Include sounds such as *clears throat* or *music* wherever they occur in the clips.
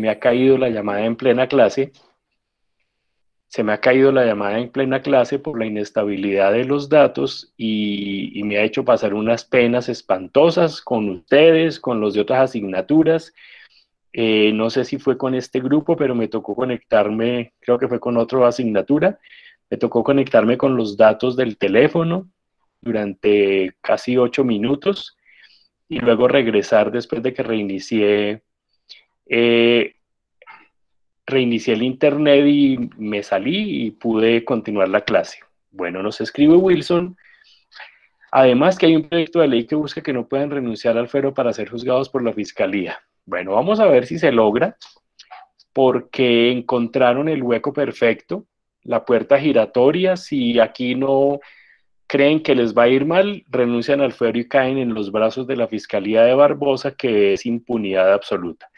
me ha caído la llamada en plena clase, se me ha caído la llamada en plena clase por la inestabilidad de los datos y, me ha hecho pasar unas penas espantosas con ustedes, con los de otras asignaturas. Eh, no sé si fue con este grupo, pero me tocó conectarme, creo que fue con otra asignatura, me tocó conectarme con los datos del teléfono durante casi ocho minutos y luego regresar después de que reinicié eh, reinicié el internet y me salí y pude continuar la clase. Bueno, nos escribe Wilson. Además que hay un proyecto de ley que busca que no puedan renunciar al fuero para ser juzgados por la fiscalía. Bueno, vamos a ver si se logra, porque encontraron el hueco perfecto, la puerta giratoria. Si aquí no creen que les va a ir mal, renuncian al fero y caen en los brazos de la fiscalía de Barbosa, que es impunidad absoluta.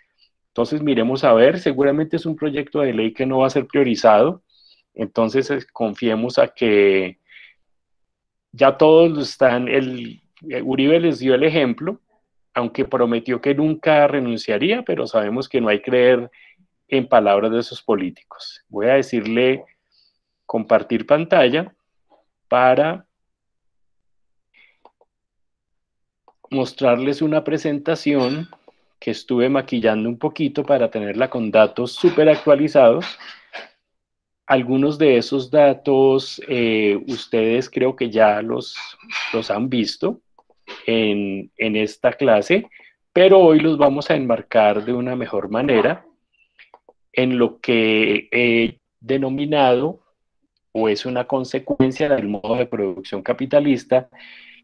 Entonces miremos a ver, seguramente es un proyecto de ley que no va a ser priorizado, entonces eh, confiemos a que ya todos están, el, eh, Uribe les dio el ejemplo, aunque prometió que nunca renunciaría, pero sabemos que no hay creer en palabras de esos políticos. Voy a decirle compartir pantalla para mostrarles una presentación que estuve maquillando un poquito para tenerla con datos súper actualizados. Algunos de esos datos eh, ustedes creo que ya los, los han visto en, en esta clase, pero hoy los vamos a enmarcar de una mejor manera en lo que he denominado o es una consecuencia del modo de producción capitalista,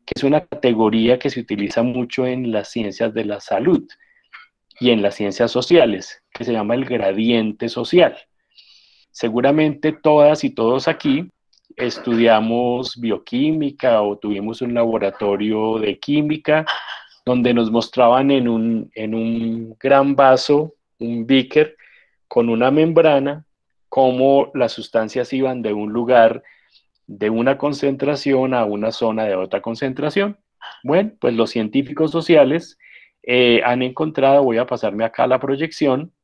que es una categoría que se utiliza mucho en las ciencias de la salud y en las ciencias sociales, que se llama el gradiente social. Seguramente todas y todos aquí estudiamos bioquímica o tuvimos un laboratorio de química donde nos mostraban en un, gran vaso, un beaker, con una membrana, cómo las sustancias iban de un lugar, de una concentración a una zona de otra concentración. Bueno, pues los científicos sociales eh, han encontrado, voy a pasarme acá a la proyección,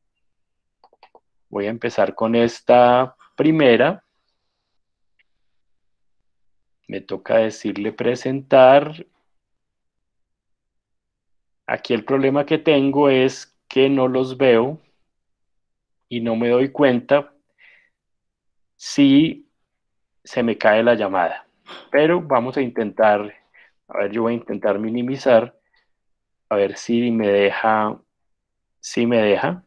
voy a empezar con esta primera. Me toca decirle presentar. Aquí el problema que tengo es que no los veo y no me doy cuenta si se me cae la llamada. Pero vamos a intentar, a ver, yo voy a intentar minimizar a ver si me deja, si me deja,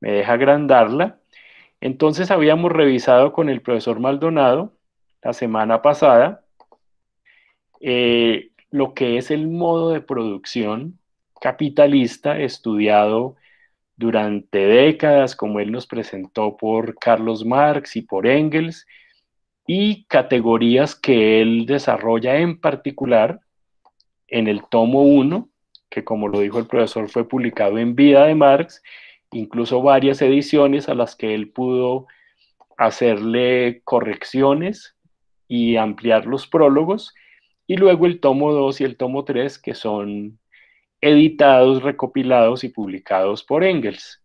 me deja agrandarla. Entonces habíamos revisado con el profesor Maldonado la semana pasada eh, lo que es el modo de producción capitalista estudiado durante décadas, como él nos presentó por Carlos Marx y por Engels, y categorías que él desarrolla en particular en el tomo 1 que como lo dijo el profesor fue publicado en vida de Marx, incluso varias ediciones a las que él pudo hacerle correcciones y ampliar los prólogos, y luego el tomo 2 y el tomo 3 que son editados, recopilados y publicados por Engels.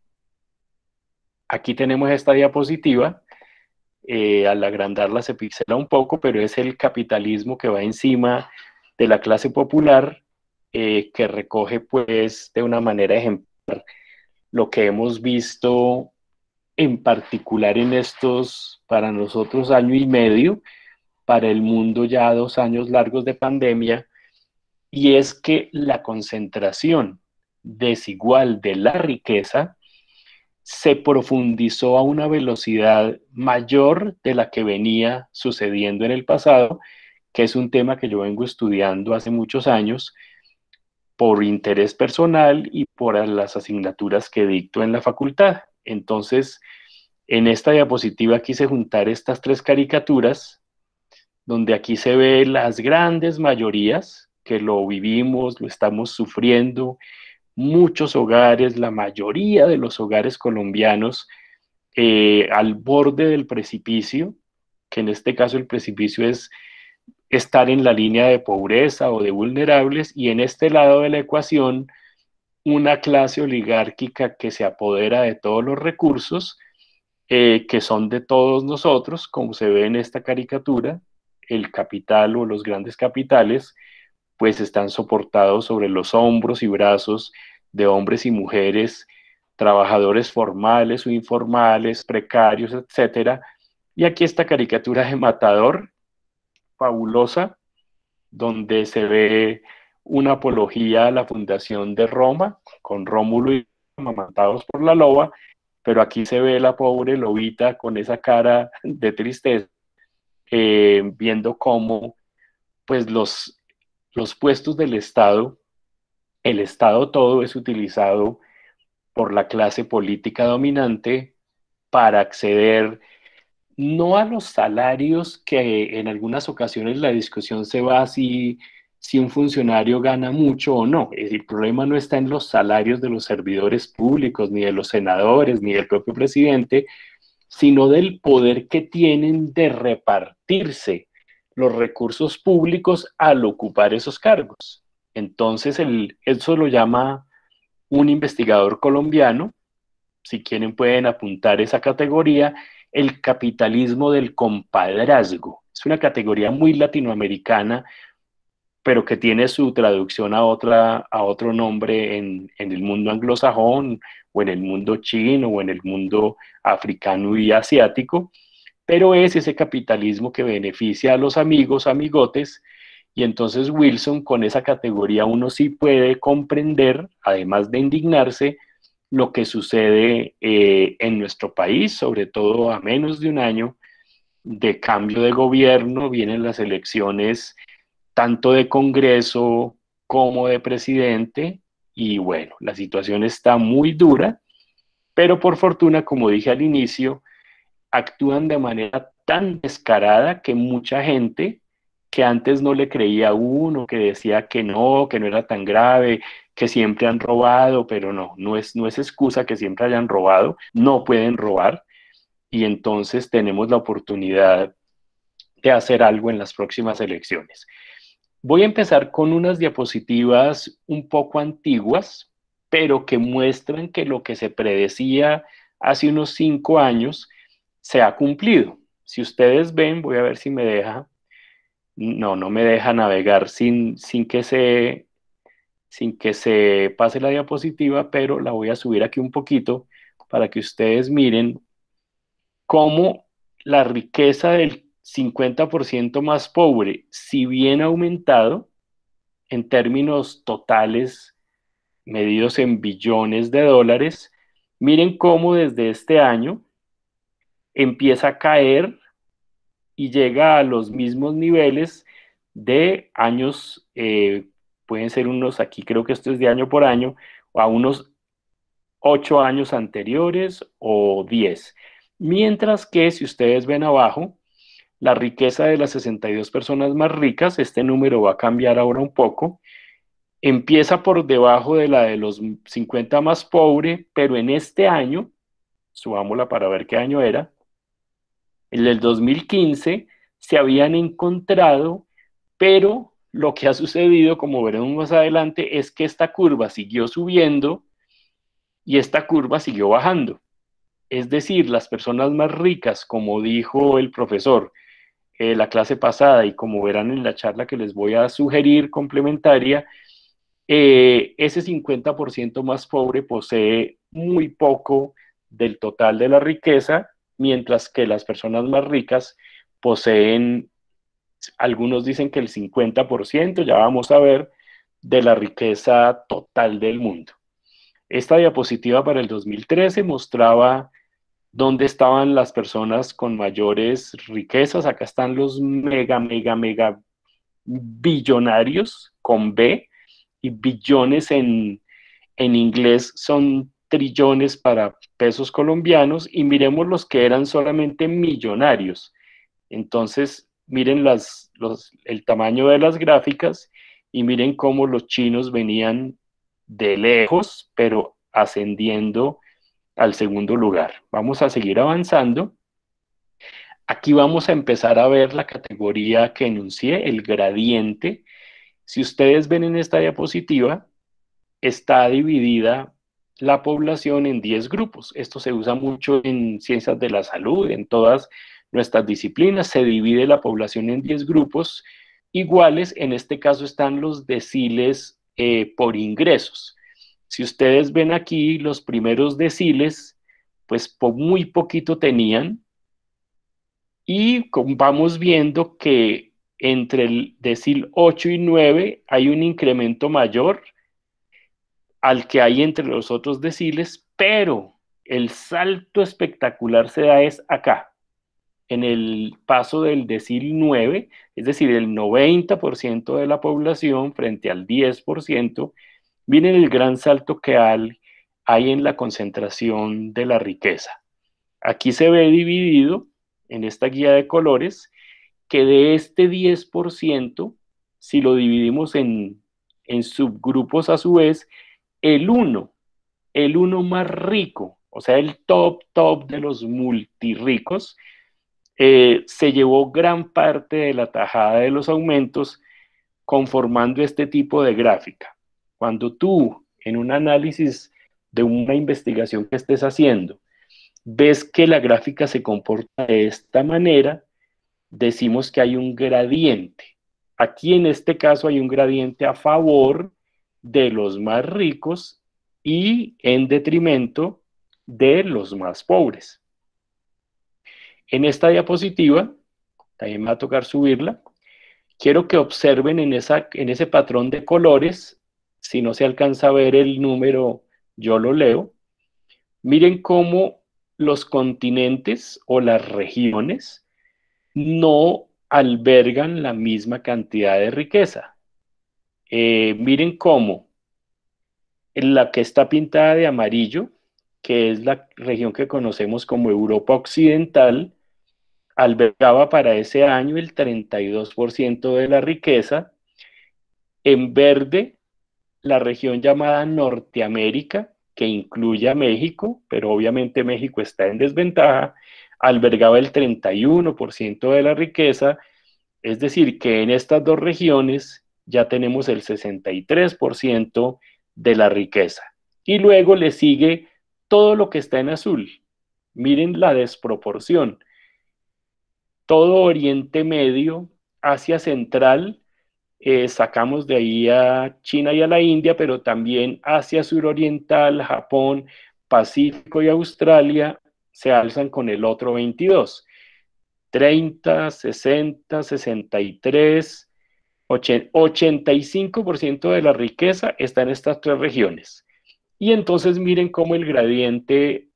Aquí tenemos esta diapositiva, eh, al agrandarla se pixela un poco, pero es el capitalismo que va encima de la clase popular eh, que recoge pues de una manera ejemplar lo que hemos visto en particular en estos, para nosotros, año y medio, para el mundo ya dos años largos de pandemia, y es que la concentración desigual de la riqueza se profundizó a una velocidad mayor de la que venía sucediendo en el pasado, que es un tema que yo vengo estudiando hace muchos años, por interés personal y por las asignaturas que dictó en la facultad. Entonces, en esta diapositiva quise juntar estas tres caricaturas, donde aquí se ve las grandes mayorías que lo vivimos, lo estamos sufriendo, muchos hogares, la mayoría de los hogares colombianos eh, al borde del precipicio, que en este caso el precipicio es estar en la línea de pobreza o de vulnerables y en este lado de la ecuación una clase oligárquica que se apodera de todos los recursos eh, que son de todos nosotros, como se ve en esta caricatura, el capital o los grandes capitales, pues están soportados sobre los hombros y brazos de hombres y mujeres, trabajadores formales o informales, precarios, etcétera. Y aquí esta caricatura de Matador, fabulosa donde se ve una apología a la fundación de Roma con Rómulo y amamantados por la loba, pero aquí se ve la pobre lobita con esa cara de tristeza, eh, viendo cómo pues los, los puestos del Estado, el Estado todo es utilizado por la clase política dominante para acceder no a los salarios, que en algunas ocasiones la discusión se va si un funcionario gana mucho o no. El problema no está en los salarios de los servidores públicos, ni de los senadores, ni del propio presidente, sino del poder que tienen de repartirse los recursos públicos al ocupar esos cargos. Entonces, eso lo llama un investigador colombiano, si quieren pueden apuntar esa categoría, el capitalismo del compadrazgo. Es una categoría muy latinoamericana, pero que tiene su traducción a, otra, a otro nombre en, en el mundo anglosajón o en el mundo chino o en el mundo africano y asiático, pero es ese capitalismo que beneficia a los amigos, amigotes, y entonces Wilson con esa categoría uno sí puede comprender, además de indignarse, lo que sucede eh, en nuestro país, sobre todo a menos de un año de cambio de gobierno, vienen las elecciones tanto de Congreso como de presidente, y bueno, la situación está muy dura, pero por fortuna, como dije al inicio, actúan de manera tan descarada que mucha gente que antes no le creía a uno, que decía que no, que no era tan grave, que siempre han robado, pero no, no es, no es excusa que siempre hayan robado, no pueden robar y entonces tenemos la oportunidad de hacer algo en las próximas elecciones. Voy a empezar con unas diapositivas un poco antiguas, pero que muestran que lo que se predecía hace unos cinco años se ha cumplido. Si ustedes ven, voy a ver si me deja, no, no me deja navegar sin, sin que se sin que se pase la diapositiva, pero la voy a subir aquí un poquito para que ustedes miren cómo la riqueza del 50% más pobre, si bien ha aumentado en términos totales medidos en billones de dólares, miren cómo desde este año empieza a caer y llega a los mismos niveles de años eh, pueden ser unos, aquí creo que esto es de año por año, a unos ocho años anteriores o 10. Mientras que si ustedes ven abajo, la riqueza de las 62 personas más ricas, este número va a cambiar ahora un poco, empieza por debajo de la de los 50 más pobres, pero en este año, subámosla para ver qué año era, en el 2015, se habían encontrado, pero lo que ha sucedido, como veremos más adelante, es que esta curva siguió subiendo y esta curva siguió bajando. Es decir, las personas más ricas, como dijo el profesor eh, la clase pasada y como verán en la charla que les voy a sugerir complementaria, eh, ese 50% más pobre posee muy poco del total de la riqueza, mientras que las personas más ricas poseen algunos dicen que el 50%, ya vamos a ver, de la riqueza total del mundo. Esta diapositiva para el 2013 mostraba dónde estaban las personas con mayores riquezas. Acá están los mega, mega, mega billonarios con B y billones en, en inglés son trillones para pesos colombianos y miremos los que eran solamente millonarios. Entonces, miren el tamaño de las gráficas y miren cómo los chinos venían de lejos, pero ascendiendo al segundo lugar. Vamos a seguir avanzando. Aquí vamos a empezar a ver la categoría que enuncié, el gradiente. Si ustedes ven en esta diapositiva, está dividida la población en 10 grupos. Esto se usa mucho en ciencias de la salud, en todas nuestras disciplinas, se divide la población en 10 grupos iguales, en este caso están los deciles eh, por ingresos. Si ustedes ven aquí los primeros deciles, pues por muy poquito tenían y vamos viendo que entre el decil 8 y 9 hay un incremento mayor al que hay entre los otros deciles, pero el salto espectacular se da es acá, en el paso del decil 9, es decir, el 90% de la población frente al 10%, viene el gran salto que hay en la concentración de la riqueza. Aquí se ve dividido en esta guía de colores que de este 10%, si lo dividimos en, subgrupos a su vez, el 1, el 1 más rico, o sea, el top top de los multirricos, eh, se llevó gran parte de la tajada de los aumentos conformando este tipo de gráfica. Cuando tú en un análisis de una investigación que estés haciendo, ves que la gráfica se comporta de esta manera, decimos que hay un gradiente. Aquí en este caso hay un gradiente a favor de los más ricos y en detrimento de los más pobres. En esta diapositiva, también me va a tocar subirla, quiero que observen en, esa, en ese patrón de colores, si no se alcanza a ver el número, yo lo leo, miren cómo los continentes o las regiones no albergan la misma cantidad de riqueza. Eh, miren cómo la que está pintada de amarillo, que es la región que conocemos como Europa Occidental, albergaba para ese año el 32% de la riqueza. En verde, la región llamada Norteamérica, que incluye a México, pero obviamente México está en desventaja, albergaba el 31% de la riqueza, es decir, que en estas dos regiones ya tenemos el 63% de la riqueza. Y luego le sigue todo lo que está en azul. Miren la desproporción todo Oriente Medio, Asia Central, eh, sacamos de ahí a China y a la India, pero también Asia Suroriental, Japón, Pacífico y Australia se alzan con el otro 22. 30, 60, 63, 85% de la riqueza está en estas tres regiones. Y entonces miren cómo el gradiente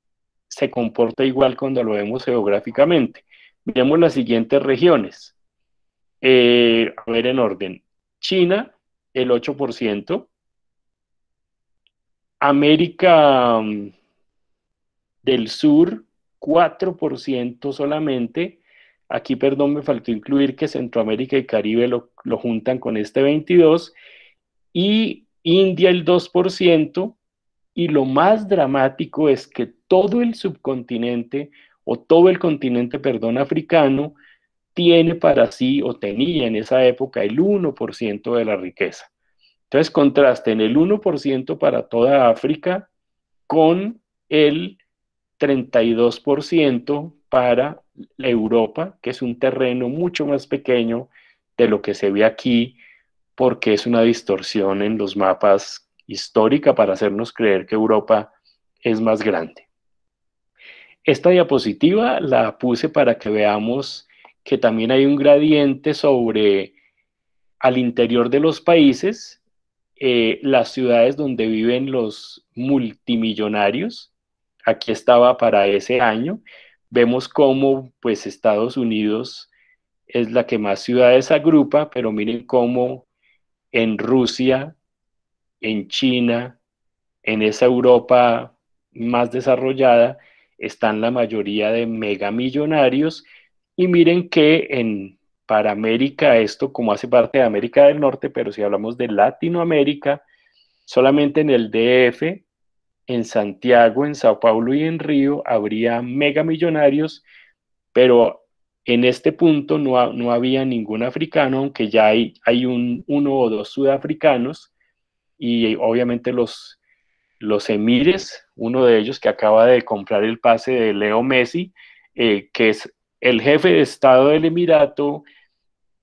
se comporta igual cuando lo vemos geográficamente vemos las siguientes regiones. Eh, a ver en orden. China, el 8%. América mm, del Sur, 4% solamente. Aquí, perdón, me faltó incluir que Centroamérica y Caribe lo, lo juntan con este 22%. Y India el 2%. Y lo más dramático es que todo el subcontinente o todo el continente, perdón, africano, tiene para sí o tenía en esa época el 1% de la riqueza. Entonces contrasten el 1% para toda África con el 32% para Europa, que es un terreno mucho más pequeño de lo que se ve aquí, porque es una distorsión en los mapas histórica para hacernos creer que Europa es más grande. Esta diapositiva la puse para que veamos que también hay un gradiente sobre al interior de los países, eh, las ciudades donde viven los multimillonarios. Aquí estaba para ese año. Vemos cómo pues Estados Unidos es la que más ciudades agrupa, pero miren cómo en Rusia, en China, en esa Europa más desarrollada, están la mayoría de megamillonarios y miren que en, para América esto, como hace parte de América del Norte, pero si hablamos de Latinoamérica, solamente en el DF, en Santiago, en Sao Paulo y en Río habría megamillonarios, pero en este punto no, había ningún africano, aunque ya hay, hay un, uno o dos sudafricanos y obviamente los, los emires uno de ellos que acaba de comprar el pase de Leo Messi, eh, que es el jefe de Estado del Emirato,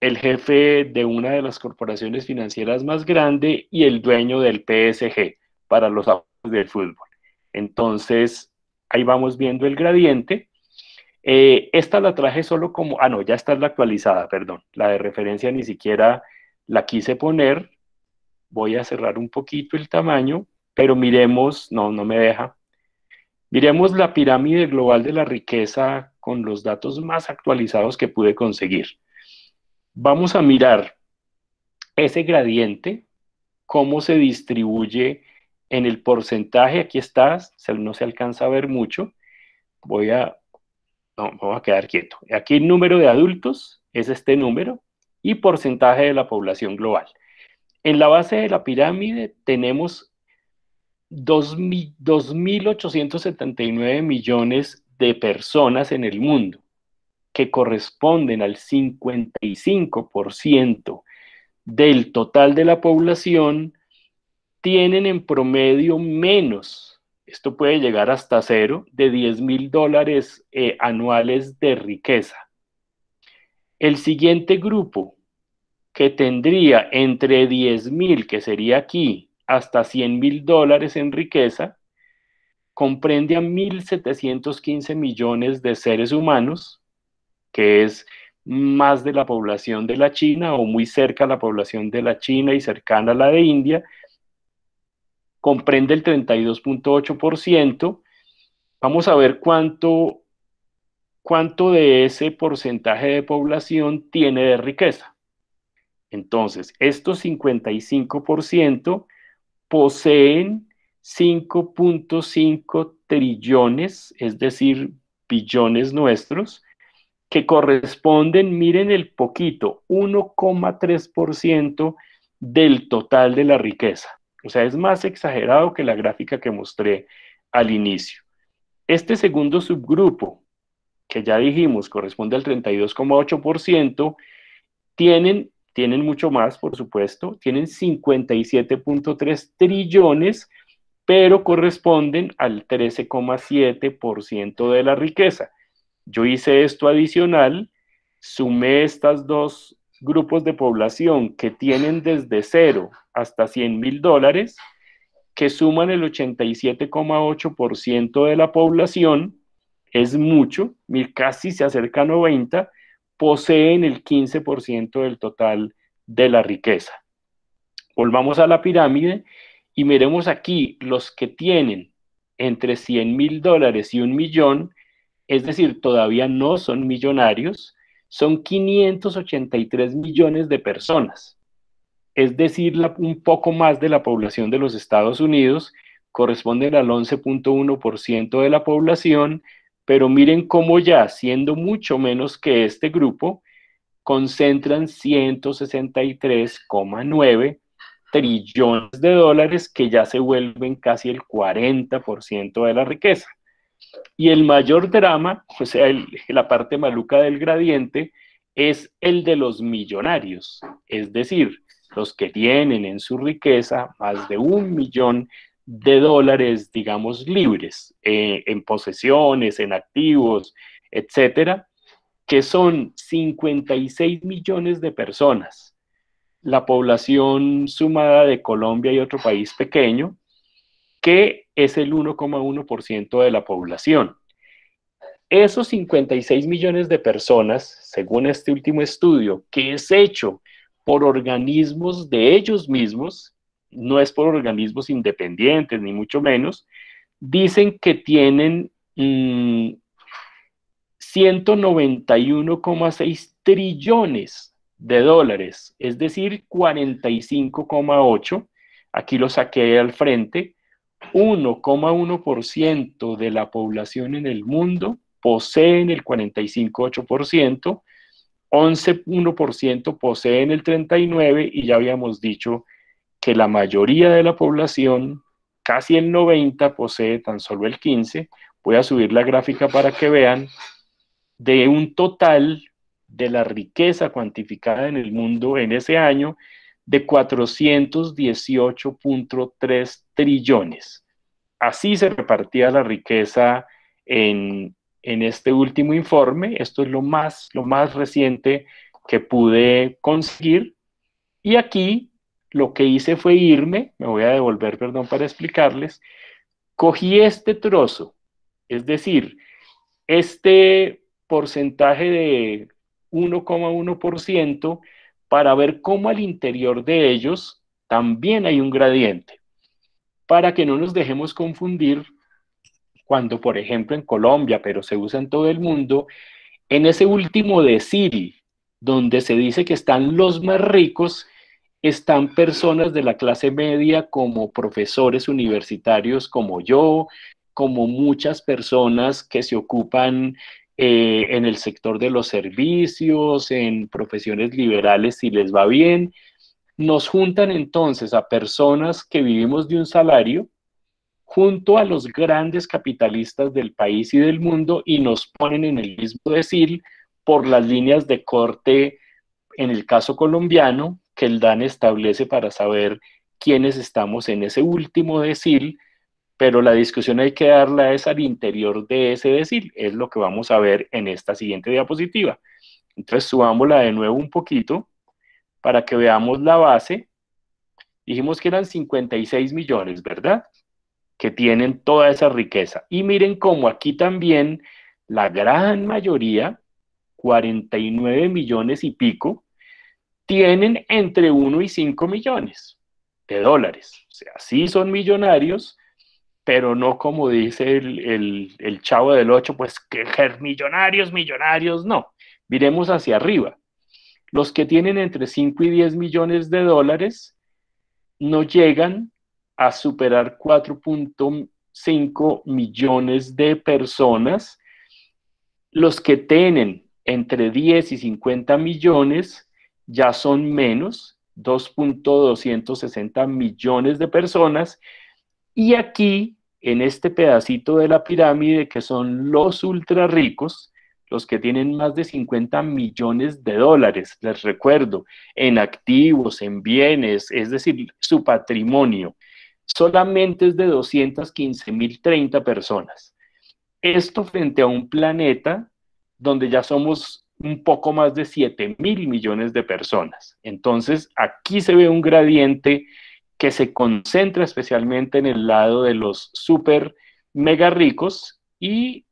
el jefe de una de las corporaciones financieras más grande y el dueño del PSG para los autos del fútbol. Entonces, ahí vamos viendo el gradiente. Eh, esta la traje solo como, ah, no, ya está la actualizada, perdón, la de referencia ni siquiera la quise poner. Voy a cerrar un poquito el tamaño pero miremos, no, no me deja. Miremos la pirámide global de la riqueza con los datos más actualizados que pude conseguir. Vamos a mirar ese gradiente, cómo se distribuye en el porcentaje. Aquí está, no se alcanza a ver mucho. Voy a, no, voy a quedar quieto. Aquí el número de adultos es este número y porcentaje de la población global. En la base de la pirámide tenemos 2.879 millones de personas en el mundo, que corresponden al 55% del total de la población, tienen en promedio menos, esto puede llegar hasta cero, de 10 mil dólares eh, anuales de riqueza. El siguiente grupo que tendría entre 10 mil, que sería aquí, hasta 100 mil dólares en riqueza, comprende a 1.715 millones de seres humanos, que es más de la población de la China o muy cerca a la población de la China y cercana a la de India, comprende el 32.8%. Vamos a ver cuánto, cuánto de ese porcentaje de población tiene de riqueza. Entonces, estos 55% poseen 5.5 trillones, es decir, billones nuestros, que corresponden, miren el poquito, 1,3% del total de la riqueza. O sea, es más exagerado que la gráfica que mostré al inicio. Este segundo subgrupo, que ya dijimos corresponde al 32,8%, tienen tienen mucho más, por supuesto, tienen 57.3 trillones, pero corresponden al 13,7% de la riqueza. Yo hice esto adicional, sumé estas dos grupos de población que tienen desde cero hasta 100 mil dólares, que suman el 87,8% de la población, es mucho, casi se acerca a 90, poseen el 15% del total de la riqueza. Volvamos a la pirámide y miremos aquí los que tienen entre 100 mil dólares y un millón, es decir, todavía no son millonarios, son 583 millones de personas, es decir, un poco más de la población de los Estados Unidos, corresponden al 11.1% de la población, pero miren cómo ya, siendo mucho menos que este grupo, concentran 163,9 trillones de dólares que ya se vuelven casi el 40% de la riqueza. Y el mayor drama, *laughs* o sea, la parte maluca del gradiente, es el de los millonarios, es decir, los que tienen en su riqueza más de un millón de dólares, digamos, libres eh, en posesiones, en activos, etcétera, que son 56 millones de personas. La población sumada de Colombia y otro país pequeño, que es el 1,1% de la población. Esos 56 millones de personas, según este último estudio, que es hecho por organismos de ellos mismos, no es por organismos independientes, ni mucho menos, dicen que tienen 191,6 mm, trillones de dólares, es decir, 45,8, aquí lo saqué al frente, 1,1% de la población en el mundo poseen el 45,8%, 11,1% poseen el 39% y ya habíamos dicho que la mayoría de la población, casi el 90, posee tan solo el 15. Voy a subir la gráfica para que vean de un total de la riqueza cuantificada en el mundo en ese año de 418.3 trillones. Así se repartía la riqueza en, en, este último informe. Esto es lo más, lo más reciente que pude conseguir. Y aquí lo que hice fue irme, me voy a devolver, perdón, para explicarles. Cogí este trozo, es decir, este porcentaje de 1,1% para ver cómo al interior de ellos también hay un gradiente, para que no nos dejemos confundir cuando, por ejemplo, en Colombia, pero se usa en todo el mundo, en ese último decil, donde se dice que están los más ricos, están personas de la clase media como profesores universitarios como yo, como muchas personas que se ocupan eh, en el sector de los servicios, en profesiones liberales si les va bien. Nos juntan entonces a personas que vivimos de un salario junto a los grandes capitalistas del país y del mundo y nos ponen en el mismo decir por las líneas de corte, en el caso colombiano, que el DAN establece para saber quiénes estamos en ese último decil, pero la discusión hay que darla es al interior de ese decil, es lo que vamos a ver en esta siguiente diapositiva. Entonces subámosla de nuevo un poquito para que veamos la base. Dijimos que eran 56 millones, ¿verdad? Que tienen toda esa riqueza. Y miren cómo aquí también la gran mayoría, 49 millones y pico, tienen entre 1 y 5 millones de dólares. O sea, sí son millonarios, pero no como dice el, chavo del 8, pues que millonarios, millonarios, no. Miremos hacia arriba. Los que tienen entre 5 y 10 millones de dólares no llegan a superar 4.5 millones de personas. Los que tienen entre 10 y 50 millones ya son menos, 2.260 millones de personas. Y aquí, en este pedacito de la pirámide, que son los ultra ricos, los que tienen más de 50 millones de dólares, les recuerdo, en activos, en bienes, es decir, su patrimonio, solamente es de 215.030 personas. Esto frente a un planeta donde ya somos un poco más de 7 mil millones de personas. Entonces, aquí se ve un gradiente que se concentra especialmente en el lado de los super mega ricos y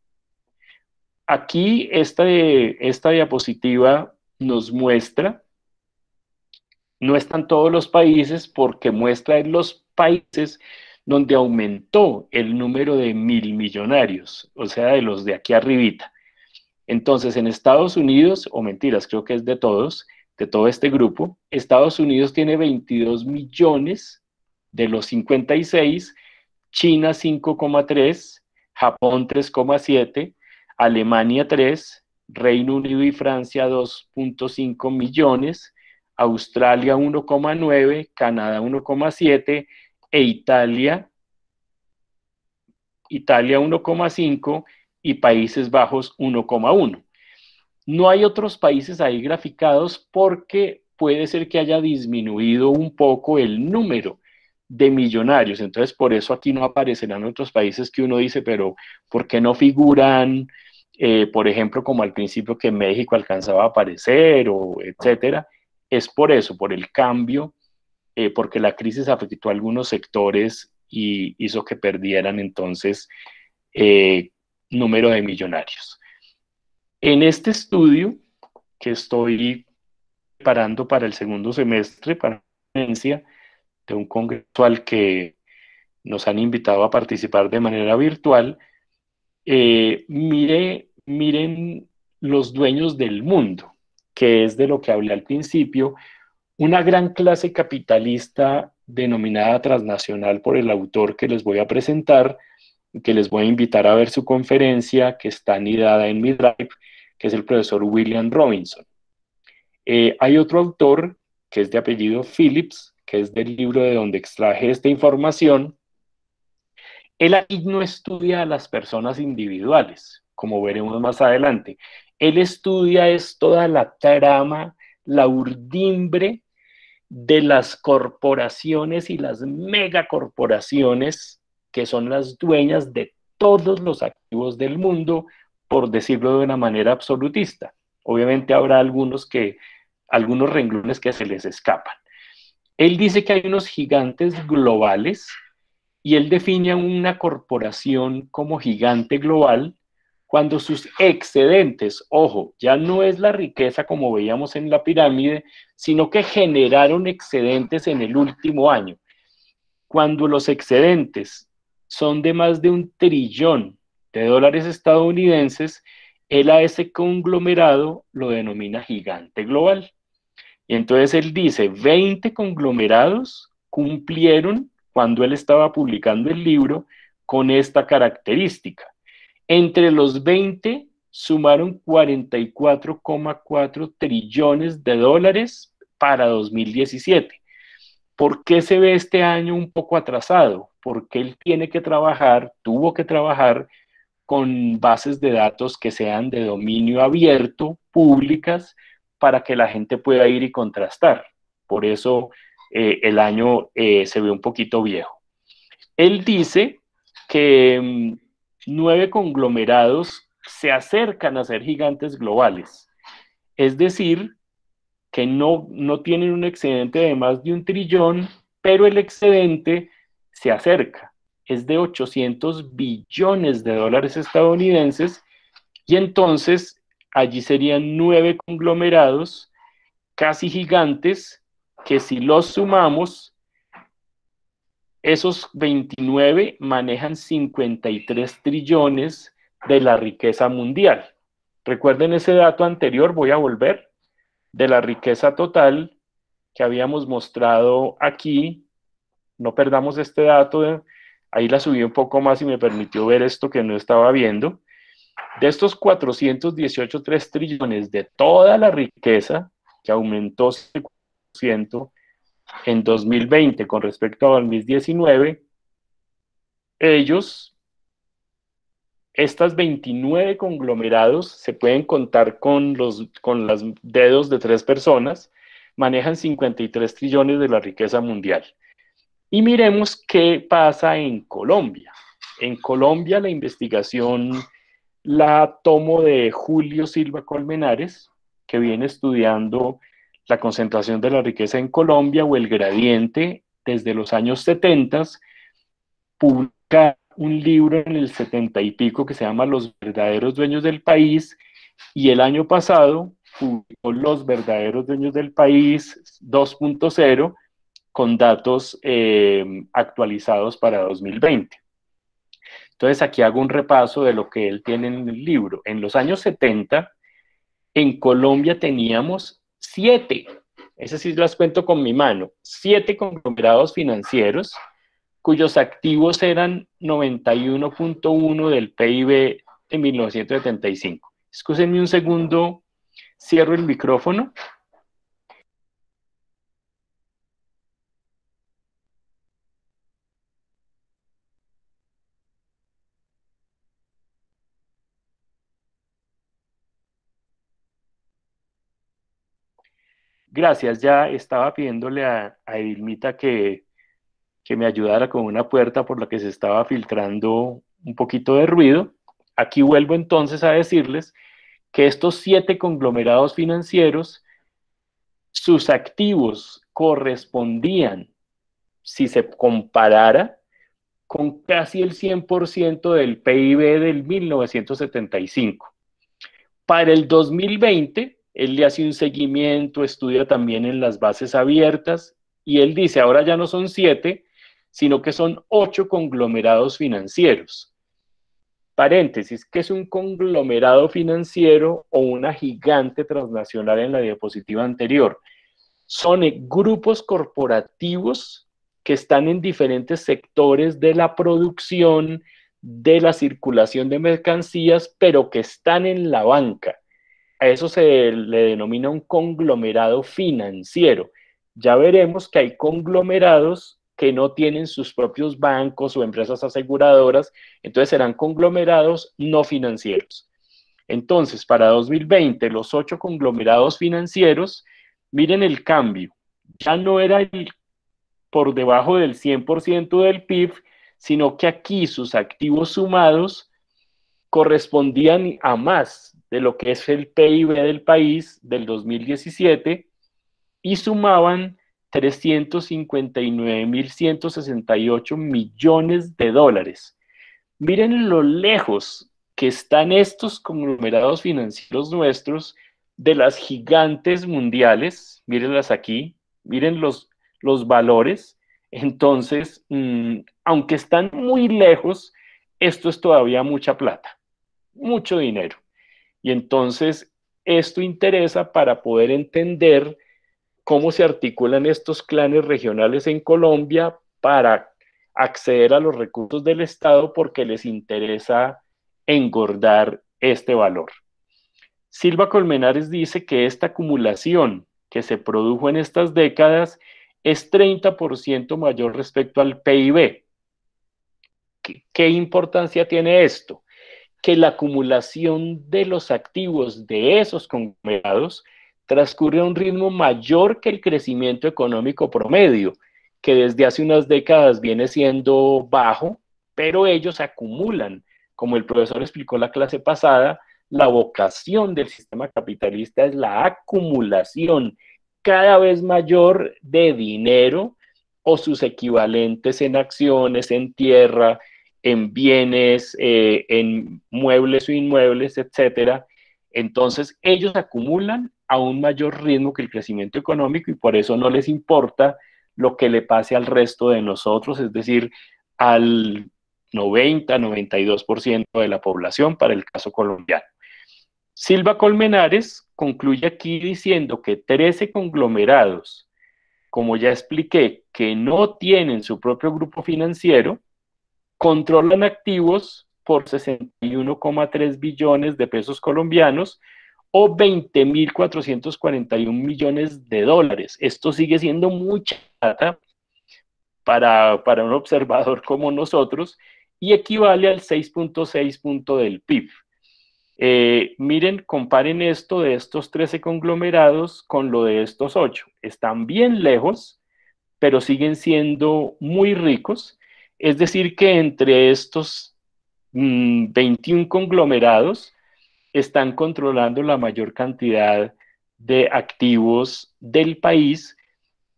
aquí esta, esta diapositiva nos muestra, no están todos los países porque muestra los países donde aumentó el número de mil millonarios, o sea, de los de aquí arribita. Entonces, en Estados Unidos, o mentiras, creo que es de todos, de todo este grupo, Estados Unidos tiene 22 millones de los 56, China 5,3, Japón 3,7, Alemania 3, Reino Unido y Francia 2.5 millones, Australia 1,9, Canadá 1,7 e Italia, Italia 1,5 y Países Bajos 1,1. No hay otros países ahí graficados porque puede ser que haya disminuido un poco el número de millonarios. Entonces, por eso aquí no aparecerán otros países que uno dice, pero ¿por qué no figuran, eh, por ejemplo, como al principio que México alcanzaba a aparecer o etcétera? Es por eso, por el cambio, eh, porque la crisis afectó a algunos sectores y hizo que perdieran entonces eh, número de millonarios. En este estudio que estoy preparando para el segundo semestre, para la de un congreso al que nos han invitado a participar de manera virtual, eh, mire, miren los dueños del mundo, que es de lo que hablé al principio, una gran clase capitalista denominada transnacional por el autor que les voy a presentar, que les voy a invitar a ver su conferencia que está anidada en mi drive, que es el profesor William Robinson. Eh, hay otro autor que es de apellido Phillips, que es del libro de donde extraje esta información. Él ahí no estudia a las personas individuales, como veremos más adelante. Él estudia es toda la trama, la urdimbre de las corporaciones y las megacorporaciones que son las dueñas de todos los activos del mundo, por decirlo de una manera absolutista. Obviamente habrá algunos que algunos renglones que se les escapan. Él dice que hay unos gigantes globales y él define a una corporación como gigante global cuando sus excedentes, ojo, ya no es la riqueza como veíamos en la pirámide, sino que generaron excedentes en el último año. Cuando los excedentes son de más de un trillón de dólares estadounidenses, él a ese conglomerado lo denomina gigante global. Y entonces él dice, 20 conglomerados cumplieron cuando él estaba publicando el libro con esta característica. Entre los 20 sumaron 44,4 trillones de dólares para 2017. ¿Por qué se ve este año un poco atrasado? Porque él tiene que trabajar, tuvo que trabajar con bases de datos que sean de dominio abierto, públicas, para que la gente pueda ir y contrastar. Por eso eh, el año eh, se ve un poquito viejo. Él dice que mm, nueve conglomerados se acercan a ser gigantes globales. Es decir, que no, no tienen un excedente de más de un trillón, pero el excedente se acerca, es de 800 billones de dólares estadounidenses, y entonces allí serían nueve conglomerados casi gigantes que si los sumamos, esos 29 manejan 53 trillones de la riqueza mundial. Recuerden ese dato anterior, voy a volver de la riqueza total que habíamos mostrado aquí. No perdamos este dato. Ahí la subí un poco más y me permitió ver esto que no estaba viendo. De estos 418.3 trillones de toda la riqueza que aumentó 5% en 2020 con respecto a 2019, ellos estas 29 conglomerados se pueden contar con los con dedos de tres personas, manejan 53 trillones de la riqueza mundial. Y miremos qué pasa en Colombia. En Colombia la investigación la tomo de Julio Silva Colmenares, que viene estudiando la concentración de la riqueza en Colombia o el gradiente desde los años 70, publica un libro en el setenta y pico que se llama Los verdaderos dueños del país y el año pasado publicó Los verdaderos dueños del país 2.0 con datos eh, actualizados para 2020. Entonces aquí hago un repaso de lo que él tiene en el libro. En los años 70, en Colombia teníamos siete, esas sí las cuento con mi mano, siete conglomerados financieros cuyos activos eran 91.1 del PIB en 1975. Escúsenme un segundo, cierro el micrófono. Gracias, ya estaba pidiéndole a Edilmita que que me ayudara con una puerta por la que se estaba filtrando un poquito de ruido. Aquí vuelvo entonces a decirles que estos siete conglomerados financieros, sus activos correspondían, si se comparara, con casi el 100% del PIB del 1975. Para el 2020, él le hace un seguimiento, estudia también en las bases abiertas y él dice, ahora ya no son siete, sino que son ocho conglomerados financieros. Paréntesis, ¿qué es un conglomerado financiero o una gigante transnacional en la diapositiva anterior? Son eh, grupos corporativos que están en diferentes sectores de la producción, de la circulación de mercancías, pero que están en la banca. A eso se le denomina un conglomerado financiero. Ya veremos que hay conglomerados que no tienen sus propios bancos o empresas aseguradoras, entonces serán conglomerados no financieros. Entonces, para 2020, los ocho conglomerados financieros, miren el cambio, ya no era por debajo del 100% del PIB, sino que aquí sus activos sumados correspondían a más de lo que es el PIB del país del 2017 y sumaban 359.168 millones de dólares. Miren lo lejos que están estos conglomerados financieros nuestros de las gigantes mundiales, mírenlas aquí, miren los, los valores. Entonces, mm, aunque están muy lejos, esto es todavía mucha plata, mucho dinero. Y entonces, esto interesa para poder entender cómo se articulan estos clanes regionales en Colombia para acceder a los recursos del Estado porque les interesa engordar este valor. Silva Colmenares dice que esta acumulación que se produjo en estas décadas es 30% mayor respecto al PIB. ¿Qué, importancia tiene esto? Que la acumulación de los activos de esos conglomerados transcurre a un ritmo mayor que el crecimiento económico promedio, que desde hace unas décadas viene siendo bajo, pero ellos acumulan, como el profesor explicó la clase pasada, la vocación del sistema capitalista es la acumulación cada vez mayor de dinero o sus equivalentes en acciones, en tierra, en bienes, eh, en muebles o inmuebles, etcétera. Entonces ellos acumulan a un mayor ritmo que el crecimiento económico y por eso no les importa lo que le pase al resto de nosotros, es decir, al 90, 92% de la población para el caso colombiano. Silva Colmenares concluye aquí diciendo que 13 conglomerados, como ya expliqué, que no tienen su propio grupo financiero, controlan activos por 61,3 billones de pesos colombianos, o 20.441 millones de dólares. Esto sigue siendo mucha plata para, un observador *laughs* como nosotros y equivale al 6.6 punto del PIB. Eh, miren, comparen esto de estos 13 conglomerados con lo de estos 8. Están bien lejos, pero siguen siendo muy ricos. Es decir, que entre estos 21 mm, conglomerados, están controlando la mayor cantidad de activos del país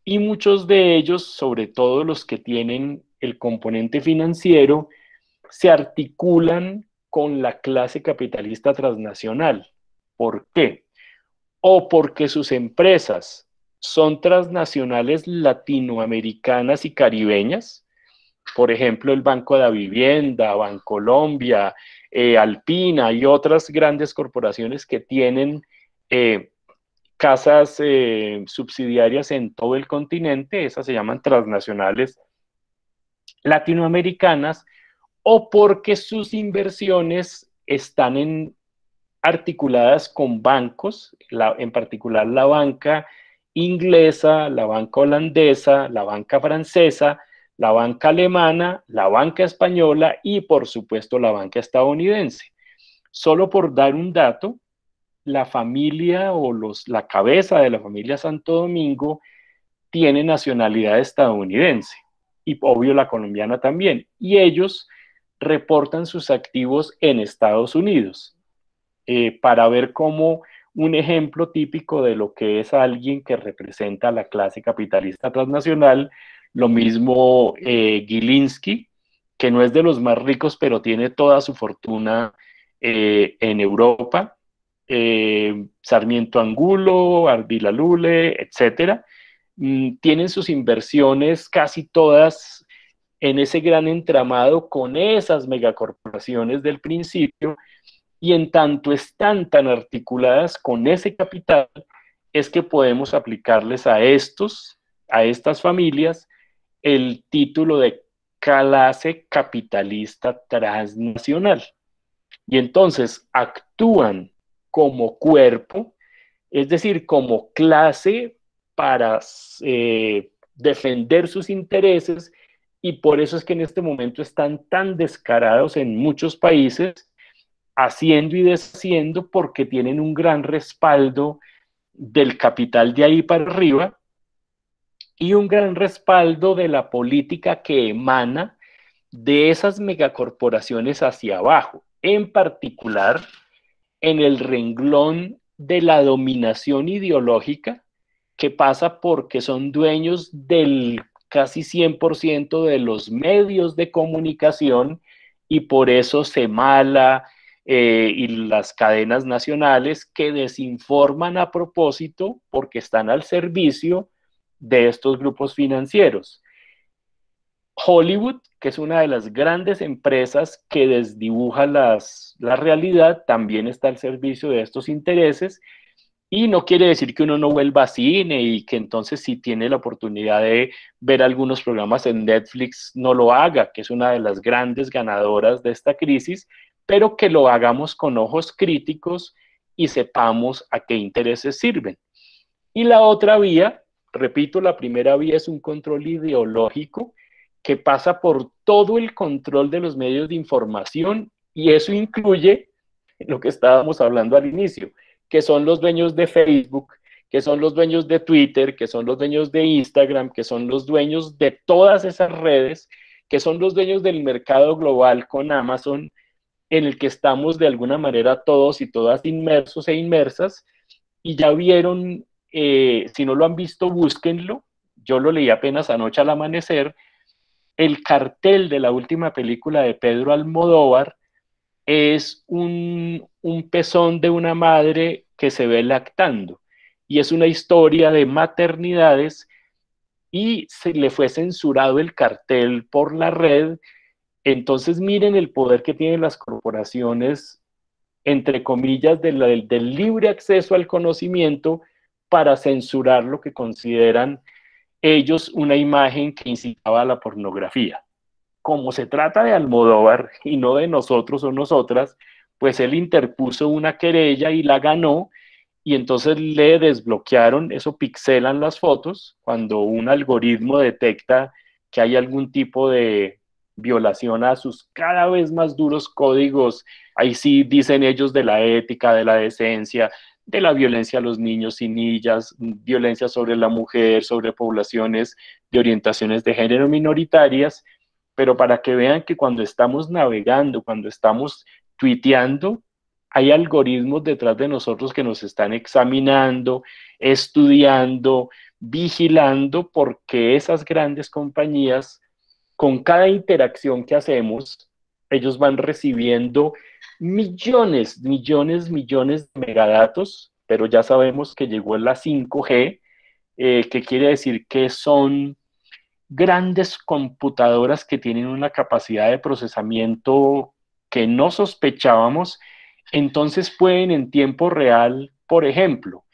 y muchos de ellos, sobre todo los que tienen el componente financiero, se articulan con la clase capitalista transnacional. ¿Por qué? O porque sus empresas son transnacionales latinoamericanas y caribeñas, por ejemplo, el Banco de la Vivienda, Bancolombia, eh, Alpina y otras grandes corporaciones que tienen eh, casas eh, subsidiarias en todo el continente, esas se llaman transnacionales latinoamericanas, o porque sus inversiones están articuladas con bancos, en particular la banca inglesa, la banca holandesa, la banca francesa, la banca alemana, la banca española y por supuesto la banca estadounidense. Solo por dar un dato, la familia o los, la cabeza de la familia Santo Domingo tiene nacionalidad estadounidense y obvio la colombiana también. Y ellos reportan sus activos en Estados Unidos eh, para ver cómo un ejemplo típico de lo que es alguien que representa a la clase capitalista transnacional lo mismo eh, Gilinski, que no es de los más ricos, pero tiene toda su fortuna eh, en Europa. Eh, Sarmiento Angulo, Ardila Lule, etcétera, mm, tienen sus inversiones casi todas en ese gran entramado con esas megacorporaciones del principio, y en tanto están tan articuladas con ese capital, es que podemos aplicarles a estos, a estas familias, el título de clase capitalista transnacional. Y entonces actúan como cuerpo, es decir, como clase para eh, defender sus intereses y por eso es que en este momento están tan descarados en muchos países, haciendo y deshaciendo porque tienen un gran respaldo del capital de ahí para arriba y un gran respaldo de la política que emana de esas megacorporaciones hacia abajo, en particular en el renglón de la dominación ideológica que pasa porque son dueños del casi 100% de los medios de comunicación y por eso se mala eh, y las cadenas nacionales que desinforman a propósito porque están al servicio de estos grupos financieros. Hollywood, que es una de las grandes empresas que desdibuja las, la realidad, también está al servicio de estos intereses. Y no quiere decir que uno no vuelva a cine y que entonces si tiene la oportunidad de ver algunos programas en Netflix no lo haga, que es una de las grandes ganadoras de esta crisis, pero que lo hagamos con ojos críticos y sepamos a qué intereses sirven. Y la otra vía Repito, la primera vía es un control ideológico que pasa por todo el control de los medios de información y eso incluye lo que estábamos hablando al inicio, que son los dueños de Facebook, que son los dueños de Twitter, que son los dueños de Instagram, que son los dueños de todas esas redes, que son los dueños del mercado global con Amazon, en el que estamos de alguna manera todos y todas inmersos e inmersas, y ya vieron eh, si no lo han visto, búsquenlo. Yo lo leí apenas anoche al amanecer. El cartel de la última película de Pedro Almodóvar es un, pezón de una madre que se ve lactando. Y es una historia de maternidades y se le fue censurado el cartel por la red. Entonces miren el poder que tienen las corporaciones, entre comillas, del libre acceso al conocimiento para censurar lo que consideran ellos una imagen que incitaba a la pornografía. Como se trata de Almodóvar y no de nosotros o nosotras, pues él interpuso una querella y la ganó y entonces le desbloquearon, eso pixelan las fotos cuando un algoritmo detecta que hay algún tipo de violación a sus cada vez más duros códigos, ahí sí dicen ellos de la ética, de la decencia, de la violencia a los niños y niñas, violencia sobre la mujer, sobre poblaciones de orientaciones de género minoritarias, pero para que vean que cuando estamos navegando, cuando estamos tuiteando, hay algoritmos detrás de nosotros que nos están examinando, estudiando, vigilando, porque esas grandes compañías, con cada interacción que hacemos, ellos van recibiendo millones, millones, millones de megadatos, pero ya sabemos que llegó la 5G, eh, que quiere decir que son grandes computadoras que tienen una capacidad de procesamiento que no sospechábamos, entonces pueden en tiempo real, por ejemplo,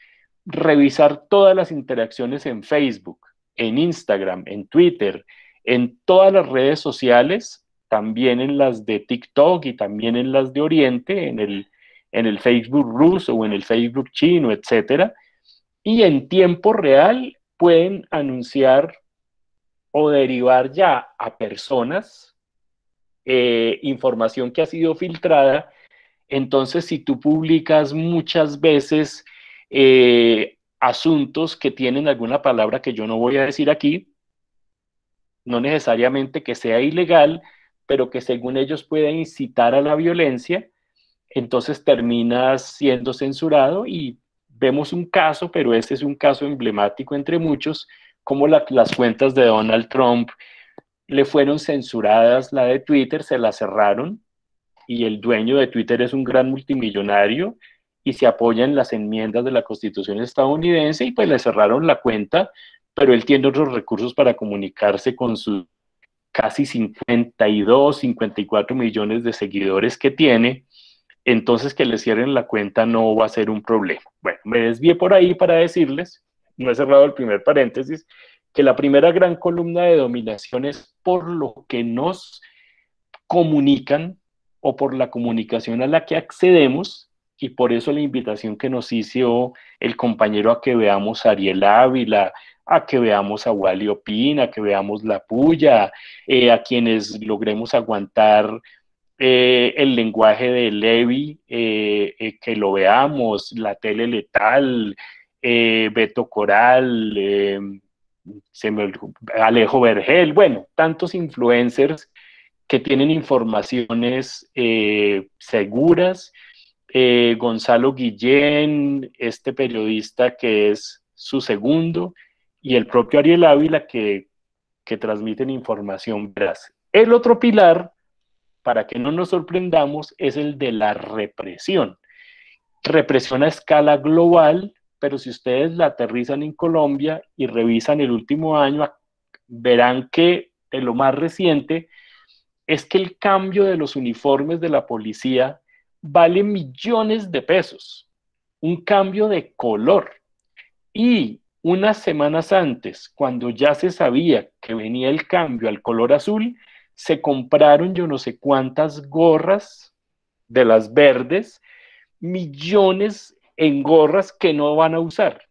revisar todas las interacciones en Facebook, en Instagram, en Twitter, en todas las redes sociales también en las de TikTok y también en las de Oriente, en el, Facebook ruso o en el Facebook chino, etc. y en tiempo real pueden anunciar o derivar ya a personas eh, información que ha sido filtrada. Entonces, si tú publicas muchas veces eh, asuntos que tienen alguna palabra que yo no voy a decir aquí, no necesariamente que sea ilegal, pero que según ellos pueden incitar a la violencia, entonces termina siendo censurado y vemos un caso, pero este es un caso emblemático entre muchos, como las cuentas de Donald Trump le fueron censuradas, la de Twitter se la cerraron y el dueño de Twitter es un gran multimillonario y se apoya en las enmiendas de la Constitución estadounidense y pues le cerraron la cuenta, pero él tiene otros recursos para comunicarse con su casi 52, 54 millones de seguidores que tiene, entonces que les cierren la cuenta no va a ser un problema. Bueno, me desvié por ahí para decirles, no he cerrado el primer paréntesis, que la primera gran columna de dominación es por lo que nos comunican o por la comunicación a la que accedemos y por eso la invitación que nos hizo el compañero a que veamos a Ariel Ávila, a que veamos a Wally Opina, que veamos La Puya, eh, a quienes logremos aguantar eh, el lenguaje de Levi, eh, que lo veamos, La Tele Letal, Beto Coral, Alejo Vergel, bueno, tantos influencers que tienen informaciones seguras. Gonzalo Guillén, este periodista que es su segundo, y el propio Ariel Ávila que, que transmiten información veraz. El otro pilar, para que no nos sorprendamos, es el de la represión. Represión a escala global, pero si ustedes la aterrizan en Colombia y revisan el último año, verán que lo más reciente es que el cambio de los uniformes de la policía vale millones de pesos, un cambio de color. Y unas semanas antes, cuando ya se sabía que venía el cambio al color azul, se compraron yo no sé cuántas gorras de las verdes, millones en gorras que no van a usar.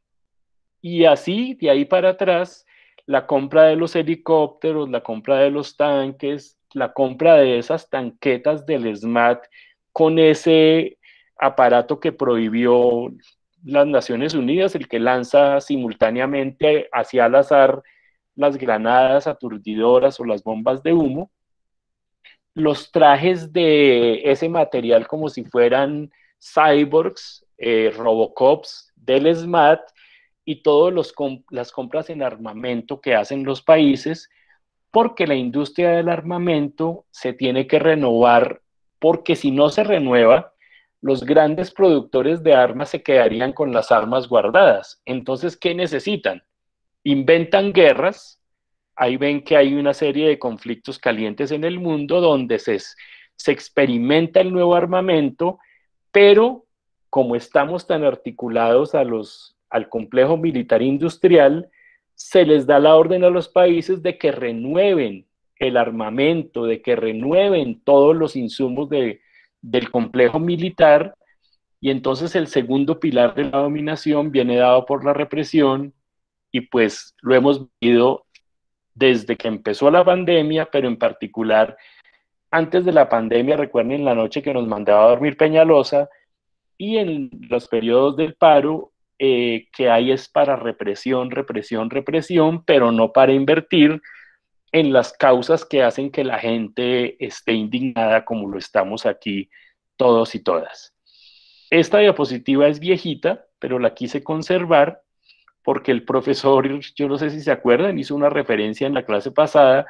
Y así, de ahí para atrás, la compra de los helicópteros, la compra de los tanques, la compra de esas tanquetas del SMAT con ese aparato que prohibió las Naciones Unidas el que lanza simultáneamente hacia al azar las granadas aturdidoras o las bombas de humo, los trajes de ese material como si fueran cyborgs, eh, robocops del SMAT y todas las compras en armamento que hacen los países, porque la industria del armamento se tiene que renovar, porque si no se renueva, los grandes productores de armas se quedarían con las armas guardadas. Entonces, ¿qué necesitan? Inventan guerras. Ahí ven que hay una serie de conflictos calientes en el mundo donde se, se experimenta el nuevo armamento, pero como estamos tan articulados a los, al complejo militar industrial, se les da la orden a los países de que renueven el armamento, de que renueven todos los insumos de, del complejo militar y entonces el segundo pilar de la dominación viene dado por la represión y pues lo hemos vivido desde que empezó la pandemia, pero en particular antes de la pandemia, recuerden la noche que nos mandaba a dormir Peñalosa y en los periodos del paro eh, que hay es para represión, represión, represión, pero no para invertir, en las causas que hacen que la gente esté indignada como lo estamos aquí todos y todas. Esta diapositiva es viejita, pero la quise conservar porque el profesor, yo no sé si se acuerdan, hizo una referencia en la clase pasada,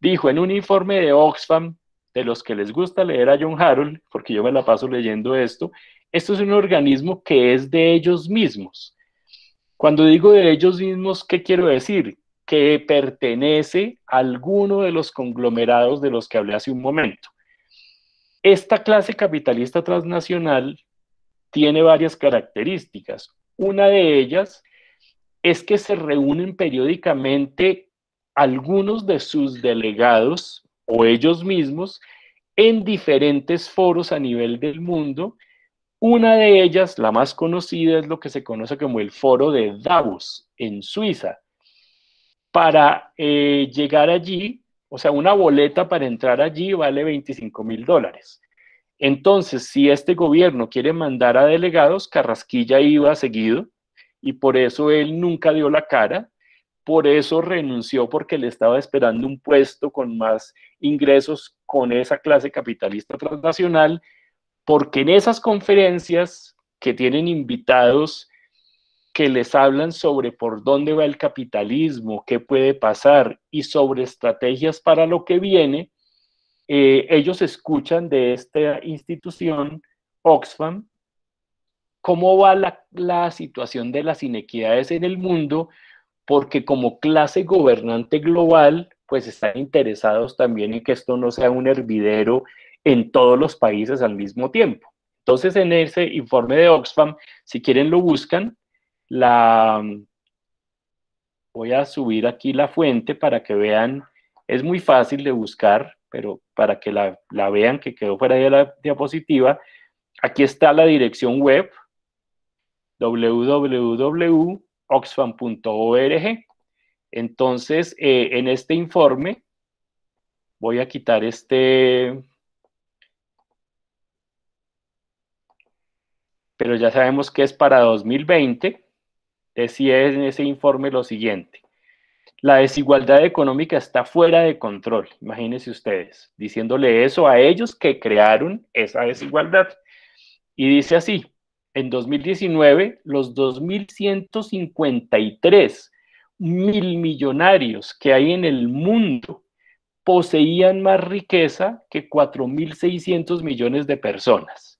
dijo en un informe de Oxfam, de los que les gusta leer a John Harold, porque yo me la paso leyendo esto, esto es un organismo que es de ellos mismos. Cuando digo de ellos mismos, ¿qué quiero decir? que pertenece a alguno de los conglomerados de los que hablé hace un momento. Esta clase capitalista transnacional tiene varias características. Una de ellas es que se reúnen periódicamente algunos de sus delegados o ellos mismos en diferentes foros a nivel del mundo. Una de ellas, la más conocida, es lo que se conoce como el foro de Davos en Suiza, para eh, llegar allí, o sea, una boleta para entrar allí vale 25 mil dólares. Entonces, si este gobierno quiere mandar a delegados, Carrasquilla iba seguido y por eso él nunca dio la cara, por eso renunció porque le estaba esperando un puesto con más ingresos con esa clase capitalista transnacional, porque en esas conferencias que tienen invitados que les hablan sobre por dónde va el capitalismo, qué puede pasar y sobre estrategias para lo que viene, eh, ellos escuchan de esta institución, Oxfam, cómo va la situación de las inequidades en el mundo, porque como clase gobernante global, pues están interesados también en que esto no sea un hervidero en todos los países al mismo tiempo. Entonces, en ese informe de Oxfam, si quieren lo buscan, la... Voy a subir aquí la fuente para que vean, es muy fácil de buscar, pero para que la, vean que quedó fuera de la diapositiva, aquí está la dirección web www.oxfam.org. Entonces, eh, en este informe, voy a quitar este, pero ya sabemos que es para 2020 decía en ese informe lo siguiente. La desigualdad económica está fuera de control, imagínense ustedes, diciéndole eso a ellos que crearon esa desigualdad. Y dice así, en 2019, los 2.153 mil millonarios que hay en el mundo poseían más riqueza que 4.600 millones de personas.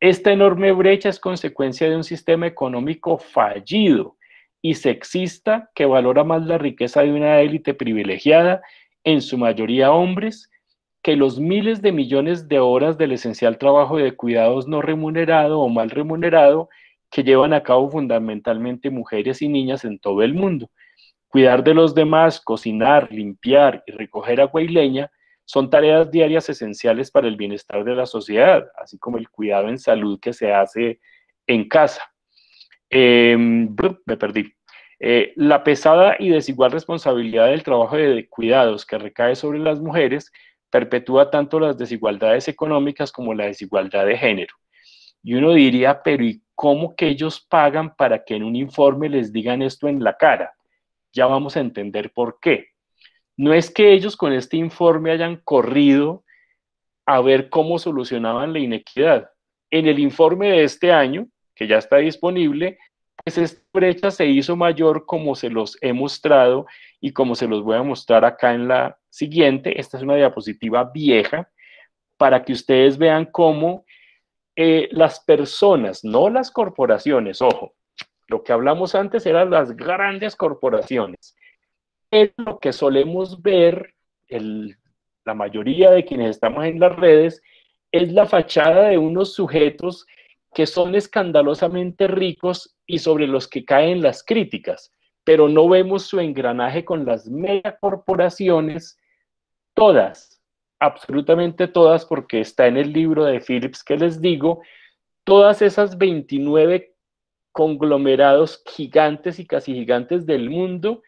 Esta enorme brecha es consecuencia de un sistema económico fallido y sexista que valora más la riqueza de una élite privilegiada, en su mayoría hombres, que los miles de millones de horas del esencial trabajo de cuidados no remunerado o mal remunerado que llevan a cabo fundamentalmente mujeres y niñas en todo el mundo. Cuidar de los demás, cocinar, limpiar y recoger agua y leña son tareas diarias esenciales para el bienestar de la sociedad, así como el cuidado en salud que se hace en casa. Em, me perdí. Eh, la pesada y desigual responsabilidad del trabajo de cuidados que recae sobre las mujeres perpetúa tanto las desigualdades económicas como la desigualdad de género. Y uno diría, pero ¿y cómo que ellos pagan para que en un informe les digan esto en la cara? Ya vamos a entender por qué. No es que ellos con este informe hayan corrido a ver cómo solucionaban la inequidad. En el informe de este año, que ya está disponible, pues esta brecha se hizo mayor como se los he mostrado y como se los voy a mostrar acá en la siguiente. Esta es una diapositiva vieja para que ustedes vean cómo eh, las personas, no las corporaciones, ojo, lo que hablamos antes eran las grandes corporaciones es lo que solemos ver, el, la mayoría de quienes estamos en las redes, es la fachada de unos sujetos que son escandalosamente ricos y sobre los que caen las críticas, pero no vemos su engranaje con las megacorporaciones, todas, absolutamente todas, porque está en el libro de Phillips que les digo, todas esas 29 conglomerados gigantes y casi gigantes del mundo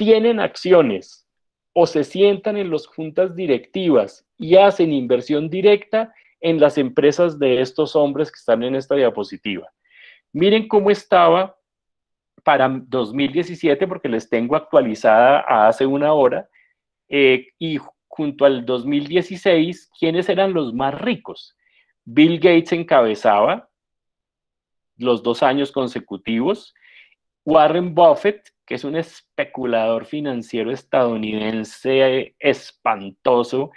tienen acciones o se sientan en las juntas directivas y hacen inversión directa en las empresas de estos hombres que están en esta diapositiva. Miren cómo estaba para 2017, porque les tengo actualizada hace una hora, eh, y junto al 2016, ¿quiénes eran los más ricos? Bill Gates encabezaba los dos años consecutivos, Warren Buffett que es un especulador financiero estadounidense espantoso,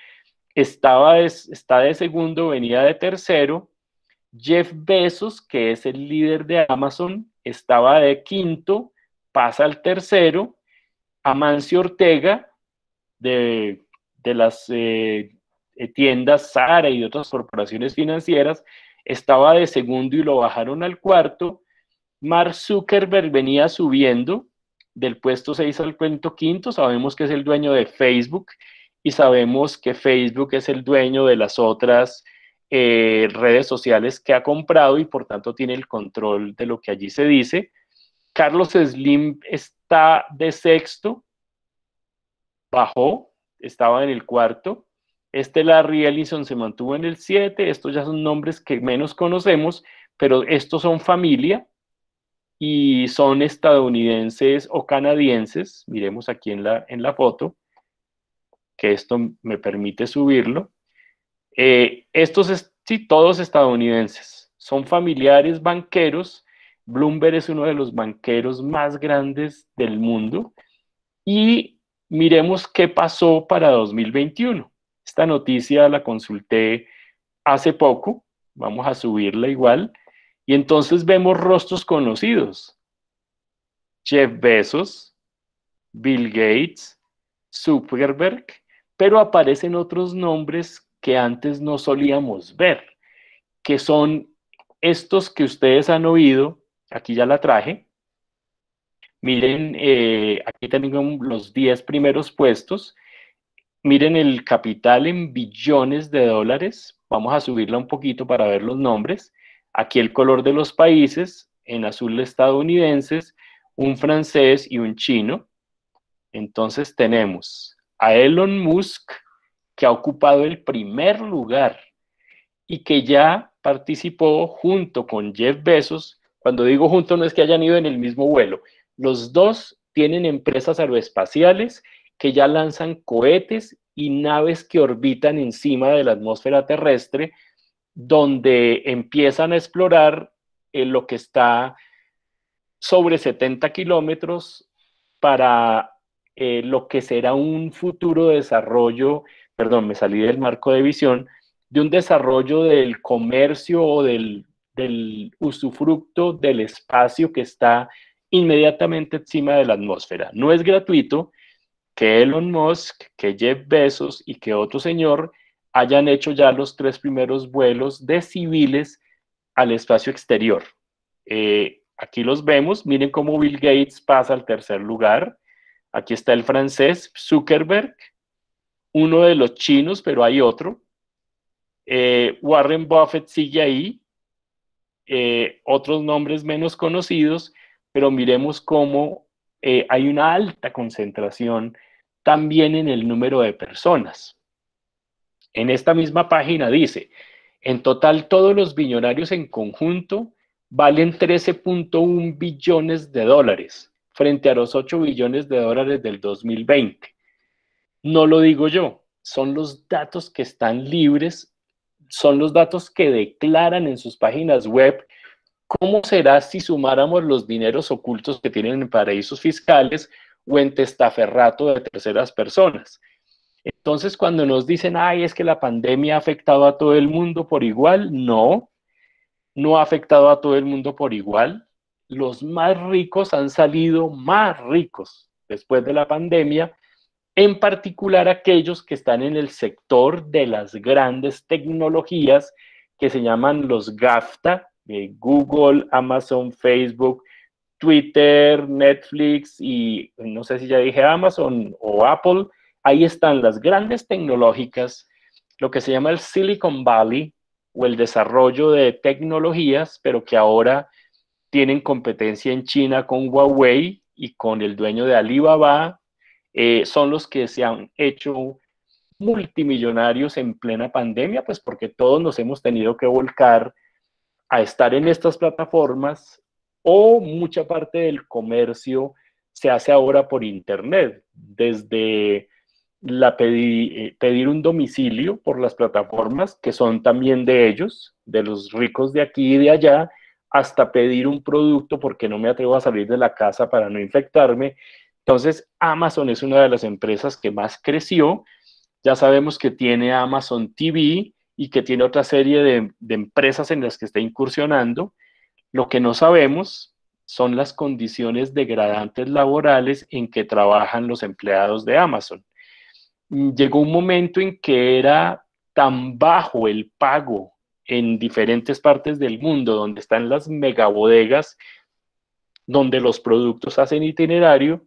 estaba de, está de segundo, venía de tercero. Jeff Bezos, que es el líder de Amazon, estaba de quinto, pasa al tercero. Amancio Ortega, de, las eh, eh, tiendas Sara y otras corporaciones financieras, estaba de segundo y lo bajaron al cuarto. Mark Zuckerberg venía subiendo, del puesto 6 al puesto quinto, sabemos que es el dueño de Facebook y sabemos que Facebook es el dueño de las otras eh, redes sociales que ha comprado y por tanto tiene el control de lo que allí se dice. Carlos Slim está de sexto, bajó, estaba en el cuarto. Este Larry Ellison se mantuvo en el siete, Estos ya son nombres que menos conocemos, pero estos son familia y son estadounidenses o canadienses, miremos aquí en la, en la foto, que esto me permite subirlo. Eh, estos, sí, todos estadounidenses, son familiares banqueros. Bloomberg es uno de los banqueros más grandes del mundo. Y miremos qué pasó para 2021. Esta noticia la consulté hace poco, vamos a subirla igual. Y entonces vemos rostros conocidos. Jeff Bezos, Bill Gates, Zuckerberg, pero aparecen otros nombres que antes no solíamos ver, que son estos que ustedes han oído, aquí ya la traje. Miren, eh, aquí tenemos los 10 primeros puestos. Miren el capital en billones de dólares. Vamos a subirla un poquito para ver los nombres. Aquí el color de los países, en azul estadounidenses, un francés y un chino. Entonces tenemos a Elon Musk, que ha ocupado el primer lugar y que ya participó junto con Jeff Bezos. Cuando digo junto no es que hayan ido en el mismo vuelo. Los dos tienen empresas aeroespaciales que ya lanzan cohetes y naves que orbitan encima de la atmósfera terrestre donde empiezan a explorar lo que está sobre 70 kilómetros para eh, lo que será un futuro desarrollo, perdón, me salí del marco de visión, de un desarrollo del comercio o del, del usufructo del espacio que está inmediatamente encima de la atmósfera. No es gratuito que Elon Musk, que Jeff Bezos y que otro señor hayan hecho ya los tres primeros vuelos de civiles al espacio exterior. Eh, aquí los vemos, miren cómo Bill Gates pasa al tercer lugar. Aquí está el francés Zuckerberg, uno de los chinos, pero hay otro. Eh, Warren Buffett sigue ahí, eh, otros nombres menos conocidos, pero miremos cómo hay una alta concentración también en el número de personas. En esta misma página dice, en total todos los billonarios en conjunto valen 13.1 billones de dólares frente a los 8 billones de dólares del 2020. No lo digo yo, son los datos que están libres, son los datos que declaran en sus páginas web cómo será si sumáramos los dineros ocultos que tienen en paraísos fiscales o en testaferrato de terceras personas. Entonces, cuando nos dicen, ay, es que la pandemia ha afectado a todo el mundo por igual, no, no ha afectado a todo el mundo por igual. Los más ricos han salido más ricos después de la pandemia, en particular aquellos que están en el sector de las grandes tecnologías que se llaman los GAFTA, eh, Google, Amazon, Facebook, Twitter, Netflix y no sé si ya dije Amazon o Apple ahí están las grandes tecnológicas, lo que se llama el Silicon Valley o el desarrollo de tecnologías, pero que ahora tienen competencia en China con Huawei y con el dueño de Alibaba, eh, son los que se han hecho multimillonarios en plena pandemia, pues porque todos nos hemos tenido que volcar a estar en estas plataformas o mucha parte del comercio se hace ahora por Internet, desde la eh, pedir un domicilio por las plataformas, que son también de ellos, de los ricos de aquí y de allá, hasta pedir un producto porque no me atrevo a salir de la casa para no infectarme. Entonces, Amazon es una de las empresas que más creció. Ya sabemos que tiene Amazon TV y que tiene otra serie de empresas en las que está incursionando. Lo que no sabemos son las condiciones degradantes laborales en que trabajan los empleados de Amazon llegó un momento en que era tan bajo el pago en diferentes partes del mundo, donde están las megabodegas, donde los productos hacen itinerario,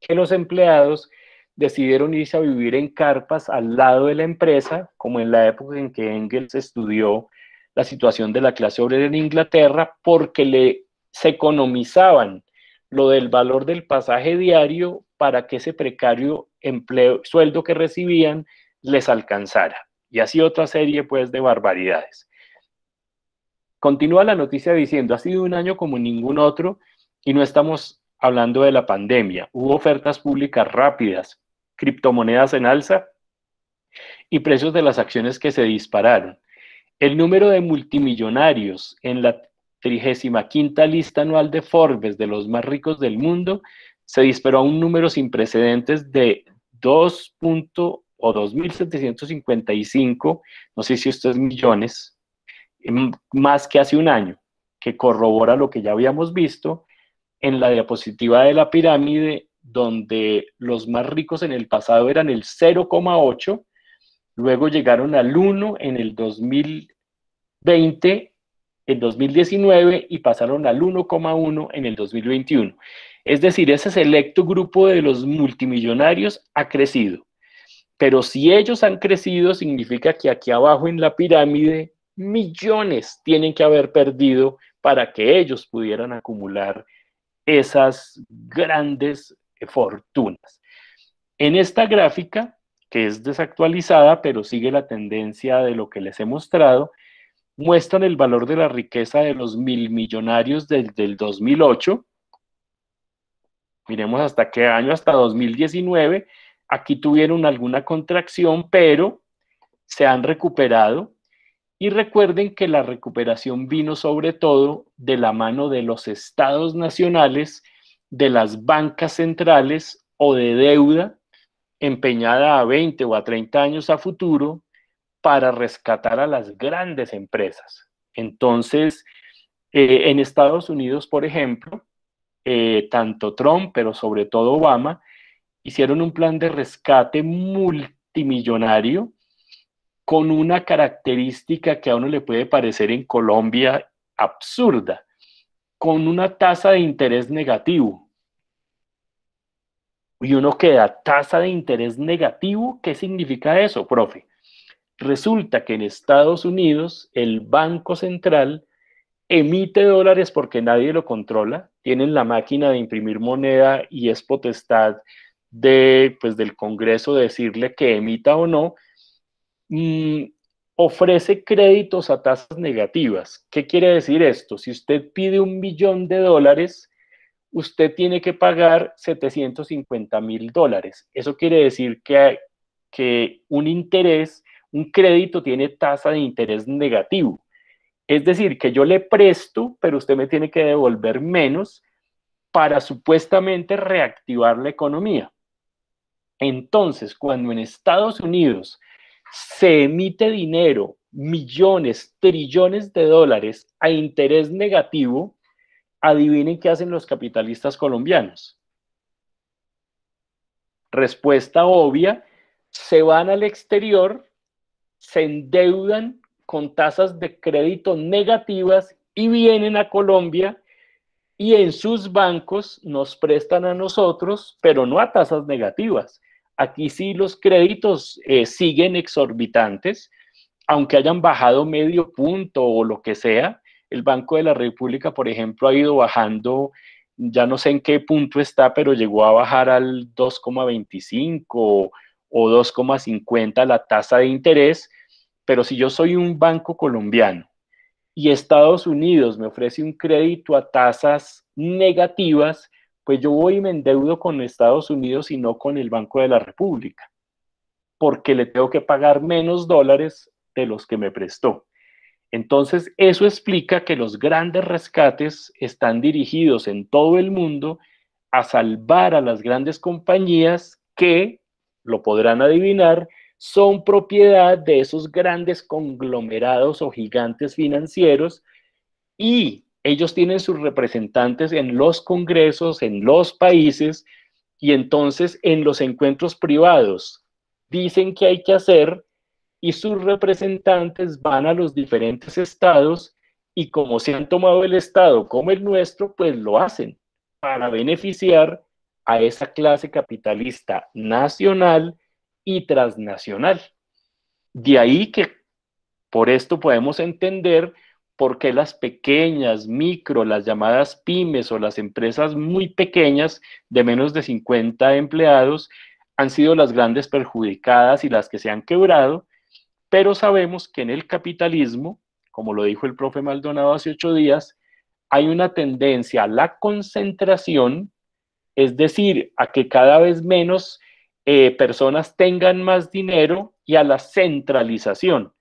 que los empleados decidieron irse a vivir en carpas al lado de la empresa, como en la época en que Engels estudió la situación de la clase obrera en Inglaterra, porque le, se economizaban lo del valor del pasaje diario para que ese precario empleo, sueldo que recibían les alcanzara. Y así otra serie pues de barbaridades. Continúa la noticia diciendo, ha sido un año como ningún otro y no estamos hablando de la pandemia. Hubo ofertas públicas rápidas, criptomonedas en alza y precios de las acciones que se dispararon. El número de multimillonarios en la 35 lista anual de Forbes de los más ricos del mundo se disparó a un número sin precedentes de 2. o 2.755, no sé si esto millones, em, más que hace un año, que corrobora lo que ya habíamos visto en la diapositiva de la pirámide, donde los más ricos en el pasado eran el 0,8, luego llegaron al 1 en el 2020, en 2019 y pasaron al 1,1 en el 2021. Es decir, ese selecto grupo de los multimillonarios ha crecido. Pero si ellos han crecido, significa que aquí abajo en la pirámide millones tienen que haber perdido para que ellos pudieran acumular esas grandes fortunas. En esta gráfica, que es desactualizada, pero sigue la tendencia de lo que les he mostrado, muestran el valor de la riqueza de los mil millonarios desde el 2008 miremos hasta qué año, hasta 2019, aquí tuvieron alguna contracción, pero se han recuperado. Y recuerden que la recuperación vino sobre todo de la mano de los estados nacionales, de las bancas centrales o de deuda empeñada a 20 o a 30 años a futuro para rescatar a las grandes empresas. Entonces, eh, en Estados Unidos, por ejemplo, eh, tanto Trump, pero sobre todo Obama, hicieron un plan de rescate multimillonario con una característica que a uno le puede parecer en Colombia absurda, con una tasa de interés negativo. Y uno queda, tasa de interés negativo, ¿qué significa eso, profe? Resulta que en Estados Unidos el Banco Central emite dólares porque nadie lo controla, tienen la máquina de imprimir moneda y es potestad de, pues, del Congreso decirle que emita o no, mm, ofrece créditos a tasas negativas. ¿Qué quiere decir esto? Si usted pide un millón de dólares, usted tiene que pagar 750 mil dólares. Eso quiere decir que, que un interés, un crédito tiene tasa de interés negativo. Es decir, que yo le presto, pero usted me tiene que devolver menos para supuestamente reactivar la economía. Entonces, cuando en Estados Unidos se emite dinero, millones, trillones de dólares a interés negativo, adivinen qué hacen los capitalistas colombianos. Respuesta obvia, se van al exterior, se endeudan con tasas de crédito negativas y vienen a Colombia y en sus bancos nos prestan a nosotros, pero no a tasas negativas. Aquí sí los créditos eh, siguen exorbitantes, aunque hayan bajado medio punto o lo que sea. El Banco de la República, por ejemplo, ha ido bajando, ya no sé en qué punto está, pero llegó a bajar al 2,25 o 2,50 la tasa de interés pero si yo soy un banco colombiano y Estados Unidos me ofrece un crédito a tasas negativas, pues yo voy y me endeudo con Estados Unidos y no con el Banco de la República, porque le tengo que pagar menos dólares de los que me prestó. Entonces, eso explica que los grandes rescates están dirigidos en todo el mundo a salvar a las grandes compañías que, lo podrán adivinar, son propiedad de esos grandes conglomerados o gigantes financieros y ellos tienen sus representantes en los congresos, en los países y entonces en los encuentros privados. Dicen que hay que hacer y sus representantes van a los diferentes estados y como se han tomado el estado como el nuestro, pues lo hacen para beneficiar a esa clase capitalista nacional y transnacional. De ahí que por esto podemos entender por qué las pequeñas, micro, las llamadas pymes o las empresas muy pequeñas de menos de 50 empleados han sido las grandes perjudicadas y las que se han quebrado, pero sabemos que en el capitalismo, como lo dijo el profe Maldonado hace ocho días, hay una tendencia a la concentración, es decir, a que cada vez menos eh, personas tengan más dinero y a la centralización,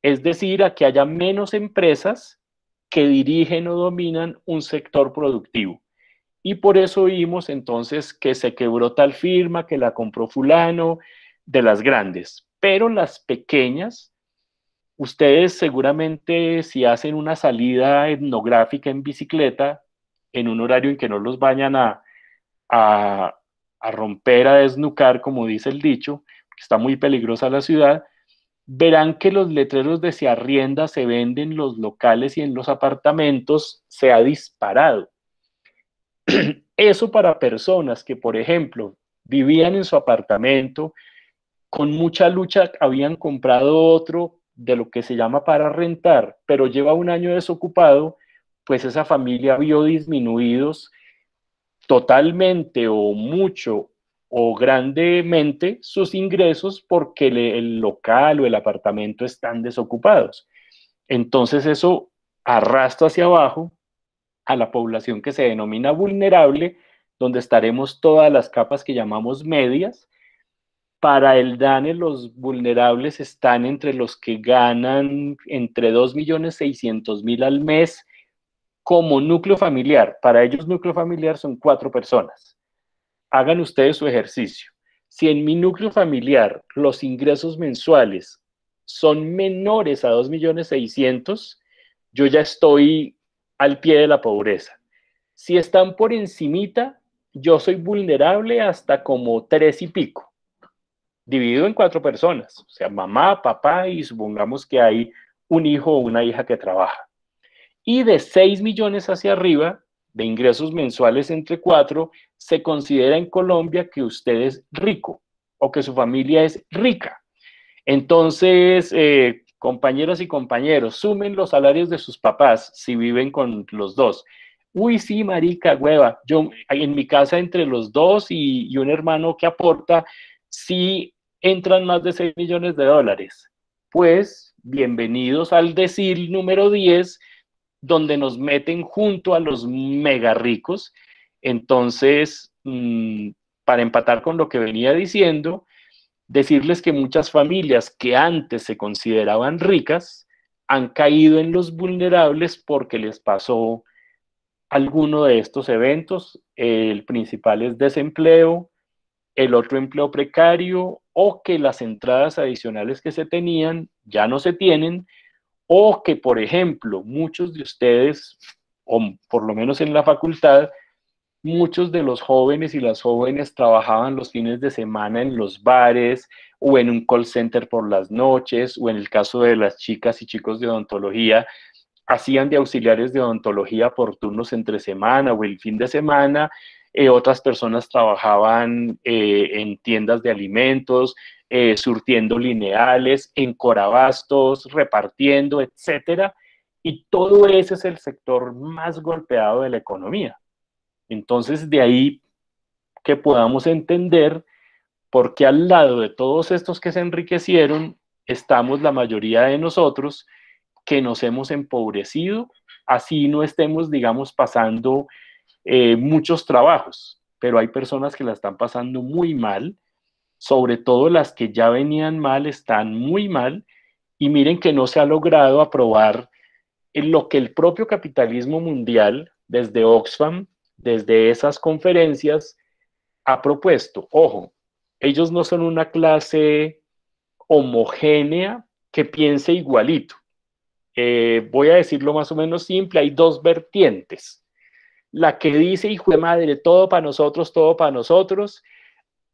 es decir, a que haya menos empresas que dirigen o dominan un sector productivo. Y por eso vimos entonces que se quebró tal firma, que la compró fulano, de las grandes. Pero las pequeñas, ustedes seguramente si hacen una salida etnográfica en bicicleta, en un horario en que no los vayan a a romper, a desnucar, como dice el dicho, que está muy peligrosa la ciudad, verán que los letreros de se arrienda se venden en los locales y en los apartamentos, se ha disparado. *clears throat* Eso para personas que, por ejemplo, vivían en su apartamento, con mucha lucha habían comprado otro de lo que se llama para rentar, pero lleva un año desocupado, pues esa familia vio disminuidos totalmente o mucho o grandemente sus ingresos porque el local o el apartamento están desocupados. Entonces eso arrastra hacia abajo a la población que se denomina vulnerable, donde estaremos todas las capas que llamamos medias. Para el DANE los vulnerables están entre los que ganan entre 2.600.000 al mes como núcleo familiar. Para ellos núcleo familiar son cuatro personas. Hagan ustedes su ejercicio. Si en mi núcleo familiar los ingresos mensuales son menores a 2.600.000, yo ya estoy al pie de la pobreza. Si están por encimita, yo soy vulnerable hasta como tres y pico, dividido en cuatro personas, o sea, mamá, papá y supongamos que hay un hijo o una hija que trabaja y de 6 millones hacia arriba de ingresos mensuales entre 4, se considera en Colombia que usted es rico o que su familia es rica. Entonces, eh, compañeros y compañeros, sumen los salarios de sus papás si viven con los dos. Uy, sí, marica, hueva. Yo en mi casa entre los dos y, y un hermano que aporta, sí entran más de 6 millones de dólares. Pues, bienvenidos al decir número 10 donde nos meten junto a los mega ricos. Entonces, mm, para empatar con lo que venía diciendo, decirles que muchas familias que antes se consideraban ricas han caído en los vulnerables porque les pasó alguno de estos eventos. El principal es desempleo, el otro empleo precario o que las entradas adicionales que se tenían ya no se tienen o que, por ejemplo, muchos de ustedes, o por lo menos en la facultad, muchos de los jóvenes y las jóvenes trabajaban los fines de semana en los bares o en un call center por las noches, o en el caso de las chicas y chicos de odontología, hacían de auxiliares de odontología por turnos entre semana o el fin de semana. Eh, otras personas trabajaban eh, en tiendas de alimentos, eh, surtiendo lineales, en corabastos, repartiendo, etcétera. Y todo ese es el sector más golpeado de la economía. Entonces, de ahí que podamos entender por qué al lado de todos estos que se enriquecieron, estamos la mayoría de nosotros que nos hemos empobrecido, así no estemos, digamos, pasando eh, muchos trabajos, pero hay personas que la están pasando muy mal sobre todo las que ya venían mal, están muy mal, y miren que no se ha logrado aprobar en lo que el propio capitalismo mundial, desde Oxfam, desde esas conferencias, ha propuesto. Ojo, ellos no son una clase homogénea que piense igualito. Eh, voy a decirlo más o menos simple, hay dos vertientes. La que dice, hijo de madre, todo para nosotros, todo para nosotros,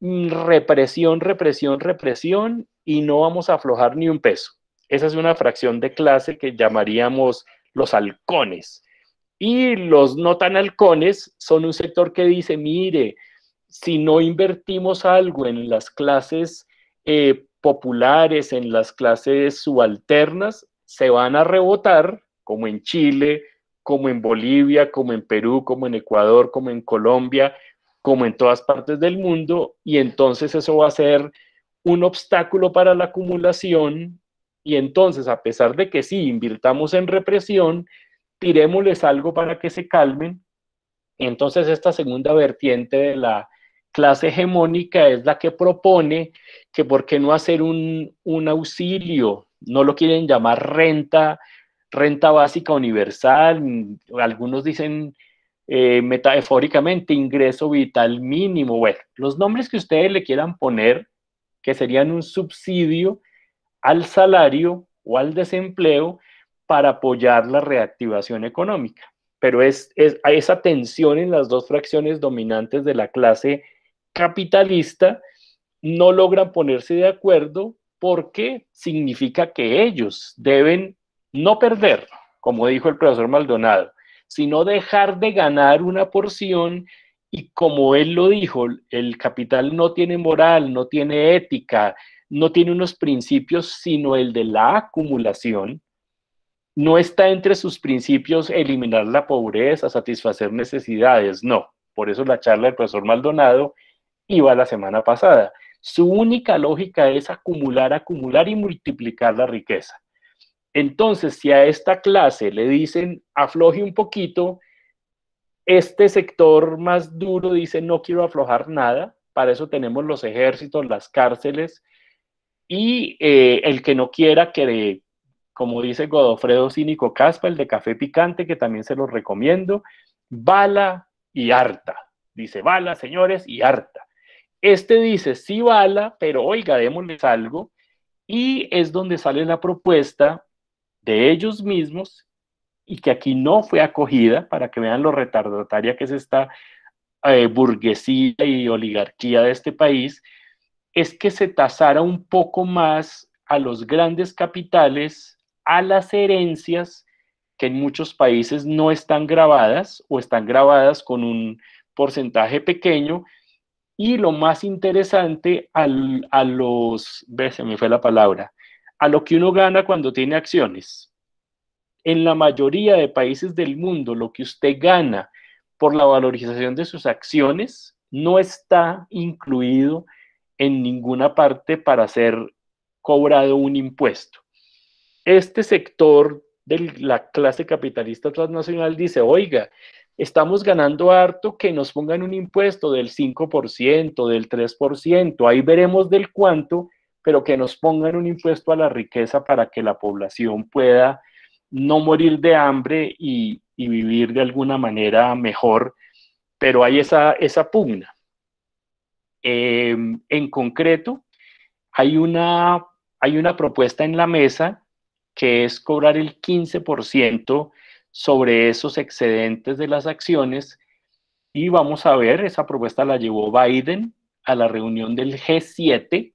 Mm, represión, represión, represión y no vamos a aflojar ni un peso. Esa es una fracción de clase que llamaríamos los halcones. Y los no tan halcones son un sector que dice, mire, si no invertimos algo en las clases eh, populares, en las clases subalternas, se van a rebotar, como en Chile, como en Bolivia, como en Perú, como en Ecuador, como en Colombia, como en todas partes del mundo, y entonces eso va a ser un obstáculo para la acumulación, y entonces, a pesar de que sí, invirtamos en represión, tirémosles algo para que se calmen, entonces esta segunda vertiente de la clase hegemónica es la que propone que por qué no hacer un, un auxilio, no lo quieren llamar renta, renta básica universal, algunos dicen eh, metafóricamente, ingreso vital mínimo, bueno, los nombres que ustedes le quieran poner, que serían un subsidio al salario o al desempleo para apoyar la reactivación económica. Pero es, es esa tensión en las dos fracciones dominantes de la clase capitalista no logran ponerse de acuerdo porque significa que ellos deben no perder, como dijo el profesor Maldonado, sino dejar de ganar una porción y como él lo dijo, el capital no tiene moral, no tiene ética, no tiene unos principios, sino el de la acumulación. No está entre sus principios eliminar la pobreza, satisfacer necesidades, no. Por eso la charla del profesor Maldonado iba la semana pasada. Su única lógica es acumular, acumular y multiplicar la riqueza. Entonces, si a esta clase le dicen afloje un poquito, este sector más duro dice no quiero aflojar nada, para eso tenemos los ejércitos, las cárceles, y eh, el que no quiera que, como dice Godofredo Cínico Caspa, el de café picante, que también se los recomiendo, bala y harta. Dice bala, señores, y harta. Este dice sí bala, pero oiga, démosles algo. Y es donde sale la propuesta de ellos mismos y que aquí no fue acogida para que vean lo retardataria que es esta eh, burguesía y oligarquía de este país, es que se tasara un poco más a los grandes capitales, a las herencias que en muchos países no están grabadas o están grabadas con un porcentaje pequeño. Y lo más interesante, a los, ve, se me fue la palabra, a lo que uno gana cuando tiene acciones. En la mayoría de países del mundo, lo que usted gana por la valorización de sus acciones no está incluido en ninguna parte para ser cobrado un impuesto. Este sector de la clase capitalista transnacional dice, oiga, estamos ganando harto que nos pongan un impuesto del 5%, del 3%, ahí veremos del cuánto, pero que nos pongan un impuesto a la riqueza para que la población pueda no morir de hambre y, vivir de alguna manera mejor, pero hay esa, esa pugna. Em, en concreto, hay una, hay una propuesta en la mesa que es cobrar el 15% sobre esos excedentes de las acciones y vamos a ver, esa propuesta la llevó Biden a la reunión del G7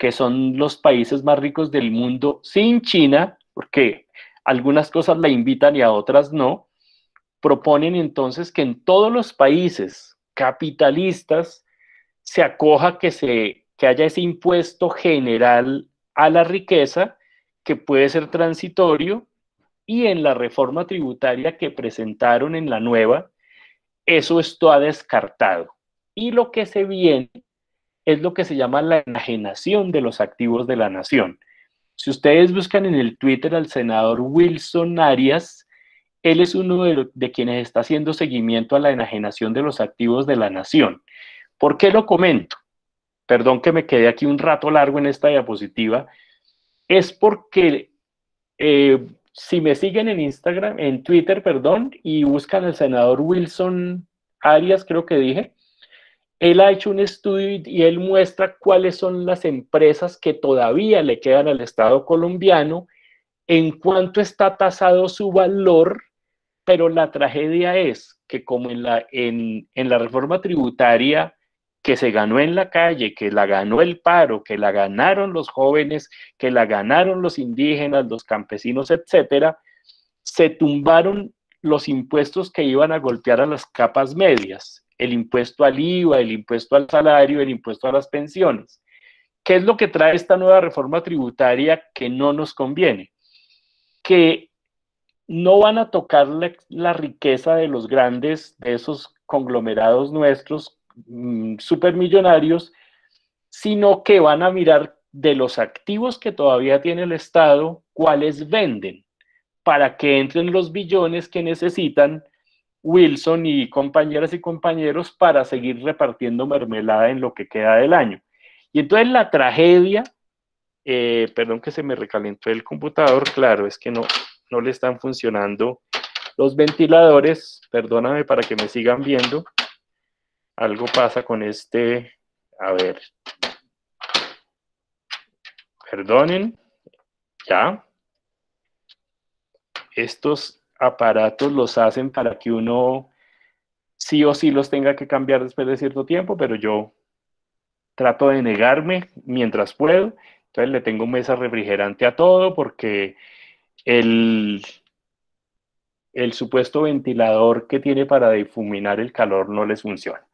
que son los países más ricos del mundo sin China, porque algunas cosas la invitan y a otras no, proponen entonces que en todos los países capitalistas se acoja que, se, que haya ese impuesto general a la riqueza que puede ser transitorio y en la reforma tributaria que presentaron en la nueva, eso esto ha descartado. Y lo que se viene es lo que se llama la enajenación de los activos de la nación. Si ustedes buscan en el Twitter al senador Wilson Arias, él es uno de, quienes está haciendo seguimiento a la enajenación de los activos de la nación. ¿Por qué lo comento? Perdón que me quedé aquí un rato largo en esta diapositiva. Es porque eh, si me siguen en Instagram, en Twitter, perdón, y buscan al senador Wilson Arias, creo que dije, él ha hecho un estudio y él muestra cuáles son las empresas que todavía le quedan al Estado colombiano, en cuánto está tasado su valor, pero la tragedia es que como en la, en, en la reforma tributaria que se ganó en la calle, que la ganó el paro, que la ganaron los jóvenes, que la ganaron los indígenas, los campesinos, etcétera, se tumbaron los impuestos que iban a golpear a las capas medias el impuesto al IVA, el impuesto al salario, el impuesto a las pensiones. ¿Qué es lo que trae esta nueva reforma tributaria que no nos conviene? Que no van a tocar la, riqueza de los grandes, de esos conglomerados nuestros mm, supermillonarios, sino que van a mirar de los activos que todavía tiene el Estado, cuáles venden, para que entren los billones que necesitan Wilson y compañeras y compañeros para seguir repartiendo mermelada en lo que queda del año. Y entonces la tragedia, eh, perdón que se me recalentó el computador, claro, es que no, no le están funcionando los ventiladores, perdóname para que me sigan viendo, algo pasa con este, a ver, perdonen, ya, estos aparatos los hacen para que uno sí o sí los tenga que cambiar después de cierto tiempo, pero yo trato de negarme mientras puedo. Entonces le tengo mesa refrigerante a todo porque el, el supuesto ventilador que tiene para difuminar el calor no les funciona.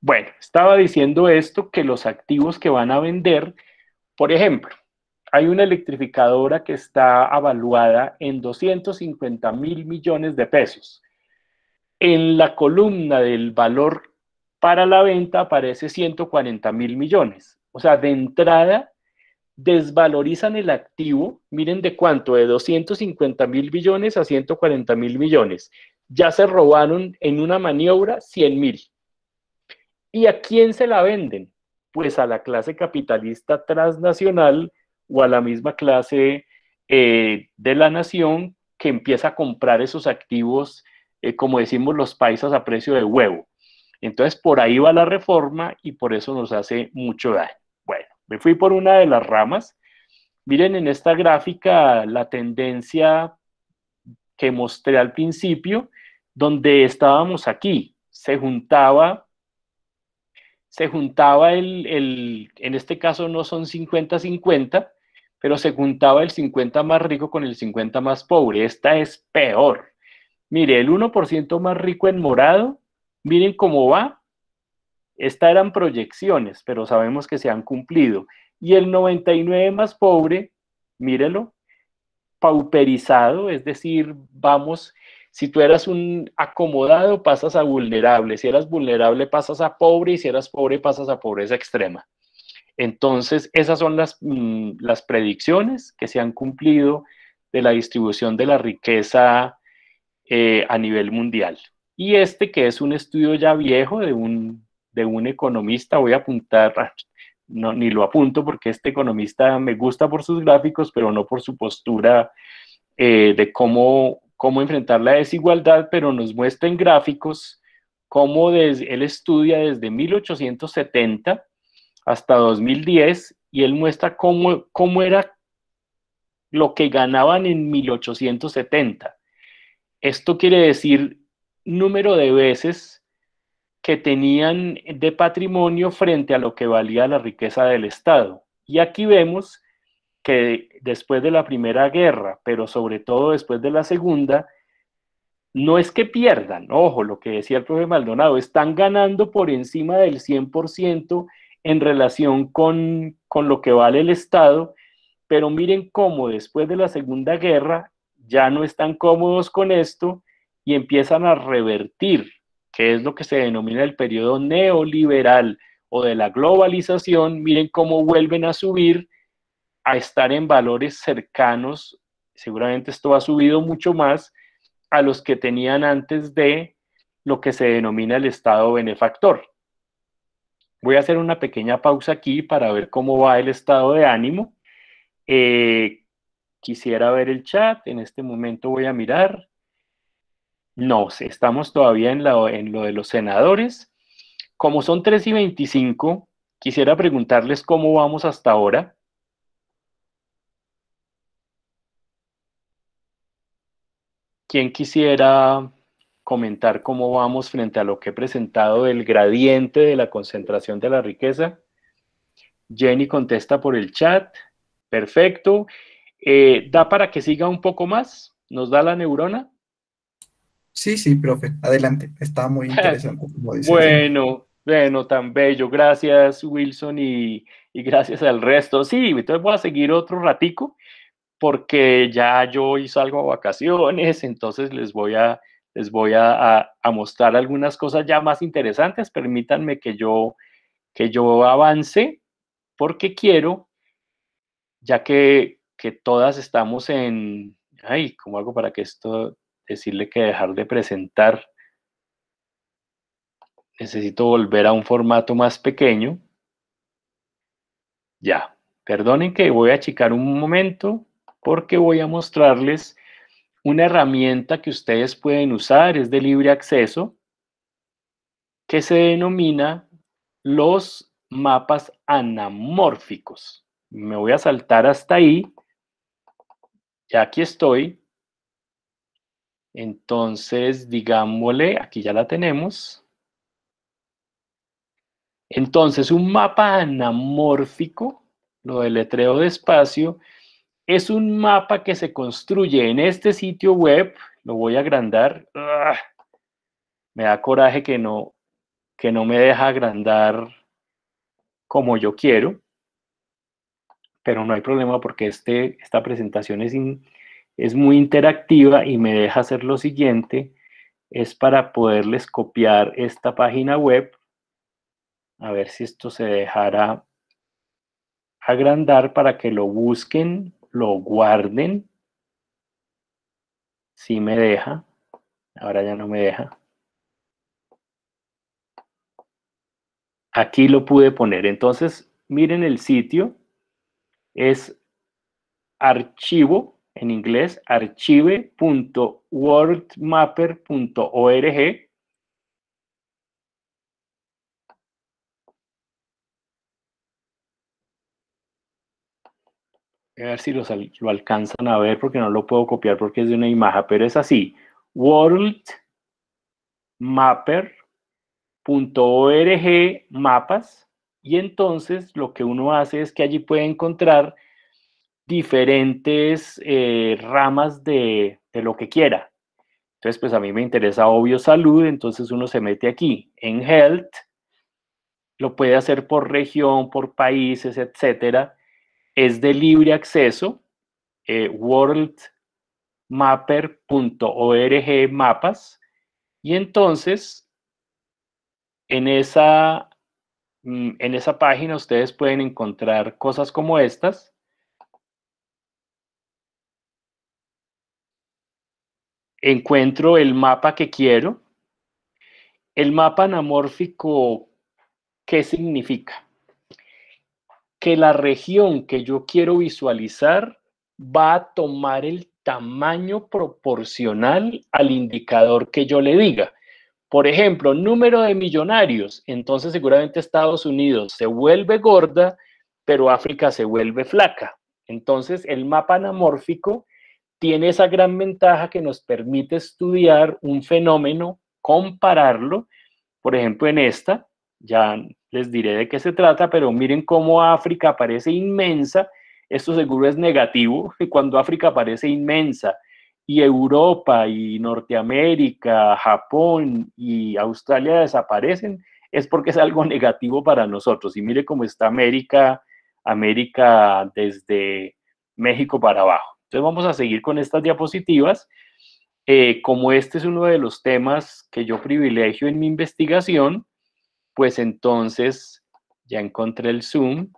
Bueno, estaba diciendo esto que los activos que van a vender, por ejemplo, hay una electrificadora que está avaluada en 250 mil millones de pesos. En la columna del valor para la venta aparece 140 mil millones. O sea, de entrada desvalorizan el activo, miren de cuánto, de 250 mil millones a 140 mil millones. Ya se robaron en una maniobra 100 mil. ¿Y a quién se la venden? Pues a la clase capitalista transnacional o a la misma clase eh, de la nación que empieza a comprar esos activos, eh, como decimos los paisas, a precio de huevo. Entonces, por ahí va la reforma y por eso nos hace mucho daño. Bueno, me fui por una de las ramas. Miren en esta gráfica la tendencia que mostré al principio, donde estábamos aquí. Se juntaba, se juntaba el, el en este caso no son 50-50, pero se juntaba el 50 más rico con el 50 más pobre. Esta es peor. Mire, el 1% más rico en morado, miren cómo va. Estas eran proyecciones, pero sabemos que se han cumplido. Y el 99 más pobre, mírelo, pauperizado, es decir, vamos, si tú eras un acomodado, pasas a vulnerable, si eras vulnerable, pasas a pobre, y si eras pobre, pasas a pobreza extrema. Entonces, esas son mm, las, predicciones que se han cumplido de la distribución de la riqueza eh, a nivel mundial. Y este, que es un estudio ya viejo de un, economista, voy a apuntar, ah, no, ni lo apunto porque este economista me gusta por sus gráficos, pero no por su postura eh, de cómo, cómo enfrentar la desigualdad, pero nos muestra en gráficos cómo desde, él estudia desde 1870 hasta 2010 y él muestra cómo, cómo era lo que ganaban en 1870. Esto quiere decir número de veces que tenían de patrimonio frente a lo que valía la riqueza del Estado. Y aquí vemos que después de la Primera Guerra, pero sobre todo después de la Segunda, no es que pierdan, ojo, lo que decía el profe Maldonado, están ganando por encima del 100% en relación con, lo que vale el Estado, pero miren cómo después de la Segunda Guerra ya no están cómodos con esto y empiezan a revertir, que es lo que se denomina el periodo neoliberal o de la globalización, miren cómo vuelven a subir, a estar en valores cercanos, seguramente esto ha subido mucho más, a los que tenían antes de lo que se denomina el Estado benefactor. Voy a hacer una pequeña pausa aquí para ver cómo va el estado de ánimo. Eh, quisiera ver el chat, en este momento voy a mirar. No, estamos todavía en, en lo de los senadores. Como son 3 y 25, quisiera preguntarles cómo vamos hasta ahora. ¿Quién quisiera comentar cómo vamos frente a lo que he presentado del gradiente de la concentración de la riqueza. Jenny contesta por el chat. Perfecto. Eh, ¿Da para que siga un poco más? ¿Nos da la neurona? Sí, sí, profe. Adelante. Está muy *laughs* interesante. bueno, bueno, tan bello. Gracias, Wilson, y, gracias al resto. Sí, entonces voy a seguir otro ratico porque ya yo hice algo a vacaciones, entonces les voy a les voy a, mostrar algunas cosas ya más interesantes. Permítanme que yo, que yo avance porque quiero, ya que, que todas estamos en... Ay, ¿cómo hago para que esto decirle que dejar de presentar? Necesito volver a un formato más pequeño. Ya, perdonen que voy a achicar un momento porque voy a mostrarles una herramienta que ustedes pueden usar, es de libre acceso, que se denomina los mapas anamórficos. Me voy a saltar hasta ahí. Ya aquí estoy. Entonces, digámosle, aquí ya la tenemos. Entonces, un mapa anamórfico, lo de espacio es un mapa que se construye en este sitio web. Lo voy a agrandar. Ah, me da coraje que no, que no me deja agrandar como yo quiero. Pero no hay problema porque este, esta presentación es, es muy interactiva y me deja hacer lo siguiente. Es para poderles copiar esta página web. A ver si esto se dejará agrandar para que lo busquen lo guarden. Si me deja. Ahora ya no me deja. Aquí lo pude poner. Entonces, miren el sitio. Es archivo, en inglés, archive.wordmapper.org a ver si lo alcanzan a ver porque no lo puedo copiar porque es de una imagen, pero es así. worldmapper.org mapas y entonces lo que uno hace es que allí puede encontrar diferentes eh, ramas de, lo que quiera. Entonces, pues a mí me interesa obvio salud, entonces uno se mete aquí en health, lo puede hacer por región, por países, etcétera es de libre acceso, eh, worldmapper.org mapas, y entonces en esa, mm, en esa página ustedes pueden encontrar cosas como estas. Encuentro el mapa que quiero. El mapa anamórfico, ¿qué significa? que la región que yo quiero visualizar va a tomar el tamaño proporcional al indicador que yo le diga. Por ejemplo, número de millonarios. Entonces seguramente Estados Unidos se vuelve gorda, pero África se vuelve flaca. Entonces el mapa anamórfico tiene esa gran ventaja que nos permite estudiar un fenómeno, compararlo. Por ejemplo, en esta, ya les diré de qué se trata, pero miren cómo África parece inmensa. Esto seguro es negativo *laughs* cuando África parece inmensa. Y Europa y Norteamérica, Japón y Australia desaparecen, es porque es algo *laughs* negativo para nosotros. Y mire cómo está América, América desde México para abajo. Entonces vamos a seguir con estas diapositivas. Eh, como este es uno de los temas que yo privilegio en mi investigación, pues entonces ya encontré el zoom.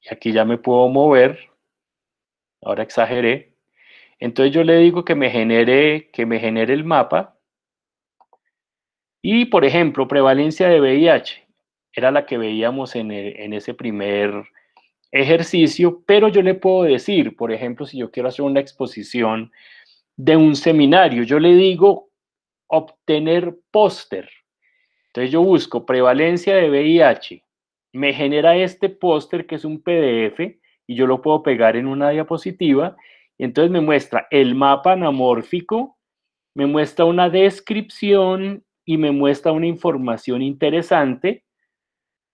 Y aquí ya me puedo mover. Ahora exageré. Entonces yo le digo que me genere, que me genere el mapa. Y, por ejemplo, prevalencia de VIH. Era la que veíamos en, en ese primer ejercicio, pero yo le puedo decir, por ejemplo, si yo quiero hacer una exposición de un seminario, yo le digo obtener póster. Entonces yo busco prevalencia de VIH, me genera este póster que es un PDF y yo lo puedo pegar en una diapositiva. Y entonces me muestra el mapa anamórfico, me muestra una descripción y me muestra una información interesante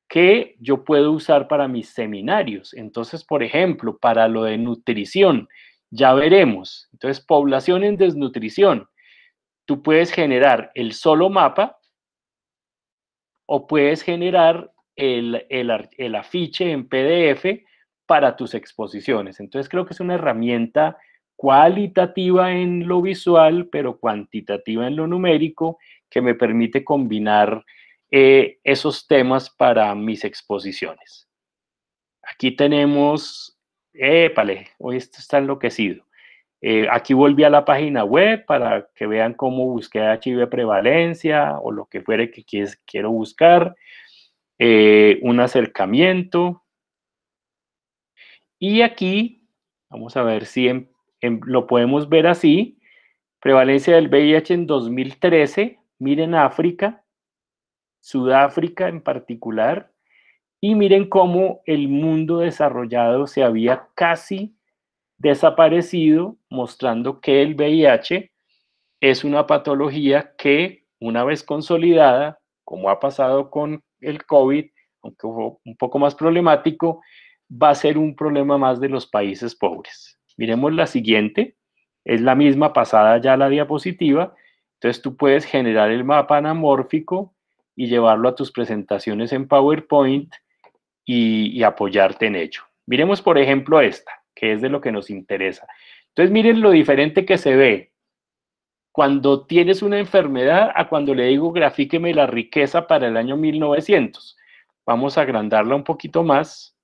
que yo puedo usar para mis seminarios. Entonces, por ejemplo, para lo de nutrición, ya veremos. Entonces, población en desnutrición tú puedes generar el solo mapa o puedes generar el, afiche en PDF para tus exposiciones. Entonces creo que es una herramienta cualitativa en lo visual, pero cuantitativa en lo numérico, que me permite combinar eh, esos temas para mis exposiciones. Aquí tenemos, épale, hoy esto está enloquecido. Eh, aquí volví a la página web para que vean cómo busqué HIV prevalencia o lo que fuere que quiero buscar. Eh, un acercamiento. Y aquí, vamos a ver si lo podemos ver así. Prevalencia del VIH en 2013. Miren África, Sudáfrica en particular. Y miren cómo el mundo desarrollado se había casi desaparecido, mostrando que el VIH es una patología que, una vez consolidada, como ha pasado con el COVID, aunque un poco más problemático, va a ser un problema más de los países pobres. Miremos la siguiente, es la misma pasada ya la diapositiva, entonces tú puedes generar el mapa anamórfico y llevarlo a tus presentaciones en PowerPoint y apoyarte en ello. Miremos por ejemplo esta que es de lo que nos interesa. Entonces, miren lo diferente que se ve cuando tienes una enfermedad a cuando le digo grafíqueme la riqueza para el año 1900. Vamos a agrandarla un poquito más.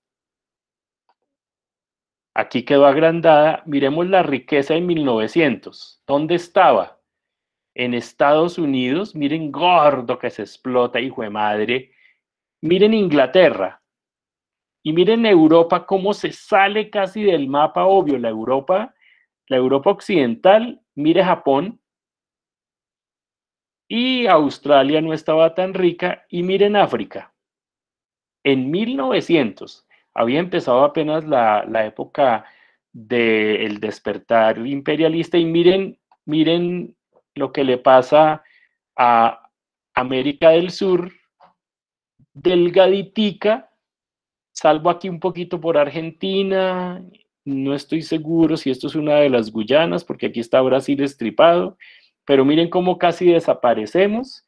Aquí quedó agrandada. Miremos la riqueza en 1900. ¿Dónde estaba? En Estados Unidos, miren gordo que se explota, hijo de madre. Miren Inglaterra, y miren Europa cómo se sale casi del mapa obvio. La Europa, la Europa occidental, mire Japón. Y Australia no estaba tan rica. Y miren África. En 1900 había empezado apenas la, época del despertar imperialista. Y miren, miren lo que le pasa a América del Sur, delgaditica salvo aquí un poquito por Argentina, no estoy seguro si esto es una de las Guyanas, porque aquí está Brasil estripado, pero miren cómo casi desaparecemos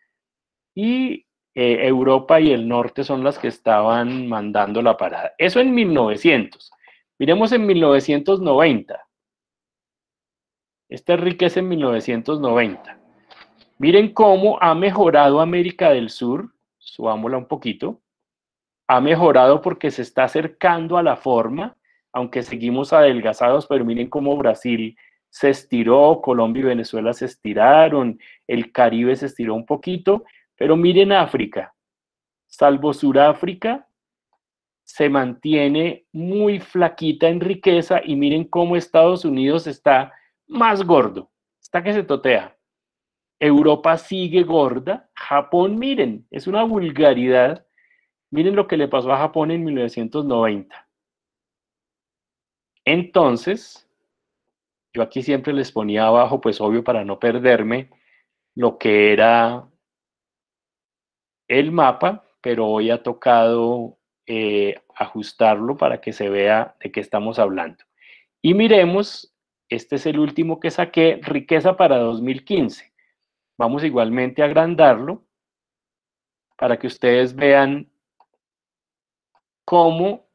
y eh, Europa y el norte son las que estaban mandando la parada. Eso en 1900. Miremos en 1990. Esta riqueza en 1990. Miren cómo ha mejorado América del Sur, subámosla un poquito, ha mejorado porque se está acercando a la forma, aunque seguimos adelgazados, pero miren cómo Brasil se estiró, Colombia y Venezuela se estiraron, el Caribe se estiró un poquito, pero miren África, salvo Sudáfrica, se mantiene muy flaquita en riqueza y miren cómo Estados Unidos está más gordo, está que se totea. Europa sigue gorda, Japón, miren, es una vulgaridad Miren lo que le pasó a Japón en 1990. Entonces, yo aquí siempre les ponía abajo, pues obvio para no perderme, lo que era el mapa, pero hoy ha tocado eh, ajustarlo para que se vea de qué estamos hablando. Y miremos, este es el último que saqué, riqueza para 2015. Vamos igualmente a agrandarlo para que ustedes vean cómo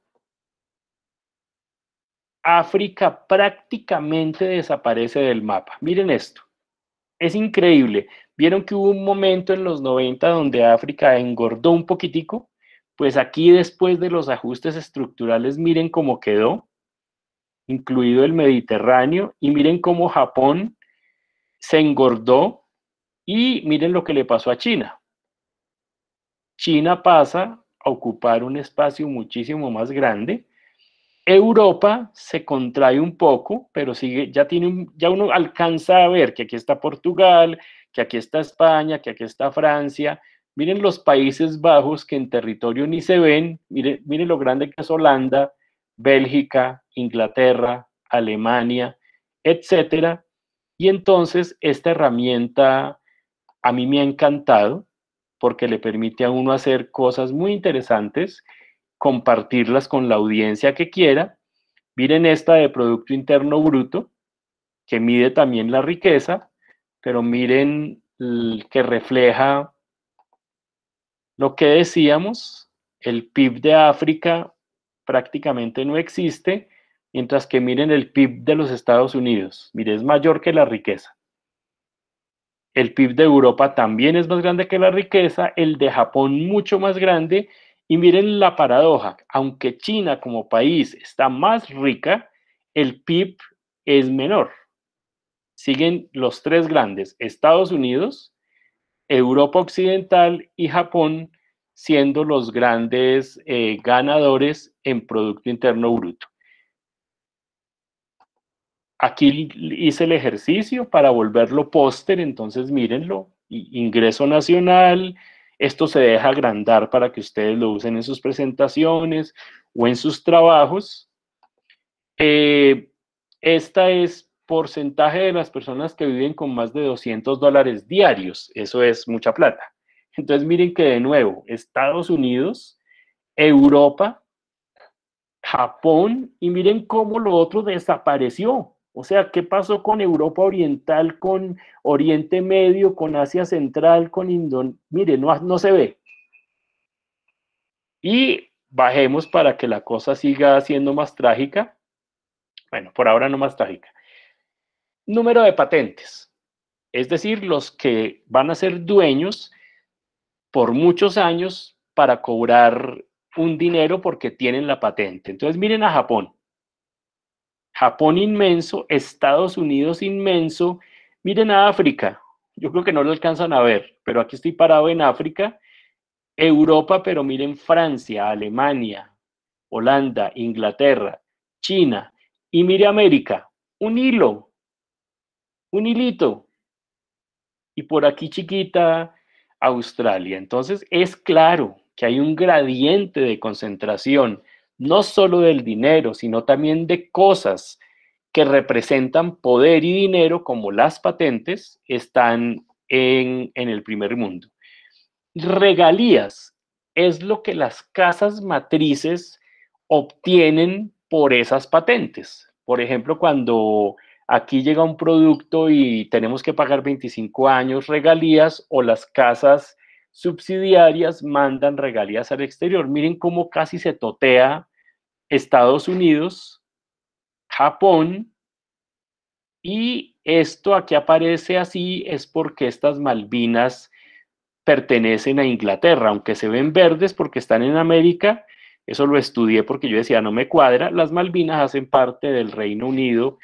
África prácticamente desaparece del mapa. Miren esto. Es increíble. Vieron que hubo un momento en los 90 donde África engordó un poquitico. Pues aquí después de los ajustes estructurales, miren cómo quedó, incluido el Mediterráneo, y miren cómo Japón se engordó y miren lo que le pasó a China. China pasa ocupar un espacio muchísimo más grande. Europa se contrae un poco, pero sigue, ya, tiene ya uno alcanza a ver que aquí está Portugal, que aquí está España, que aquí está Francia. Miren los Países Bajos que en territorio ni se ven. Miren, miren lo grande que es Holanda, Bélgica, Inglaterra, Alemania, etcétera. Y entonces esta herramienta a mí me ha encantado porque le permite a uno hacer cosas muy interesantes, compartirlas con la audiencia que quiera. Miren esta de Producto Interno Bruto, que mide también la riqueza, pero miren que refleja lo que decíamos, el PIB de África prácticamente no existe, mientras que miren el PIB de los Estados Unidos, miren, es mayor que la riqueza. El PIB de Europa también es más grande que la riqueza, el de Japón mucho más grande. Y miren la paradoja, aunque China como país está más rica, el PIB es menor. Siguen los tres grandes, Estados Unidos, Europa Occidental y Japón, siendo los grandes eh, ganadores en Producto Interno Bruto. Aquí hice el ejercicio para volverlo póster, entonces mírenlo, ingreso nacional, esto se deja agrandar para que ustedes lo usen en sus presentaciones o en sus trabajos. Eh, esta es porcentaje de las personas que viven con más de 200 dólares diarios. Eso es mucha plata. Entonces miren que de nuevo, Estados Unidos, Europa, Japón, y miren cómo lo otro desapareció. O sea, ¿qué pasó con Europa Oriental, con Oriente Medio, con Asia Central, con Indonesia? Mire, no, no se ve. Y bajemos para que la cosa siga siendo más trágica. Bueno, por ahora no más trágica. Número de patentes. Es decir, los que van a ser dueños por muchos años para cobrar un dinero porque tienen la patente. Entonces miren a Japón. Japón inmenso, Estados Unidos inmenso. Miren a África, yo creo que no lo alcanzan a ver, pero aquí estoy parado en África, Europa, pero miren Francia, Alemania, Holanda, Inglaterra, China, y mire América, un hilo, un hilito. Y por aquí chiquita, Australia. Entonces es claro que hay un gradiente de concentración no solo del dinero, sino también de cosas que representan poder y dinero, como las patentes, están en, el primer mundo. Regalías es lo que las casas matrices obtienen por esas patentes. Por ejemplo, cuando aquí llega un producto y tenemos que pagar 25 años regalías o las casas subsidiarias mandan regalías al exterior. Miren cómo casi se totea Estados Unidos, Japón, y esto aquí aparece así es porque estas Malvinas pertenecen a Inglaterra, aunque se ven verdes porque están en América, eso lo estudié porque yo decía, no me cuadra, las Malvinas hacen parte del Reino Unido,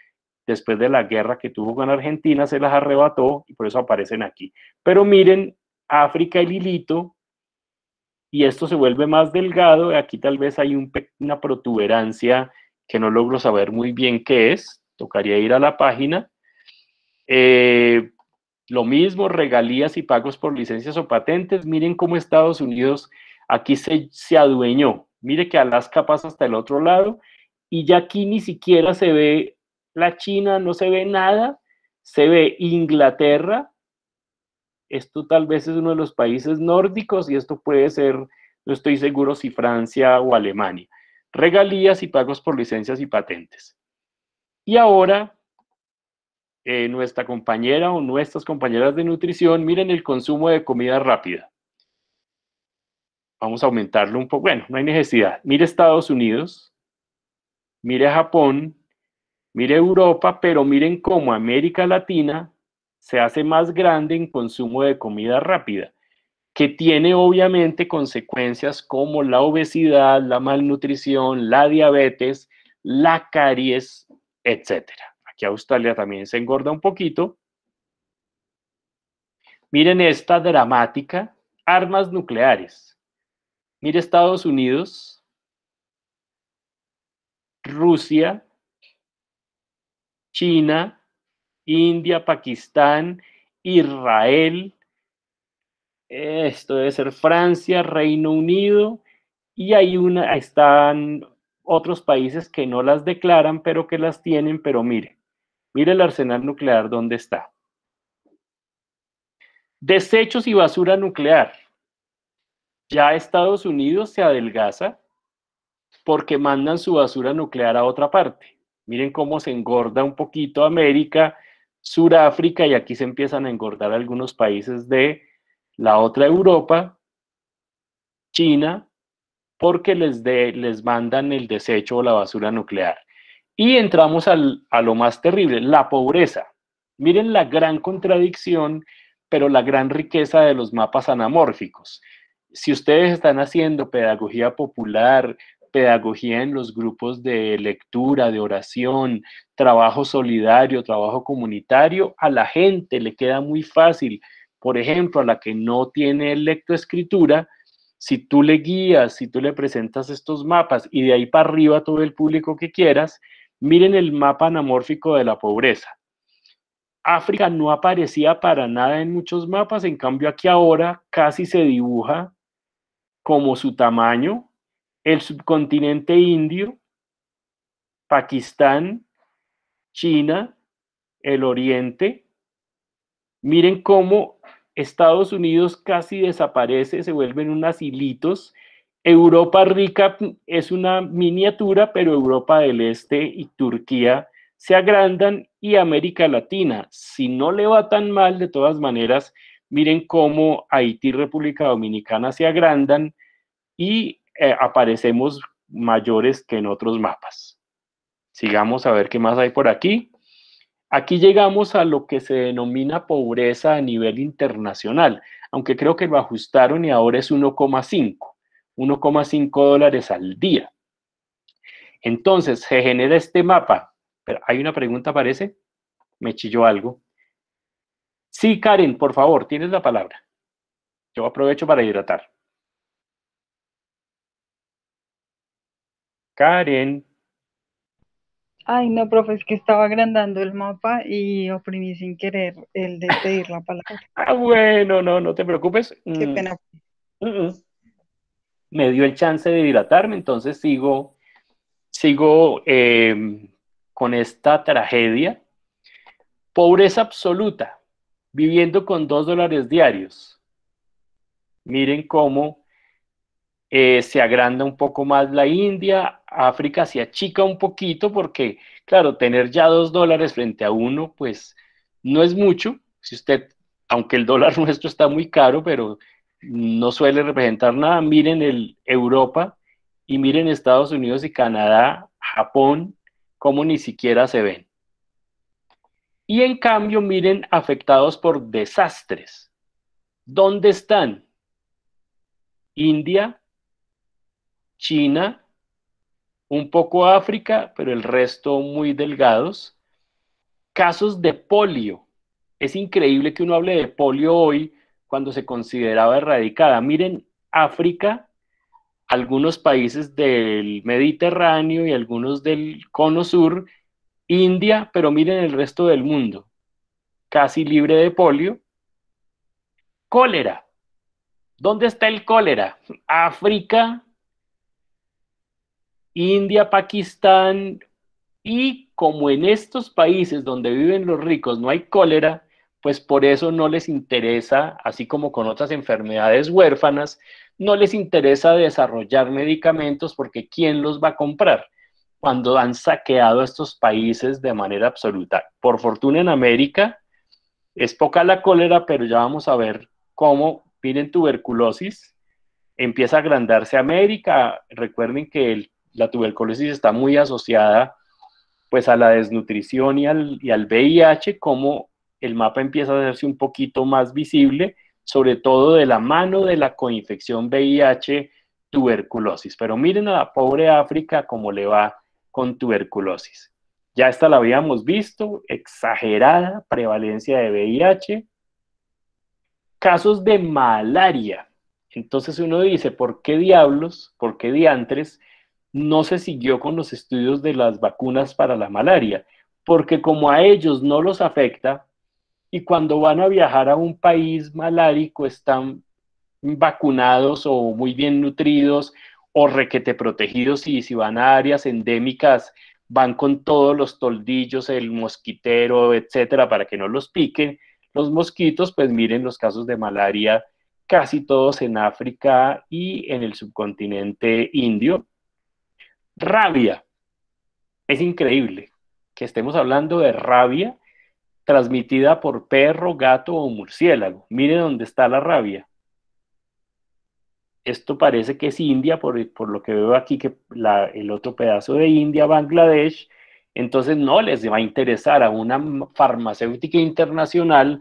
después de la guerra que tuvo con Argentina se las arrebató y por eso aparecen aquí. Pero miren, África y Lilito y esto se vuelve más delgado. Aquí tal vez hay una protuberancia que no logro saber muy bien qué es. Tocaría ir a la página. Eh, lo mismo, regalías y pagos por licencias o patentes. Miren cómo Estados Unidos aquí se, se adueñó. Mire que Alaska pasa hasta el otro lado y ya aquí ni siquiera se ve la China, no se ve nada. Se ve Inglaterra, esto tal vez es uno de los países nórdicos y esto puede ser, no estoy seguro si Francia o Alemania. Regalías y pagos por licencias y patentes. Y ahora, eh, nuestra compañera o nuestras compañeras de nutrición, miren el consumo de comida rápida. Vamos a aumentarlo un poco. Bueno, no hay necesidad. Mire Estados Unidos, mire Japón, mire Europa, pero miren cómo América Latina se hace más grande en consumo de comida rápida, que tiene obviamente consecuencias como la obesidad, la malnutrición, la diabetes, la caries, etc. Aquí Australia también se engorda un poquito. Miren esta dramática, armas nucleares. Mire Estados Unidos, Rusia, China, India, Pakistán, Israel, esto debe ser Francia, Reino Unido, y hay una, están otros países que no las declaran, pero que las tienen, pero mire, mire el arsenal nuclear dónde está. Desechos y basura nuclear. Ya Estados Unidos se adelgaza porque mandan su basura nuclear a otra parte. Miren cómo se engorda un poquito América Suráfrica y aquí se empiezan a engordar algunos países de la otra Europa, China, porque les, les mandan el desecho o la basura nuclear. Y entramos a lo más terrible, la pobreza. Miren la gran contradicción, pero la gran riqueza de los mapas anamórficos. Si ustedes están haciendo pedagogía popular, pedagogía en los grupos de lectura, de oración, trabajo solidario, trabajo comunitario, a la gente le queda muy fácil. Por ejemplo, a la que no tiene lectoescritura, si tú le guías, si tú le presentas estos mapas y de ahí para arriba todo el público que quieras, miren el mapa anamórfico de la pobreza. África no aparecía para nada en muchos mapas, en cambio aquí ahora casi se dibuja como su tamaño, el subcontinente indio, Pakistán, China, el Oriente. Miren cómo Estados Unidos casi desaparece, se vuelven unas hilitos. Europa rica es una miniatura, pero Europa del Este y Turquía se agrandan y América Latina, si no le va tan mal de todas maneras, miren cómo Haití y República Dominicana se agrandan y eh, aparecemos mayores que en otros mapas. Sigamos a ver qué más hay por aquí. Aquí llegamos a lo que se denomina pobreza a nivel internacional, aunque creo que lo ajustaron y ahora es 1,5, 1,5 dólares al día. Entonces, se genera este mapa. Pero, ¿Hay una pregunta, parece? Me chilló algo. Sí, Karen, por favor, tienes la palabra. Yo aprovecho para hidratar. Karen. Ay, no, profe, es que estaba agrandando el mapa y oprimí sin querer el de pedir la palabra. *laughs* Ah, bueno, no, no te preocupes. Qué mm, pena. Mm, mm. Me dio el chance de dilatarme, entonces sigo, sigo eh, con esta tragedia. Pobreza absoluta, viviendo con dos dólares diarios. Miren cómo eh, se agranda un poco más la India, África se achica un poquito porque, claro, tener ya dos dólares frente a uno, pues no es mucho. Si usted, aunque el dólar *laughs* nuestro está muy caro, pero no suele representar nada, miren el Europa y miren Estados Unidos y Canadá, Japón, como ni siquiera se ven. Y en cambio, miren afectados por desastres. ¿Dónde están? India, China, un poco África, pero el resto muy delgados. Casos de polio. Es increíble que uno hable de polio hoy cuando se consideraba erradicada. Miren, África, algunos países del Mediterráneo y algunos del Cono Sur, India, pero miren el resto del mundo, casi libre de polio. Cólera. ¿Dónde está el cólera? África, India, Pakistán, y como en estos países donde viven los ricos no hay cólera, pues por eso no les interesa, así como con otras enfermedades huérfanas, no les interesa desarrollar medicamentos porque ¿quién los va a comprar? Cuando han saqueado estos países de manera absoluta. Por fortuna en América es poca la cólera, pero ya vamos a ver cómo piden tuberculosis, empieza a agrandarse América. Recuerden que el la tuberculosis está muy asociada pues a la desnutrición y al, y al VIH, como el mapa empieza a hacerse un poquito más visible, sobre todo de la mano de la coinfección VIH tuberculosis. Pero miren a la pobre África cómo le va con tuberculosis. Ya esta la habíamos visto, exagerada prevalencia de VIH. Casos de malaria. Entonces uno dice, ¿por qué diablos, por qué diantres no se siguió con los estudios de las vacunas para la malaria, porque como a ellos no los afecta, y cuando van a viajar a un país malárico están vacunados o muy bien nutridos o requete protegidos y si van a áreas endémicas van con todos los toldillos, el mosquitero, etcétera, para que no los piquen. Los mosquitos, pues miren los casos de malaria, casi todos en África y en el subcontinente indio, rabia. Es increíble que estemos hablando de rabia transmitida por perro, gato o murciélago. Mire dónde está la rabia. Esto parece que es India, por, por lo que veo aquí, que el otro pedazo de India, Bangladesh, entonces no les va a interesar a una farmacéutica internacional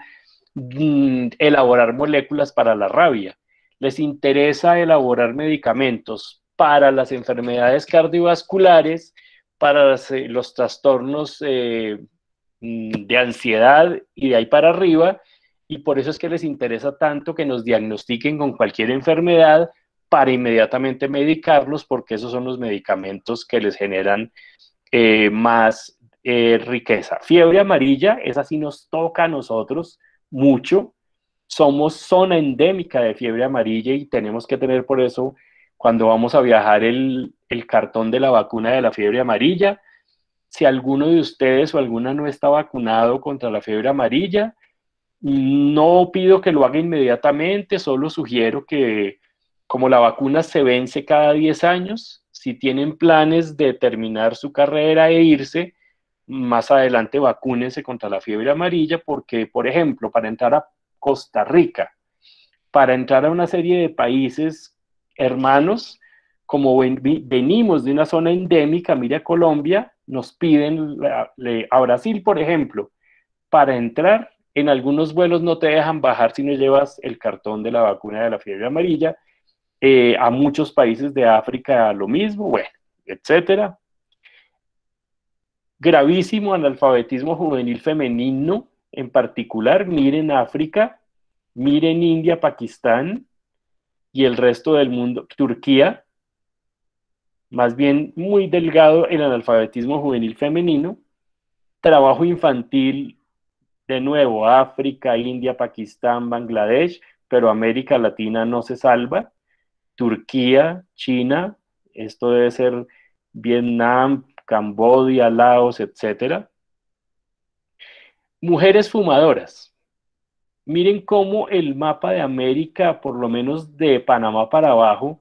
mm, elaborar moléculas para la rabia. Les interesa elaborar medicamentos para las enfermedades cardiovasculares, para eh, los trastornos eh, mm, de ansiedad y de ahí para arriba. Y por eso es que les interesa tanto que nos diagnostiquen con cualquier enfermedad para inmediatamente medicarlos, porque esos son los medicamentos que les generan eh, más riqueza. Fiebre amarilla, esa sí nos toca a nosotros mucho. Somos zona endémica de fiebre amarilla y tenemos que tener por eso cuando vamos a viajar el, cartón de la vacuna de la fiebre amarilla. Si alguno de ustedes o alguna no está vacunado contra la fiebre amarilla, no pido que lo haga inmediatamente, solo sugiero que como la vacuna se vence cada 10 años, si tienen planes de terminar su carrera e irse, más adelante vacúnense contra la fiebre amarilla porque, por ejemplo, para entrar a Costa Rica, para entrar a una serie de países hermanos, como venimos de una zona endémica, mira Colombia, nos piden a Brasil, por ejemplo, para entrar en algunos vuelos no te dejan bajar si no llevas el cartón de la vacuna de la fiebre amarilla. Eh, a muchos países de África lo mismo, bueno, etcétera. Gravísimo analfabetismo juvenil femenino, en particular, miren África, miren India, Pakistán, y el resto del mundo, Turquía, más bien muy delgado el analfabetismo juvenil femenino, trabajo infantil, de nuevo, África, India, Pakistán, Bangladesh, pero América Latina no se salva, Turquía, China, esto debe ser Vietnam, Cambodia, Laos, etc. Mujeres fumadoras. Miren cómo el mapa de América, por lo menos de Panamá para abajo,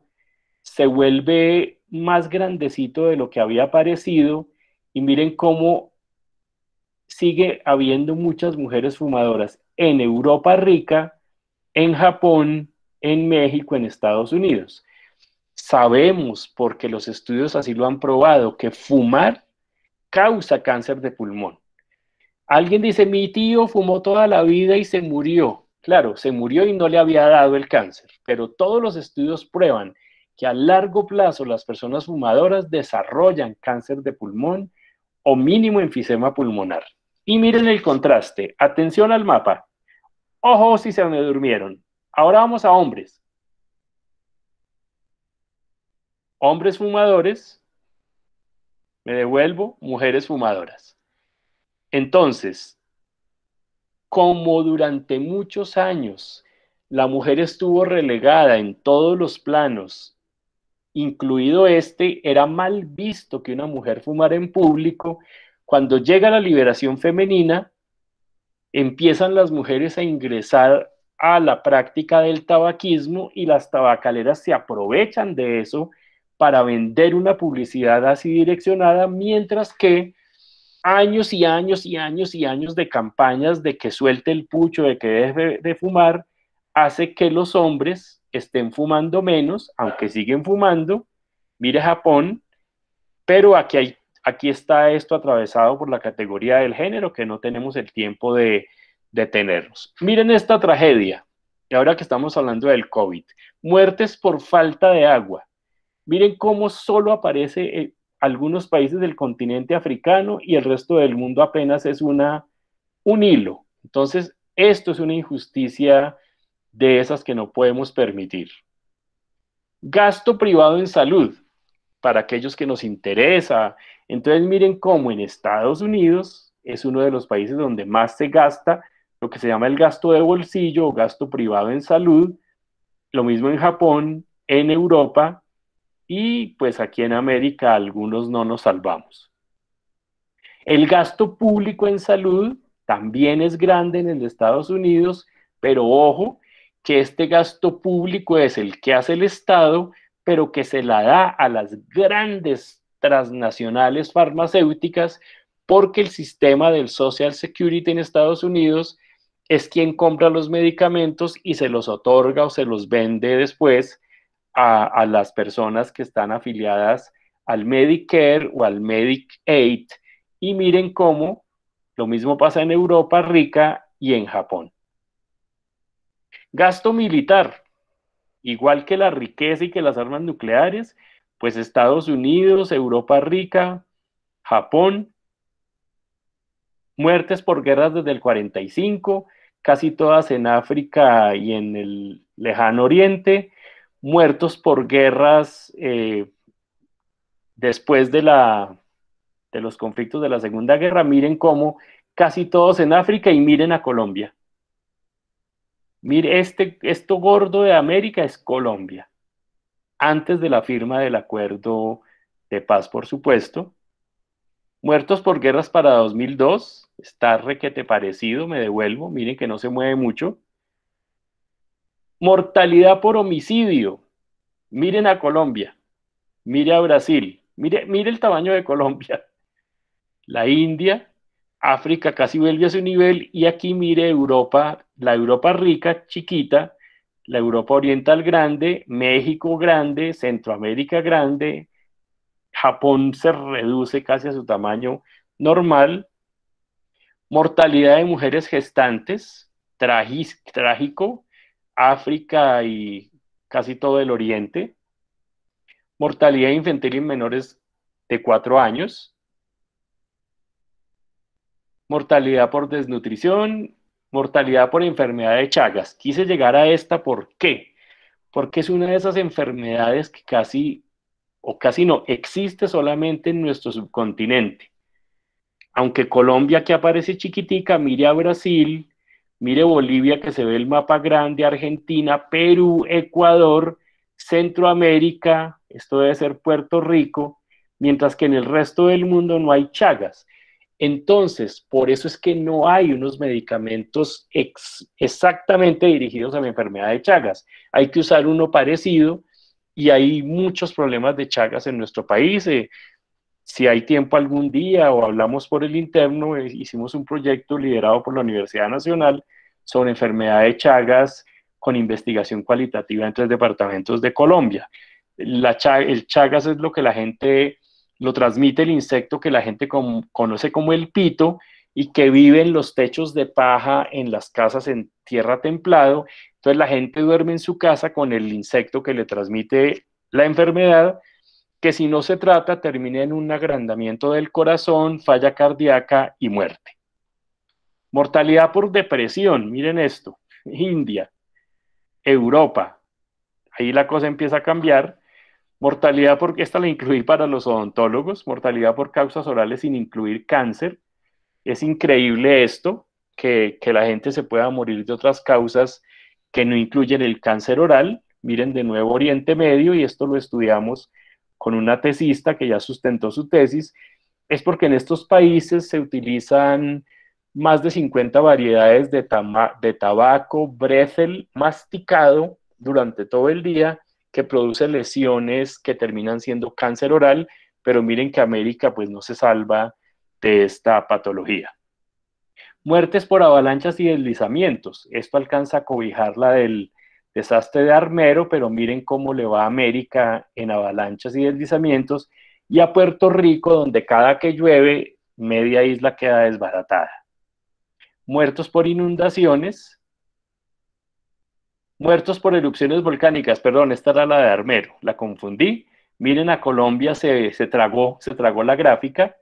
se vuelve más grandecito de lo que había parecido y miren cómo sigue habiendo muchas mujeres fumadoras en Europa rica, en Japón, en México, en Estados Unidos. Sabemos, porque los estudios así lo han probado, que fumar causa cáncer de pulmón. Alguien dice, mi tío fumó toda la vida y se murió. Claro, se murió y no le había dado el cáncer, pero todos los estudios prueban que a largo plazo las personas fumadoras desarrollan cáncer de pulmón o mínimo enfisema pulmonar. Y miren el contraste, atención al mapa. Ojo si se me durmieron. Ahora vamos a hombres. Hombres fumadores, me devuelvo, mujeres fumadoras. Entonces, como durante muchos años la mujer estuvo relegada en todos los planos, incluido este, era mal visto que una mujer fumara en público, cuando llega la liberación femenina, empiezan las mujeres a ingresar a la práctica del tabaquismo y las tabacaleras se aprovechan de eso para vender una publicidad así direccionada, mientras que años y años y años y años de campañas de que suelte el pucho, de que deje de fumar, hace que los hombres estén fumando menos, aunque siguen fumando. Mire Japón, pero aquí, aquí está esto atravesado por la categoría del género que no tenemos el tiempo de detenernos. Miren esta tragedia, y ahora que estamos hablando del COVID, muertes por falta de agua. Miren cómo solo aparece eh, algunos países del continente africano y el resto del mundo apenas es una, un hilo. Entonces, esto es una injusticia de esas que no podemos permitir. Gasto privado en salud, para aquellos que nos interesa. Entonces, miren cómo en Estados Unidos es uno de los países donde más se gasta lo que se llama el gasto de bolsillo o gasto privado en salud. Lo mismo en Japón, en Europa y pues aquí en América algunos no nos salvamos. El gasto público en salud también es grande en Estados Unidos, pero ojo que este gasto público es el que hace el Estado, pero que se la da a las grandes transnacionales farmacéuticas porque el sistema del Social Security en Estados Unidos es quien compra los medicamentos y se los otorga o se los vende después a, las personas que están afiliadas al Medicare o al Medicaid. Y miren cómo lo mismo pasa en Europa rica y en Japón. Gasto militar, igual que la riqueza y que las armas nucleares, pues Estados Unidos, Europa rica, Japón, muertes por guerras desde el 45, casi todas en África y en el lejano oriente, muertos por guerras eh, después de, la, de los conflictos de la Segunda Guerra. Miren cómo casi todos en África y miren a Colombia. Mire, este, esto gordo de América es Colombia, antes de la firma del acuerdo de paz, por supuesto. Muertos por guerras para 2002, está requete parecido, me devuelvo, miren que no se mueve mucho. Mortalidad por homicidio. Miren a Colombia, mire a Brasil, mire, el tamaño de Colombia. *laughs* La India, África casi vuelve a su nivel y aquí mire Europa, la Europa rica, chiquita, la Europa oriental grande, México grande, Centroamérica grande, Japón se reduce casi a su tamaño normal. Mortalidad de mujeres gestantes, trágico, África y casi todo el Oriente. Mortalidad infantil en menores de 4 años. Mortalidad por desnutrición. Mortalidad por enfermedad de Chagas. Quise llegar a esta, ¿por qué? Porque es una de esas enfermedades que casi, o casi no, existe solamente en nuestro subcontinente. Aunque Colombia, que aparece chiquitica, mire a Brasil, Mire Bolivia, que se ve el mapa grande, Argentina, Perú, Ecuador, Centroamérica, esto debe ser Puerto Rico, mientras que en el resto del mundo no hay chagas. Entonces, por eso es que no hay unos medicamentos exactamente dirigidos a la enfermedad de Chagas. Hay que usar uno parecido y hay muchos problemas de Chagas en nuestro país. Eh, si hay tiempo algún día o hablamos por el interno, eh, hicimos un proyecto liderado por la Universidad Nacional sobre enfermedad de Chagas con investigación cualitativa en tres departamentos de Colombia. el Chagas es lo que la gente, lo transmite el insecto que la gente conoce como el pito y que vive en los techos de paja, en las casas en tierra templado. Entonces la gente duerme en su casa con el insecto que le transmite la enfermedad que si no se trata termina en un agrandamiento del corazón, falla cardíaca y muerte. Mortalidad por depresión, miren esto, *laughs* India, Europa, ahí la cosa empieza a cambiar. Mortalidad por, esta la incluí para los odontólogos, mortalidad por causas orales sin incluir cáncer. Es increíble esto, que, que la gente se pueda morir de otras causas que no incluyen el cáncer oral. Miren de nuevo Oriente Medio y esto lo estudiamos con una tesista que ya sustentó su tesis, es porque en estos países se utilizan más de 50 variedades de, tabaco, brezel, masticado durante todo el día, que produce lesiones que terminan siendo cáncer oral, pero miren que América pues no se salva de esta patología. Muertes por avalanchas y deslizamientos. Esto alcanza a cobijar la del desastre de Armero, pero miren cómo le va a América en avalanchas y deslizamientos, y a Puerto Rico, donde cada que llueve, media isla queda desbaratada. Muertos por inundaciones, muertos por erupciones volcánicas, perdón, esta era la de Armero, la confundí. Miren, a Colombia se, se tragó, se tragó la gráfica,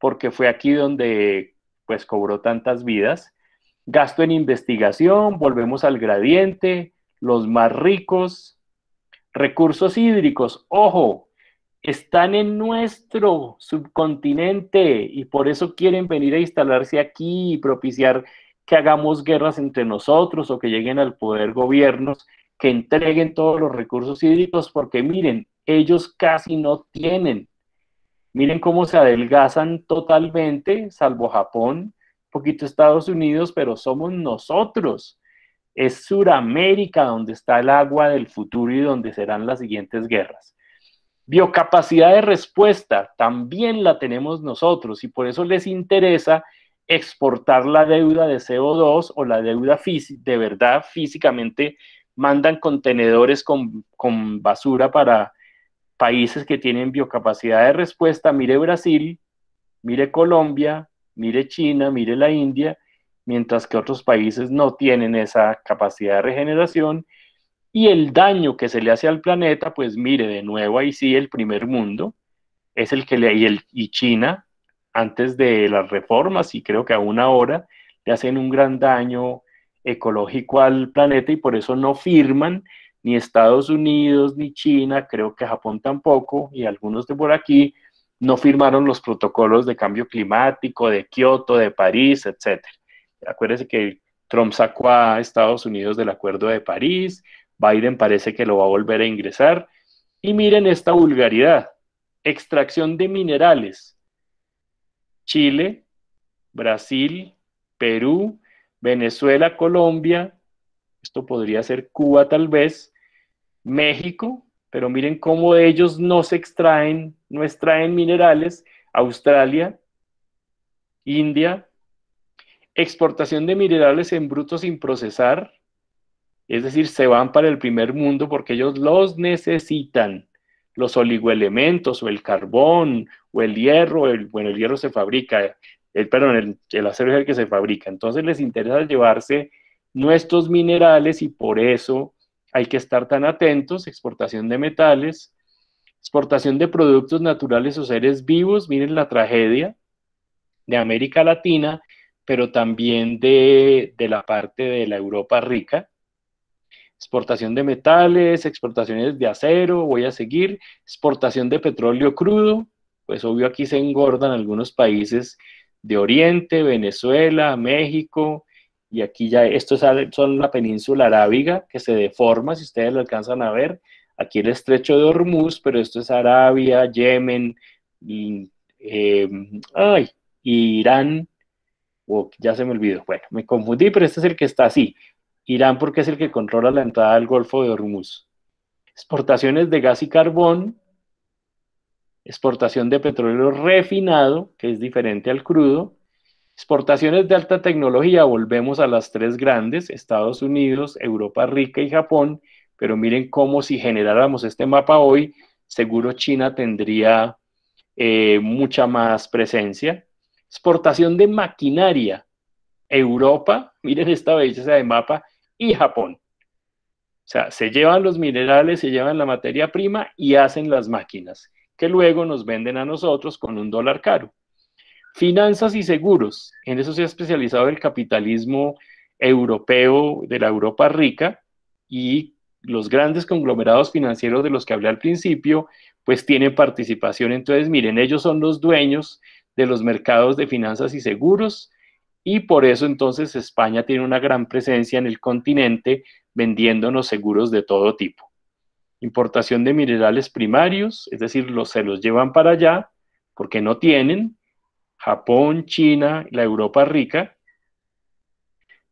porque fue aquí donde pues cobró tantas vidas. Gasto en investigación, volvemos al gradiente, los más ricos. Recursos hídricos, ojo, están en nuestro subcontinente y por eso quieren venir a instalarse aquí y propiciar que hagamos guerras entre nosotros o que lleguen al poder gobiernos que entreguen todos los recursos hídricos porque miren, ellos casi no tienen. Miren cómo se adelgazan totalmente, salvo Japón, poquito Estados Unidos, pero somos nosotros es Suramérica donde está el agua del futuro y donde serán las siguientes guerras. Biocapacidad de respuesta también la tenemos nosotros y por eso les interesa exportar la deuda de CO2 o la deuda de verdad físicamente mandan contenedores con, con, basura para países que tienen biocapacidad de respuesta. Mire Brasil, mire Colombia, mire China, mire la India, mientras que otros países no tienen esa capacidad de regeneración y el daño que se le hace al planeta, pues mire, de nuevo ahí sí el primer mundo es el que le y, el, y China antes de las reformas y creo que aún ahora le hacen un gran daño ecológico al planeta y por eso no firman ni Estados Unidos ni China, creo que Japón tampoco y algunos de por aquí no firmaron los protocolos de cambio climático de Kioto, de París, etcétera. Acuérdense que Trump sacó a Estados Unidos del Acuerdo de París, Biden parece que lo va a volver a ingresar. Y miren esta vulgaridad, extracción de minerales. Chile, Brasil, Perú, Venezuela, Colombia, esto podría ser Cuba tal vez, México, pero miren cómo ellos no se extraen, no extraen minerales, Australia, India, Exportación de minerales en bruto sin procesar, es decir, se van para el primer mundo porque ellos los necesitan. Los oligoelementos o el carbón o el hierro, el, bueno, el hierro se fabrica, el, perdón, el acero es el que se fabrica. Entonces les interesa llevarse nuestros minerales y por eso hay que estar tan atentos, exportación de metales, exportación de productos naturales o seres vivos, miren la tragedia de América Latina, pero también de, la parte de la Europa rica, exportación de metales, exportaciones de acero, voy a seguir, exportación de petróleo crudo, pues obvio aquí se engordan algunos países de Oriente, Venezuela, México, y aquí ya esto son la península arábiga que se deforma, si ustedes lo alcanzan a ver, aquí el estrecho de Hormuz, pero esto es Arabia, Yemen, eh, ay, Irán, ya se me olvidó, bueno, me confundí, pero este es el que está así. Irán porque es el que controla la entrada al Golfo de Hormuz. Exportaciones de gas y carbón, exportación de petróleo refinado, que es diferente al crudo, exportaciones de alta tecnología, volvemos a las tres grandes, Estados Unidos, Europa rica y Japón, pero miren cómo si generáramos este mapa hoy, seguro China tendría eh, mucha más presencia exportación de maquinaria, Europa, miren esta belleza de mapa, y Japón. O sea, se llevan los minerales, se llevan la materia prima y hacen las máquinas, que luego nos venden a nosotros con un dólar caro. Finanzas y seguros, en eso se ha especializado el capitalismo europeo de la Europa rica y los grandes conglomerados financieros de los que hablé al principio, pues tienen participación. Entonces, miren, ellos son los dueños de los mercados de finanzas y seguros y por eso entonces España tiene una gran presencia en el continente vendiéndonos seguros de todo tipo. Importación de minerales primarios, es decir, los, se los llevan para allá porque no tienen. Japón, China, la Europa rica.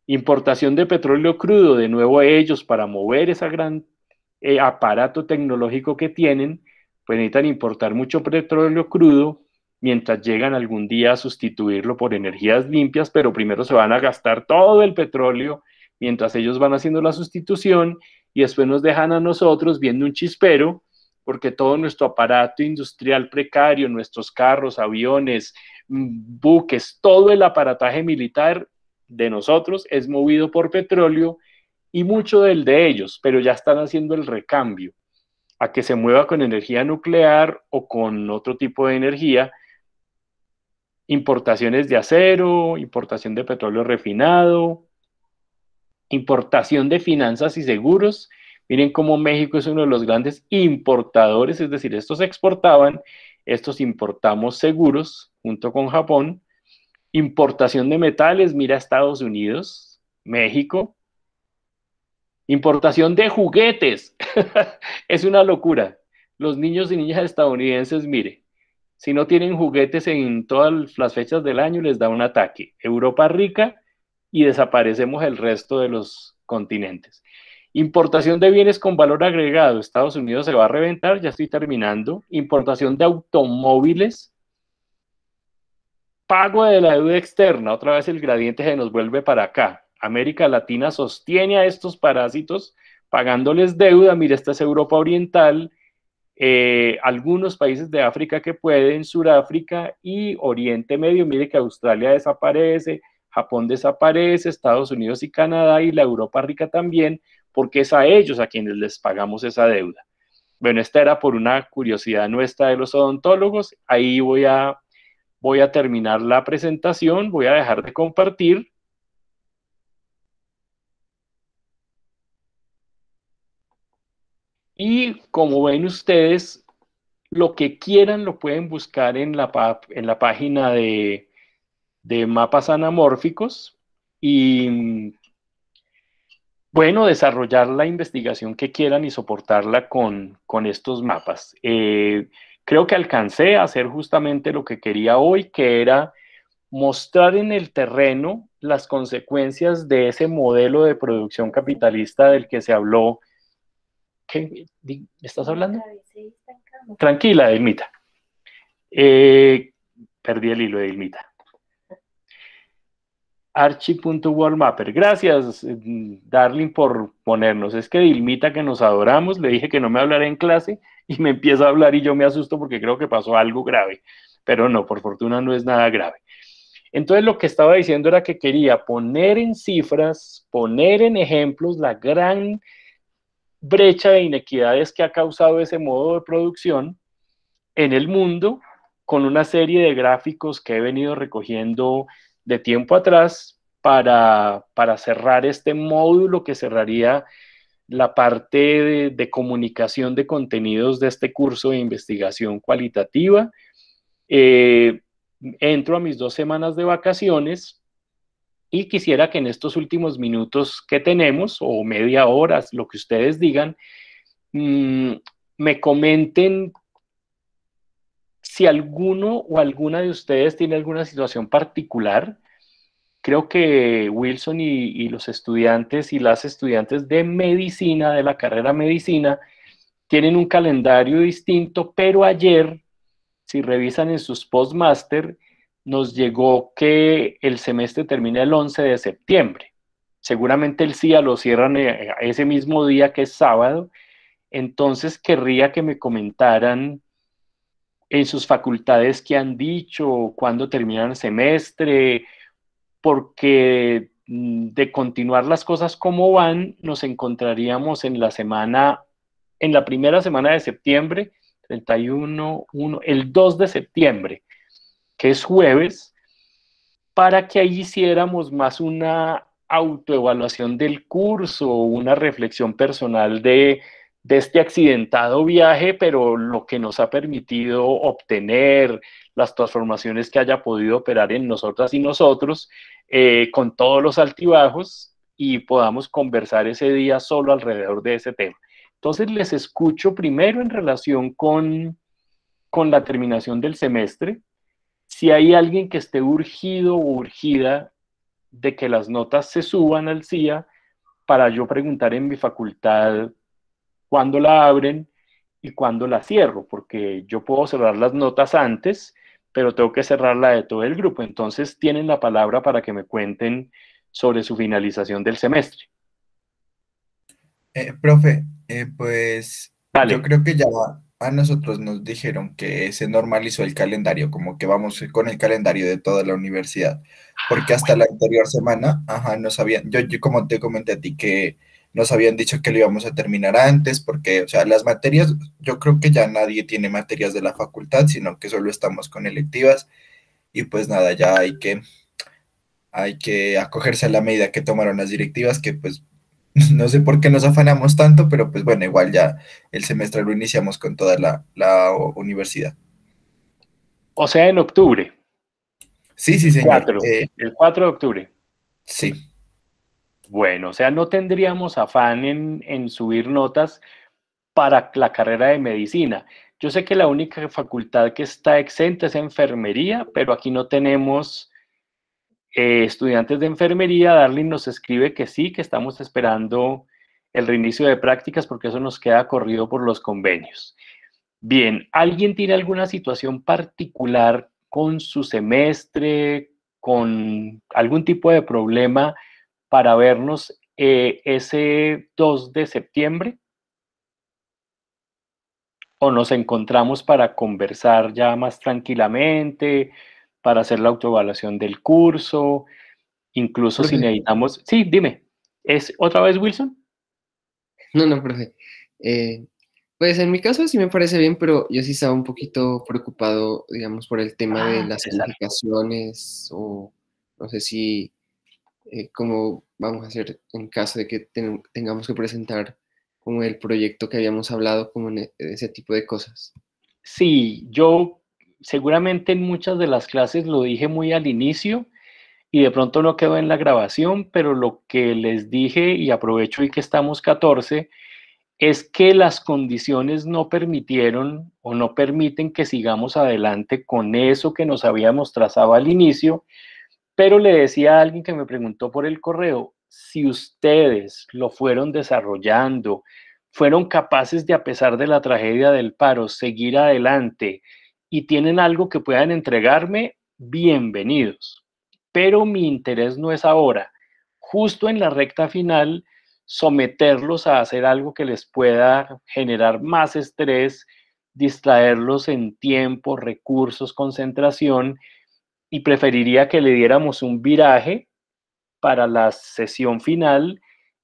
Importación de petróleo crudo, de nuevo a ellos para mover ese gran eh, aparato tecnológico que tienen, pues necesitan importar mucho petróleo crudo mientras llegan algún día a sustituirlo por energías limpias, pero primero se van a gastar todo el petróleo mientras ellos van haciendo la sustitución y después nos dejan a nosotros viendo un chispero porque todo nuestro aparato industrial precario, nuestros carros, aviones, mm, buques, todo el aparataje militar de nosotros es movido por petróleo y mucho del de ellos, pero ya están haciendo el recambio a que se mueva con energía nuclear o con otro tipo de energía importaciones de acero, importación de petróleo refinado, importación de finanzas y seguros. Miren cómo México es uno de los grandes importadores, es decir, estos exportaban, estos importamos seguros junto con Japón. Importación de metales, mira Estados Unidos, México. Importación de juguetes, *laughs* es una locura. Los niños y niñas estadounidenses, mire, si no tienen juguetes en todas las fechas del año, les da un ataque. Europa rica y desaparecemos el resto de los continentes. Importación de bienes con valor agregado. Estados Unidos se va a reventar, ya estoy terminando. Importación de automóviles. Pago de la deuda externa. Otra vez el gradiente se nos vuelve para acá. América Latina sostiene a estos parásitos pagándoles deuda. Mira, esta es Europa Oriental, eh, algunos países de África que pueden, Suráfrica y Oriente Medio. Mire que Australia desaparece, Japón desaparece, Estados Unidos y Canadá y la Europa rica también, porque es a ellos a quienes les pagamos esa deuda. Bueno, esta era por una curiosidad nuestra de los odontólogos. Ahí voy a, voy a terminar la presentación, voy a dejar de compartir Y como ven ustedes, lo que quieran lo pueden buscar en la, en la página de, mapas anamórficos y, bueno, desarrollar la investigación que quieran y soportarla con, estos mapas. Eh, creo que alcancé a hacer justamente lo que quería hoy, que era mostrar en el terreno las consecuencias de ese modelo de producción capitalista del que se habló estás hablando? Tranquila, Dilmita. Eh, perdí el hilo, de Ilmita. Archie.wallmapper. Gracias, mm, Darling, por ponernos. Es que Dilmita, que nos adoramos, le dije que no me hablaré en clase y me empieza a hablar y yo me asusto porque creo que pasó algo grave. Pero no, por fortuna no es nada grave. Entonces lo que estaba diciendo era que quería poner en cifras, poner en ejemplos la gran brecha de inequidades que ha causado ese modo de producción en el mundo con una serie de gráficos que he venido recogiendo de tiempo atrás para, para cerrar este módulo que cerraría la parte de, comunicación de contenidos de este curso de investigación cualitativa. Eh, entro a mis dos semanas de vacaciones y quisiera que en estos últimos minutos que tenemos, o media hora, lo que ustedes digan, mm, me comenten si alguno o alguna de ustedes tiene alguna situación particular. Creo que Wilson y, y los estudiantes y las estudiantes de medicina, de la carrera medicina, tienen un calendario distinto, pero ayer, si revisan en sus postmaster, nos llegó que el semestre termina el 11 de septiembre. Seguramente el CIA lo cierran eh, ese mismo día que es sábado. Entonces querría que me comentaran en sus facultades qué han dicho, cuándo terminan el semestre, porque mm, de continuar las cosas como van, nos encontraríamos en la semana, en la primera semana de septiembre, 31, 1, el 2 de septiembre, es jueves, para que ahí hiciéramos más una autoevaluación del curso, una reflexión personal de, este accidentado viaje, pero lo que nos ha permitido obtener, las transformaciones que haya podido operar en nosotras y nosotros, eh, con todos los altibajos, y podamos conversar ese día solo alrededor de ese tema. Entonces les escucho primero en relación con, con la terminación del semestre, si hay alguien que esté urgido o urgida de que las notas se suban al CIA, para yo preguntar en mi facultad cuándo la abren y cuándo la cierro, porque yo puedo cerrar las notas antes, pero tengo que cerrar la de todo el grupo. Entonces tienen la palabra para que me cuenten sobre su finalización del semestre. Eh, profe, eh, pues yo creo que ya, va nosotros nos dijeron que se normalizó el calendario, como que vamos con el calendario de toda la universidad, porque hasta la anterior semana, ajá, no sabían, yo, yo como te comenté a ti que nos habían dicho que lo íbamos a terminar antes, porque, o sea, las materias, yo creo que ya nadie tiene materias de la facultad, sino que solo estamos con electivas, y pues nada, ya hay que, hay que acogerse a la medida que tomaron las directivas, que pues *laughs* No sé por qué nos afanamos tanto, pero pues bueno, igual ya el semestre lo iniciamos con toda la, universidad. O sea, en octubre. Sí, sí, señor. Eh, el 4 de octubre. Sí. Bueno, o sea, no tendríamos afán en, en subir notas para la carrera de medicina. Yo sé que la única facultad que está exenta es enfermería, pero aquí no tenemos eh, estudiantes de enfermería, Darlin nos escribe que sí, que estamos esperando el reinicio de prácticas porque eso nos queda corrido por los convenios. Bien, ¿alguien tiene alguna situación particular con su semestre, con algún tipo de problema para vernos eh, ese 2 de septiembre? ¿O nos encontramos para conversar ya más tranquilamente? para hacer la autoevaluación del curso, incluso si necesitamos... Sí, dime, ¿es otra vez Wilson? No, no, profe. Eh, pues en mi caso sí me parece bien, pero yo sí estaba un poquito preocupado, digamos, por el tema de ah, las certificaciones o no sé si eh, cómo vamos a hacer en caso de que tengamos que presentar como el proyecto que habíamos hablado, como e-, ese tipo de cosas. Sí, yo seguramente en muchas de las clases lo dije muy al inicio y de pronto no quedó en la grabación, pero lo que les dije y aprovecho y que estamos 14 es que las condiciones no permitieron o no permiten que sigamos adelante con eso que nos habíamos trazado al inicio, pero le decía a alguien que me preguntó por el correo, si ustedes lo fueron desarrollando, fueron capaces de, a pesar de la tragedia del paro, seguir adelante, y tienen algo que puedan entregarme, bienvenidos. Pero mi interés no es ahora, justo en la recta final, someterlos a hacer algo que les pueda generar más estrés, distraerlos en tiempo, recursos, concentración, y preferiría que le diéramos un viraje para la sesión final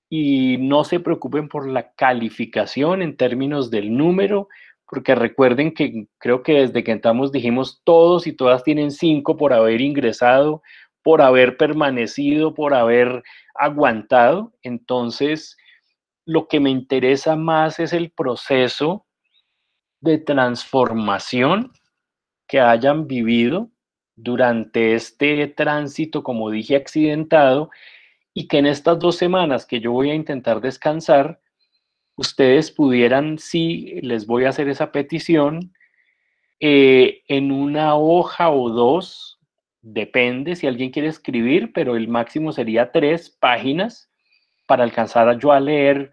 y no se preocupen por la calificación en términos del número, porque recuerden que creo que desde que entramos dijimos todos y todas tienen cinco por haber ingresado, por haber permanecido, por haber aguantado. Entonces, lo que me interesa más es el proceso de transformación que hayan vivido durante este tránsito, como dije, accidentado, y que en estas dos semanas que yo voy a intentar descansar, ustedes pudieran, sí, les voy a hacer esa petición, eh, en una hoja o dos, depende si alguien quiere escribir, pero el máximo sería tres páginas para alcanzar a yo a leer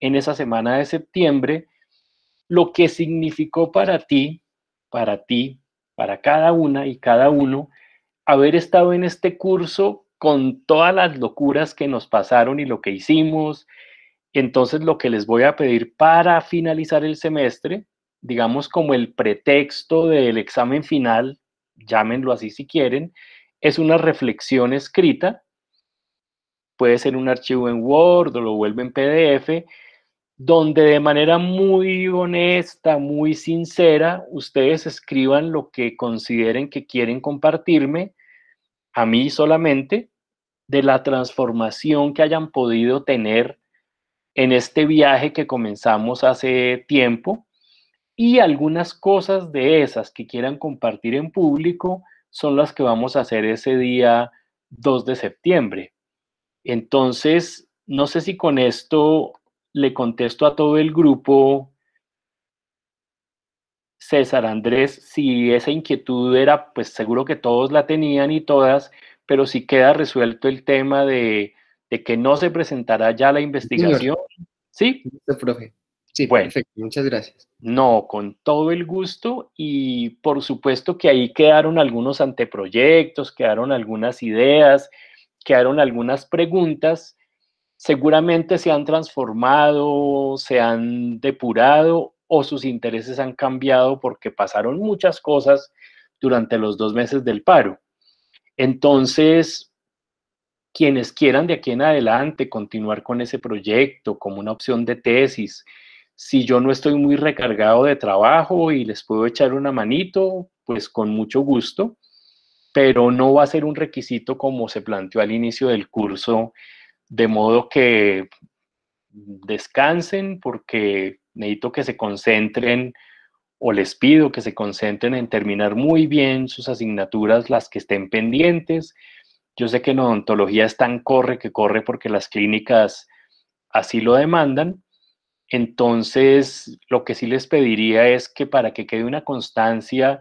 en esa semana de septiembre lo que significó para ti, para ti, para cada una y cada uno, haber estado en este curso con todas las locuras que nos pasaron y lo que hicimos entonces, lo que les voy a pedir para finalizar el semestre, digamos como el pretexto del examen final, llámenlo así si quieren, es una reflexión escrita. Puede ser un archivo en Word o lo vuelve en PDF, donde de manera muy honesta, muy sincera, ustedes escriban lo que consideren que quieren compartirme, a mí solamente, de la transformación que hayan podido tener en este viaje que comenzamos hace tiempo y algunas cosas de esas que quieran compartir en público son las que vamos a hacer ese día 2 de septiembre. Entonces, no sé si con esto le contesto a todo el grupo, César Andrés, si esa inquietud era, pues seguro que todos la tenían y todas, pero si queda resuelto el tema de de que no se presentará ya la investigación. ¿Sí? sí Sí, perfecto. Muchas gracias. No, con todo el gusto y por supuesto que ahí quedaron algunos anteproyectos, quedaron algunas ideas, quedaron algunas preguntas. Seguramente se han transformado, se han depurado o sus intereses han cambiado porque pasaron muchas cosas durante los dos meses del paro. Entonces, quienes quieran de aquí en adelante continuar con ese proyecto como una opción de tesis, si yo no estoy muy recargado de trabajo y les puedo echar una manito, pues con mucho gusto, pero no va a ser un requisito como se planteó al inicio del curso, de modo que descansen porque necesito que se concentren o les pido que se concentren en terminar muy bien sus asignaturas, las que estén pendientes, yo sé que en odontología es tan corre que corre porque las clínicas así lo demandan. Entonces, lo que sí les pediría es que para que quede una constancia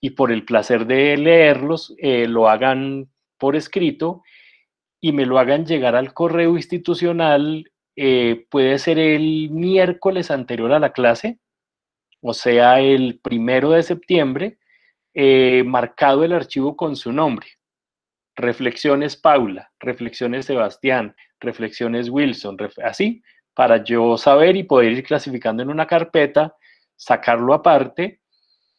y por el placer de leerlos, eh, lo hagan por escrito y me lo hagan llegar al correo institucional. Eh, puede ser el miércoles anterior a la clase, o sea, el primero de septiembre, eh, marcado el archivo con su nombre reflexiones Paula, reflexiones Sebastián, reflexiones Wilson, así, para yo saber y poder ir clasificando en una carpeta, sacarlo aparte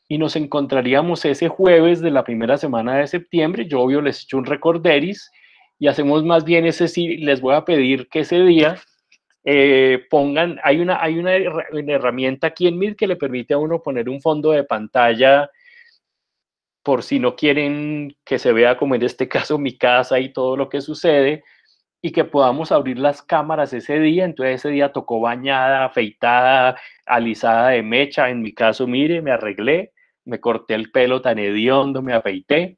y nos encontraríamos ese jueves de la primera semana de septiembre. Yo obvio les he hecho un recorderis y hacemos más bien ese sí, les voy a pedir que ese día eh, pongan, hay una, hay una herramienta aquí en Meet que le permite a uno poner un fondo de pantalla por si no quieren que se vea como en este *laughs* caso mi casa y todo lo que sucede, y que podamos abrir las cámaras ese día. Entonces ese día tocó bañada, afeitada, alisada de mecha. En mi caso, mire, me arreglé, me corté el pelo tan hediondo, me afeité,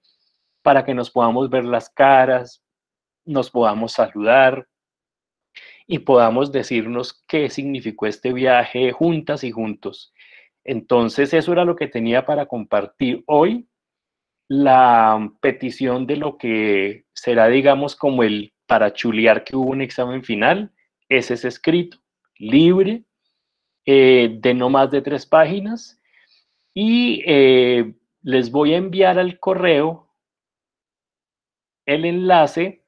para que nos podamos ver las caras, nos podamos saludar y podamos decirnos qué significó este viaje juntas y juntos. Entonces eso era lo que tenía para compartir hoy la petición de lo que será, digamos, como el para chulear que hubo un examen final, ese es escrito, libre, eh, de no más de tres páginas. Y eh, les voy a enviar al correo el enlace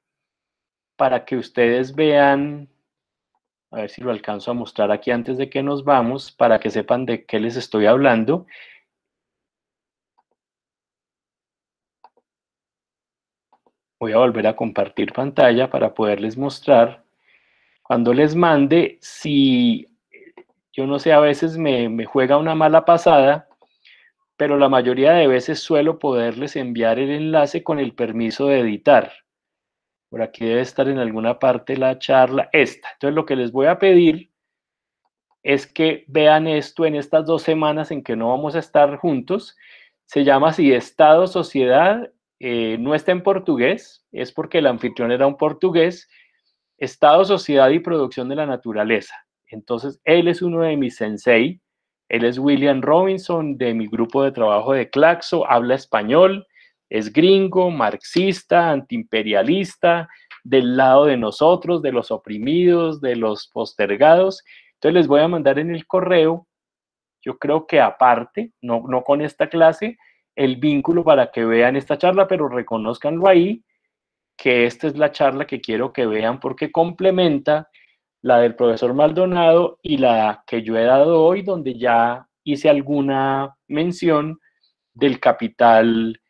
para que ustedes vean, a ver si lo alcanzo a mostrar aquí antes de que nos vamos, para que sepan de qué les estoy hablando. voy a volver a compartir pantalla para poderles mostrar cuando les mande si yo no sé, a veces me, juega una mala pasada, pero la mayoría de veces suelo poderles enviar el enlace con el permiso de editar. Por aquí debe estar en alguna parte la charla, esta. Entonces lo que les voy a pedir es que vean esto en estas dos semanas en que no vamos a estar juntos. Se llama si Estado, Sociedad eh, no está en portugués, es porque el anfitrión era un portugués, Estado, Sociedad y Producción de la Naturaleza. Entonces, él es uno de mis sensei, él es William Robinson de mi grupo de trabajo de Claxo, habla español, es gringo, marxista, antiimperialista, del lado de nosotros, de los oprimidos, de los postergados. Entonces les voy a mandar en el correo, yo creo que aparte, no con esta clase, el vínculo para que vean esta charla, pero reconozcanlo ahí, que esta es la charla que quiero que vean porque complementa la del profesor Maldonado y la que yo he dado hoy, donde ya hice alguna mención del capital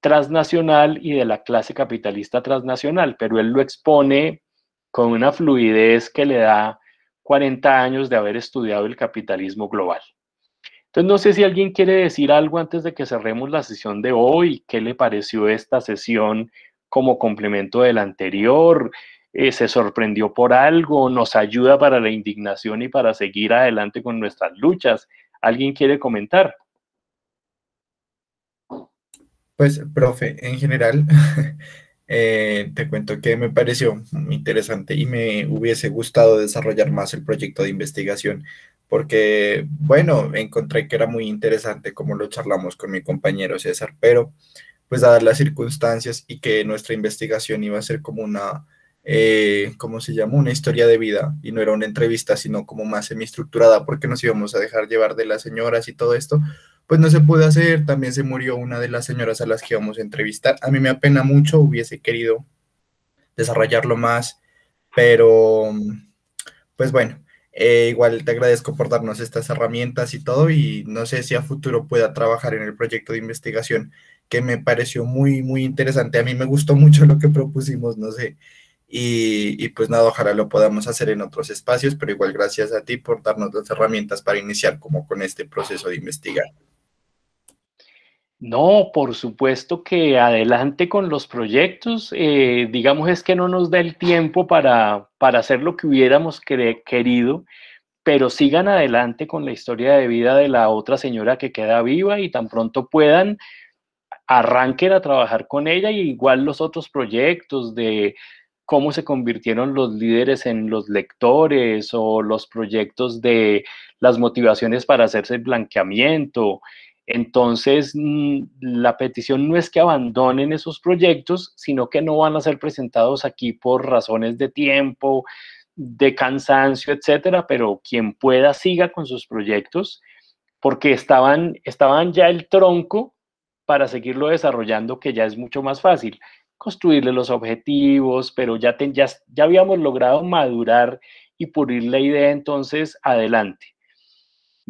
transnacional y de la clase capitalista transnacional, pero él lo expone con una fluidez que le da 40 años de haber estudiado el capitalismo global. Entonces, no sé si alguien quiere decir algo antes de que cerremos la sesión de hoy. ¿Qué le pareció esta sesión como complemento de la anterior? Eh, ¿Se sorprendió por algo? ¿Nos ayuda para la indignación y para seguir adelante con nuestras luchas? ¿Alguien quiere comentar? Pues, profe, en general, *laughs* eh, te cuento que me pareció interesante y me hubiese gustado desarrollar más el proyecto de investigación porque, bueno, encontré que era muy interesante como lo charlamos con mi compañero César, pero pues dadas las circunstancias y que nuestra investigación iba a ser como una, eh, ¿cómo se llama? Una historia de vida y no era una entrevista, sino como más semiestructurada porque nos íbamos a dejar llevar de las señoras y todo esto, pues no se pudo hacer, también se murió una de las señoras a las que íbamos a entrevistar. A mí me apena mucho, hubiese querido desarrollarlo más, pero pues bueno, eh, igual te agradezco por darnos estas herramientas y todo y no sé si a futuro pueda trabajar en el proyecto de investigación que me pareció muy, muy interesante. A mí me gustó mucho lo que propusimos, no sé. y pues nada, ojalá lo podamos hacer en otros espacios, pero igual gracias a ti por darnos las herramientas para iniciar como con este proceso de investigar. No, por supuesto que adelante con los proyectos. Eh, digamos es que no nos da el tiempo para, hacer lo que hubiéramos querido, pero sigan adelante con la historia de vida de la otra señora que queda viva y tan pronto puedan, arranquen a trabajar con ella y igual los otros proyectos de cómo se convirtieron los líderes en los lectores o los proyectos de las motivaciones para hacerse el blanqueamiento. Entonces, mm, la petición no es que abandonen esos proyectos, sino que no van a ser presentados aquí por razones de tiempo, de cansancio, etcétera, pero quien pueda siga con sus proyectos, porque estaban, estaban ya el tronco para seguirlo desarrollando, que ya es mucho más fácil construirle los objetivos, pero ya, ya, ya habíamos logrado madurar y pulir la idea, entonces adelante.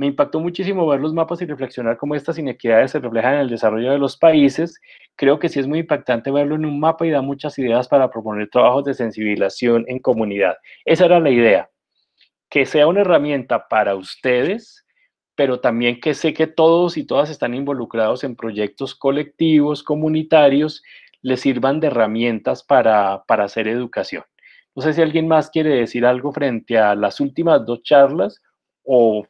Me impactó muchísimo ver los mapas y reflexionar cómo estas inequidades se reflejan en el desarrollo de los países. Creo que sí es muy impactante verlo en un mapa y da muchas ideas para proponer trabajos de sensibilización en comunidad. Esa era la idea, que sea una herramienta para ustedes, pero también que sé que todos y todas están involucrados en proyectos colectivos, comunitarios, les sirvan de herramientas para, hacer educación. No sé si alguien más quiere decir algo frente a las últimas dos charlas o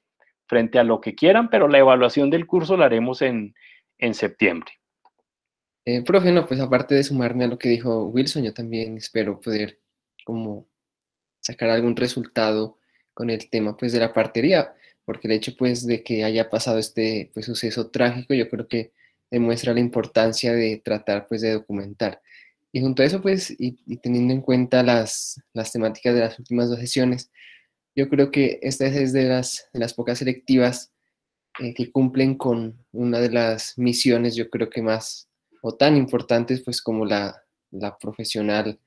frente a lo que quieran, pero la evaluación del curso la haremos en, en septiembre. Eh, profe, no, pues aparte de sumarme a lo que dijo Wilson, yo también espero poder como sacar algún resultado con el tema pues de la partería, porque el hecho pues de que haya pasado este pues, suceso trágico, yo creo que demuestra la importancia de tratar pues de documentar. Y junto a eso pues, y, y teniendo en cuenta las, las temáticas de las últimas dos sesiones, yo creo que esta es de las, las pocas selectivas eh, que cumplen con una de las misiones, yo creo que más o tan importantes, pues como la, profesional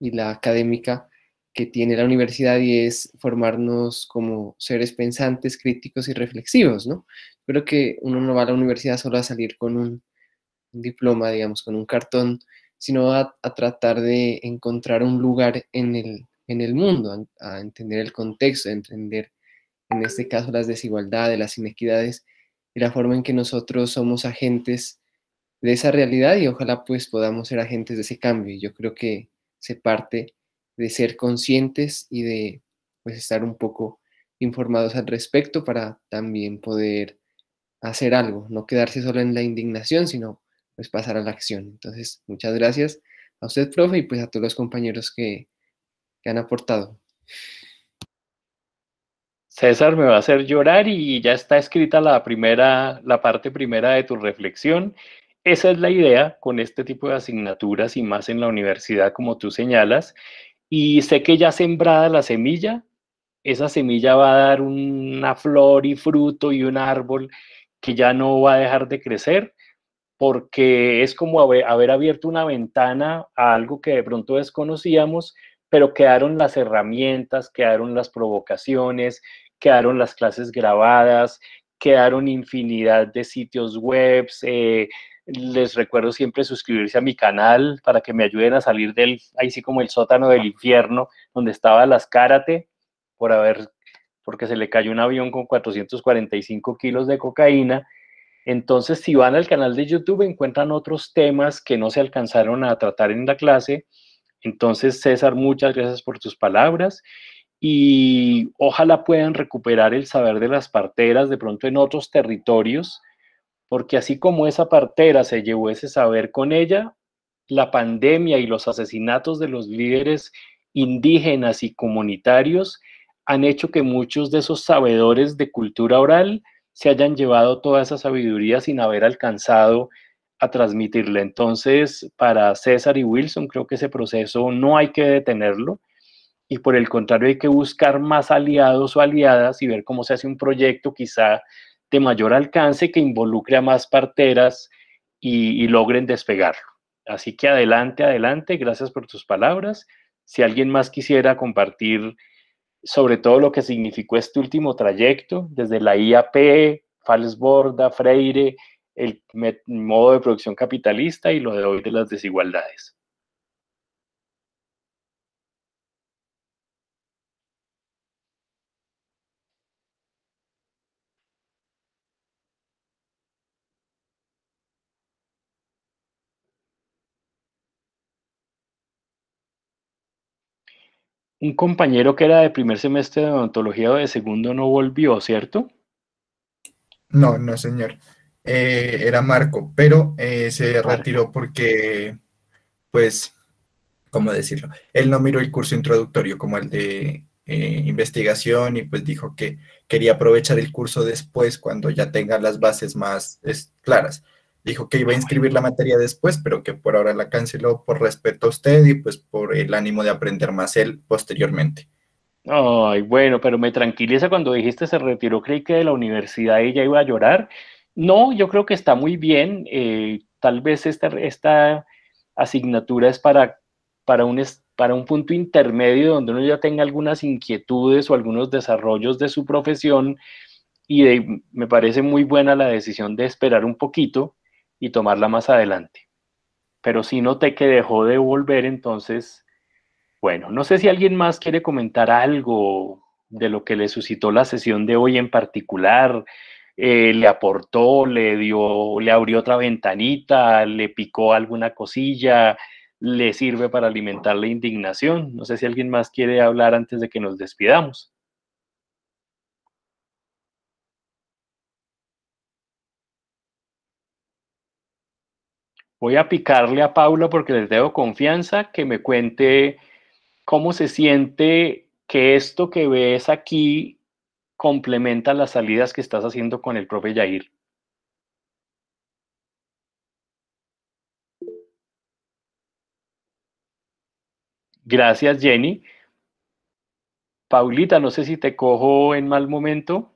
y la académica que tiene la universidad y es formarnos como seres pensantes, críticos y reflexivos, ¿no? Creo que uno no va a la universidad solo a salir con un, diploma, digamos, con un cartón, sino a, tratar de encontrar un lugar en el, en el mundo, a, entender el contexto, a entender en este caso las desigualdades, las inequidades y la forma en que nosotros somos agentes de esa realidad y ojalá pues podamos ser agentes de ese cambio. yo creo que se parte de ser conscientes y de pues estar un poco informados al respecto para también poder hacer algo, no quedarse solo en la indignación, sino pues pasar a la acción. Entonces, muchas gracias a usted, profe, y pues a todos los compañeros que que han aportado. César me va a hacer llorar y ya está escrita la primera, la parte primera de tu reflexión. Esa es la idea con este tipo de asignaturas y más en la universidad, como tú señalas. Y sé que ya sembrada la semilla, esa semilla va a dar una flor y fruto y un árbol que ya no va a dejar de crecer porque es como haber, haber abierto una ventana a algo que de pronto desconocíamos pero quedaron las herramientas, quedaron las provocaciones, quedaron las clases grabadas, quedaron infinidad de sitios web. Eh, les recuerdo siempre suscribirse a mi canal para que me ayuden a salir del, ahí sí como el sótano del infierno, donde estaba las karate, por haber, porque se le cayó un avión con 445 kilos de cocaína. Entonces, si van al canal de YouTube, encuentran otros temas que no se alcanzaron a tratar en la clase entonces, César, muchas gracias por tus palabras y ojalá puedan recuperar el saber de las parteras de pronto en otros territorios, porque así como esa partera se llevó ese saber con ella, la pandemia y los asesinatos de los líderes indígenas y comunitarios han hecho que muchos de esos sabedores de cultura oral se hayan llevado toda esa sabiduría sin haber alcanzado a transmitirle. Entonces, para César y Wilson, creo que ese proceso no hay que detenerlo y por el contrario hay que buscar más aliados o aliadas y ver cómo se hace un proyecto quizá de mayor alcance que involucre a más parteras y, logren despegarlo. Así que adelante, adelante, gracias por tus palabras. Si alguien más quisiera compartir sobre todo lo que significó este último trayecto, desde la IAP, Falsborda, Freire, el modo de producción capitalista y lo de hoy de las desigualdades. un compañero que era de primer semestre de odontología o de segundo no volvió, ¿cierto? No, no, señor. Eh, era Marco, pero eh, se retiró porque, pues, ¿cómo decirlo? Él no miró el curso introductorio como el de eh, investigación y pues dijo que quería aprovechar el curso después cuando ya tenga las bases más claras. Dijo que iba a ah, inscribir la materia después, pero que por ahora la canceló por respeto a usted y pues por el ánimo de aprender más él posteriormente. Ay, bueno, pero me tranquiliza cuando dijiste se retiró, creí que de la universidad ella iba a llorar no, yo creo que está muy bien. Eh, tal vez esta, esta asignatura es para, para, un, para un punto intermedio donde uno ya tenga algunas inquietudes o algunos desarrollos de su profesión y me parece muy buena la decisión de esperar un poquito y tomarla más adelante. Pero si noté que dejó de volver, entonces, bueno, no sé si alguien más quiere comentar algo de lo que le suscitó la sesión de hoy en particular, eh, le aportó, le dio, le abrió otra ventanita, le picó alguna cosilla, le sirve para alimentar la indignación. No sé si alguien más quiere hablar antes de que nos despidamos. Voy a picarle a Paula porque les debo confianza que me cuente cómo se siente que esto que ves aquí complementa las salidas que estás haciendo con el profe Yair? Gracias, Jenny. Paulita, no sé si te cojo en mal momento.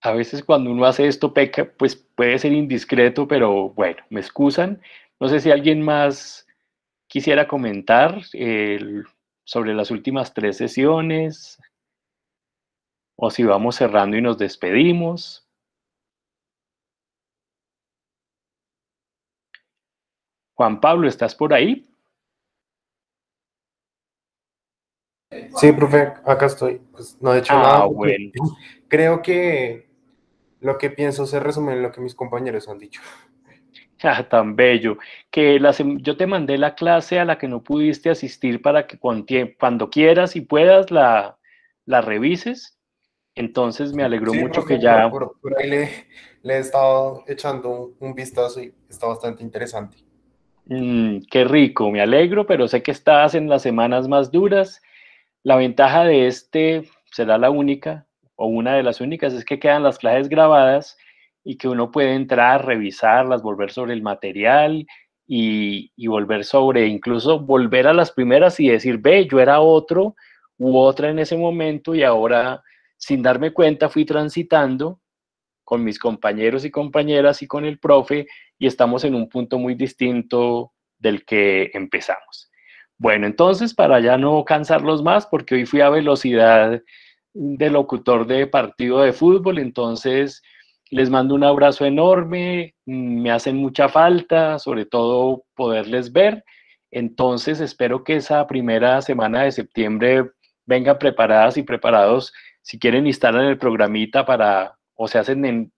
A veces cuando uno hace esto peca, pues puede ser indiscreto, pero bueno, me excusan. No sé si alguien más quisiera comentar eh, sobre las últimas tres sesiones, o si vamos cerrando y nos despedimos. Juan Pablo, ¿estás por ahí? Sí, profe, acá estoy. Pues, no he hecho ah, nada. Bueno. *laughs* Creo que lo que pienso se resume en lo que mis compañeros han dicho. Ah, *laughs* tan bello. Que yo te mandé la clase a la que no pudiste asistir para que cuando quieras y puedas la, la revises. Entonces me alegró mucho que ya... Por, ahí le, he estado echando un, vistazo y está bastante interesante. Mm, qué rico, me alegro, pero sé que estás en las semanas más duras. La ventaja de este será la única o una de las únicas es que quedan las clases grabadas y que uno puede entrar, revisarlas, volver sobre el material y, volver sobre, incluso volver a las primeras y decir, ve, yo era otro u otra en ese momento y ahora sin darme cuenta fui transitando con mis compañeros y compañeras y con el profe y estamos en un punto muy distinto del que empezamos. Bueno, entonces para ya no cansarlos más, porque hoy fui a velocidad de locutor de partido de fútbol, entonces les mando un abrazo enorme, mm, me hacen mucha falta, sobre todo poderles ver. Entonces espero que esa primera semana de septiembre vengan preparadas y preparados. Si quieren, instalan el programita para, o se hacen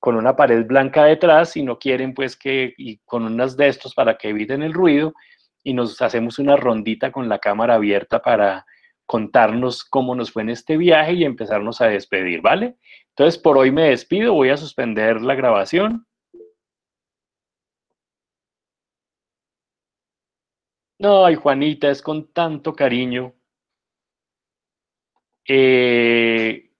con una pared blanca detrás, si no quieren, pues que, y con unas de estos para que eviten el ruido, y nos hacemos una rondita con la cámara abierta para contarnos cómo nos fue en este viaje y empezarnos a despedir, ¿vale? Entonces, por hoy me despido, voy a suspender la grabación. No, Ay, Juanita, es con tanto cariño. Eh,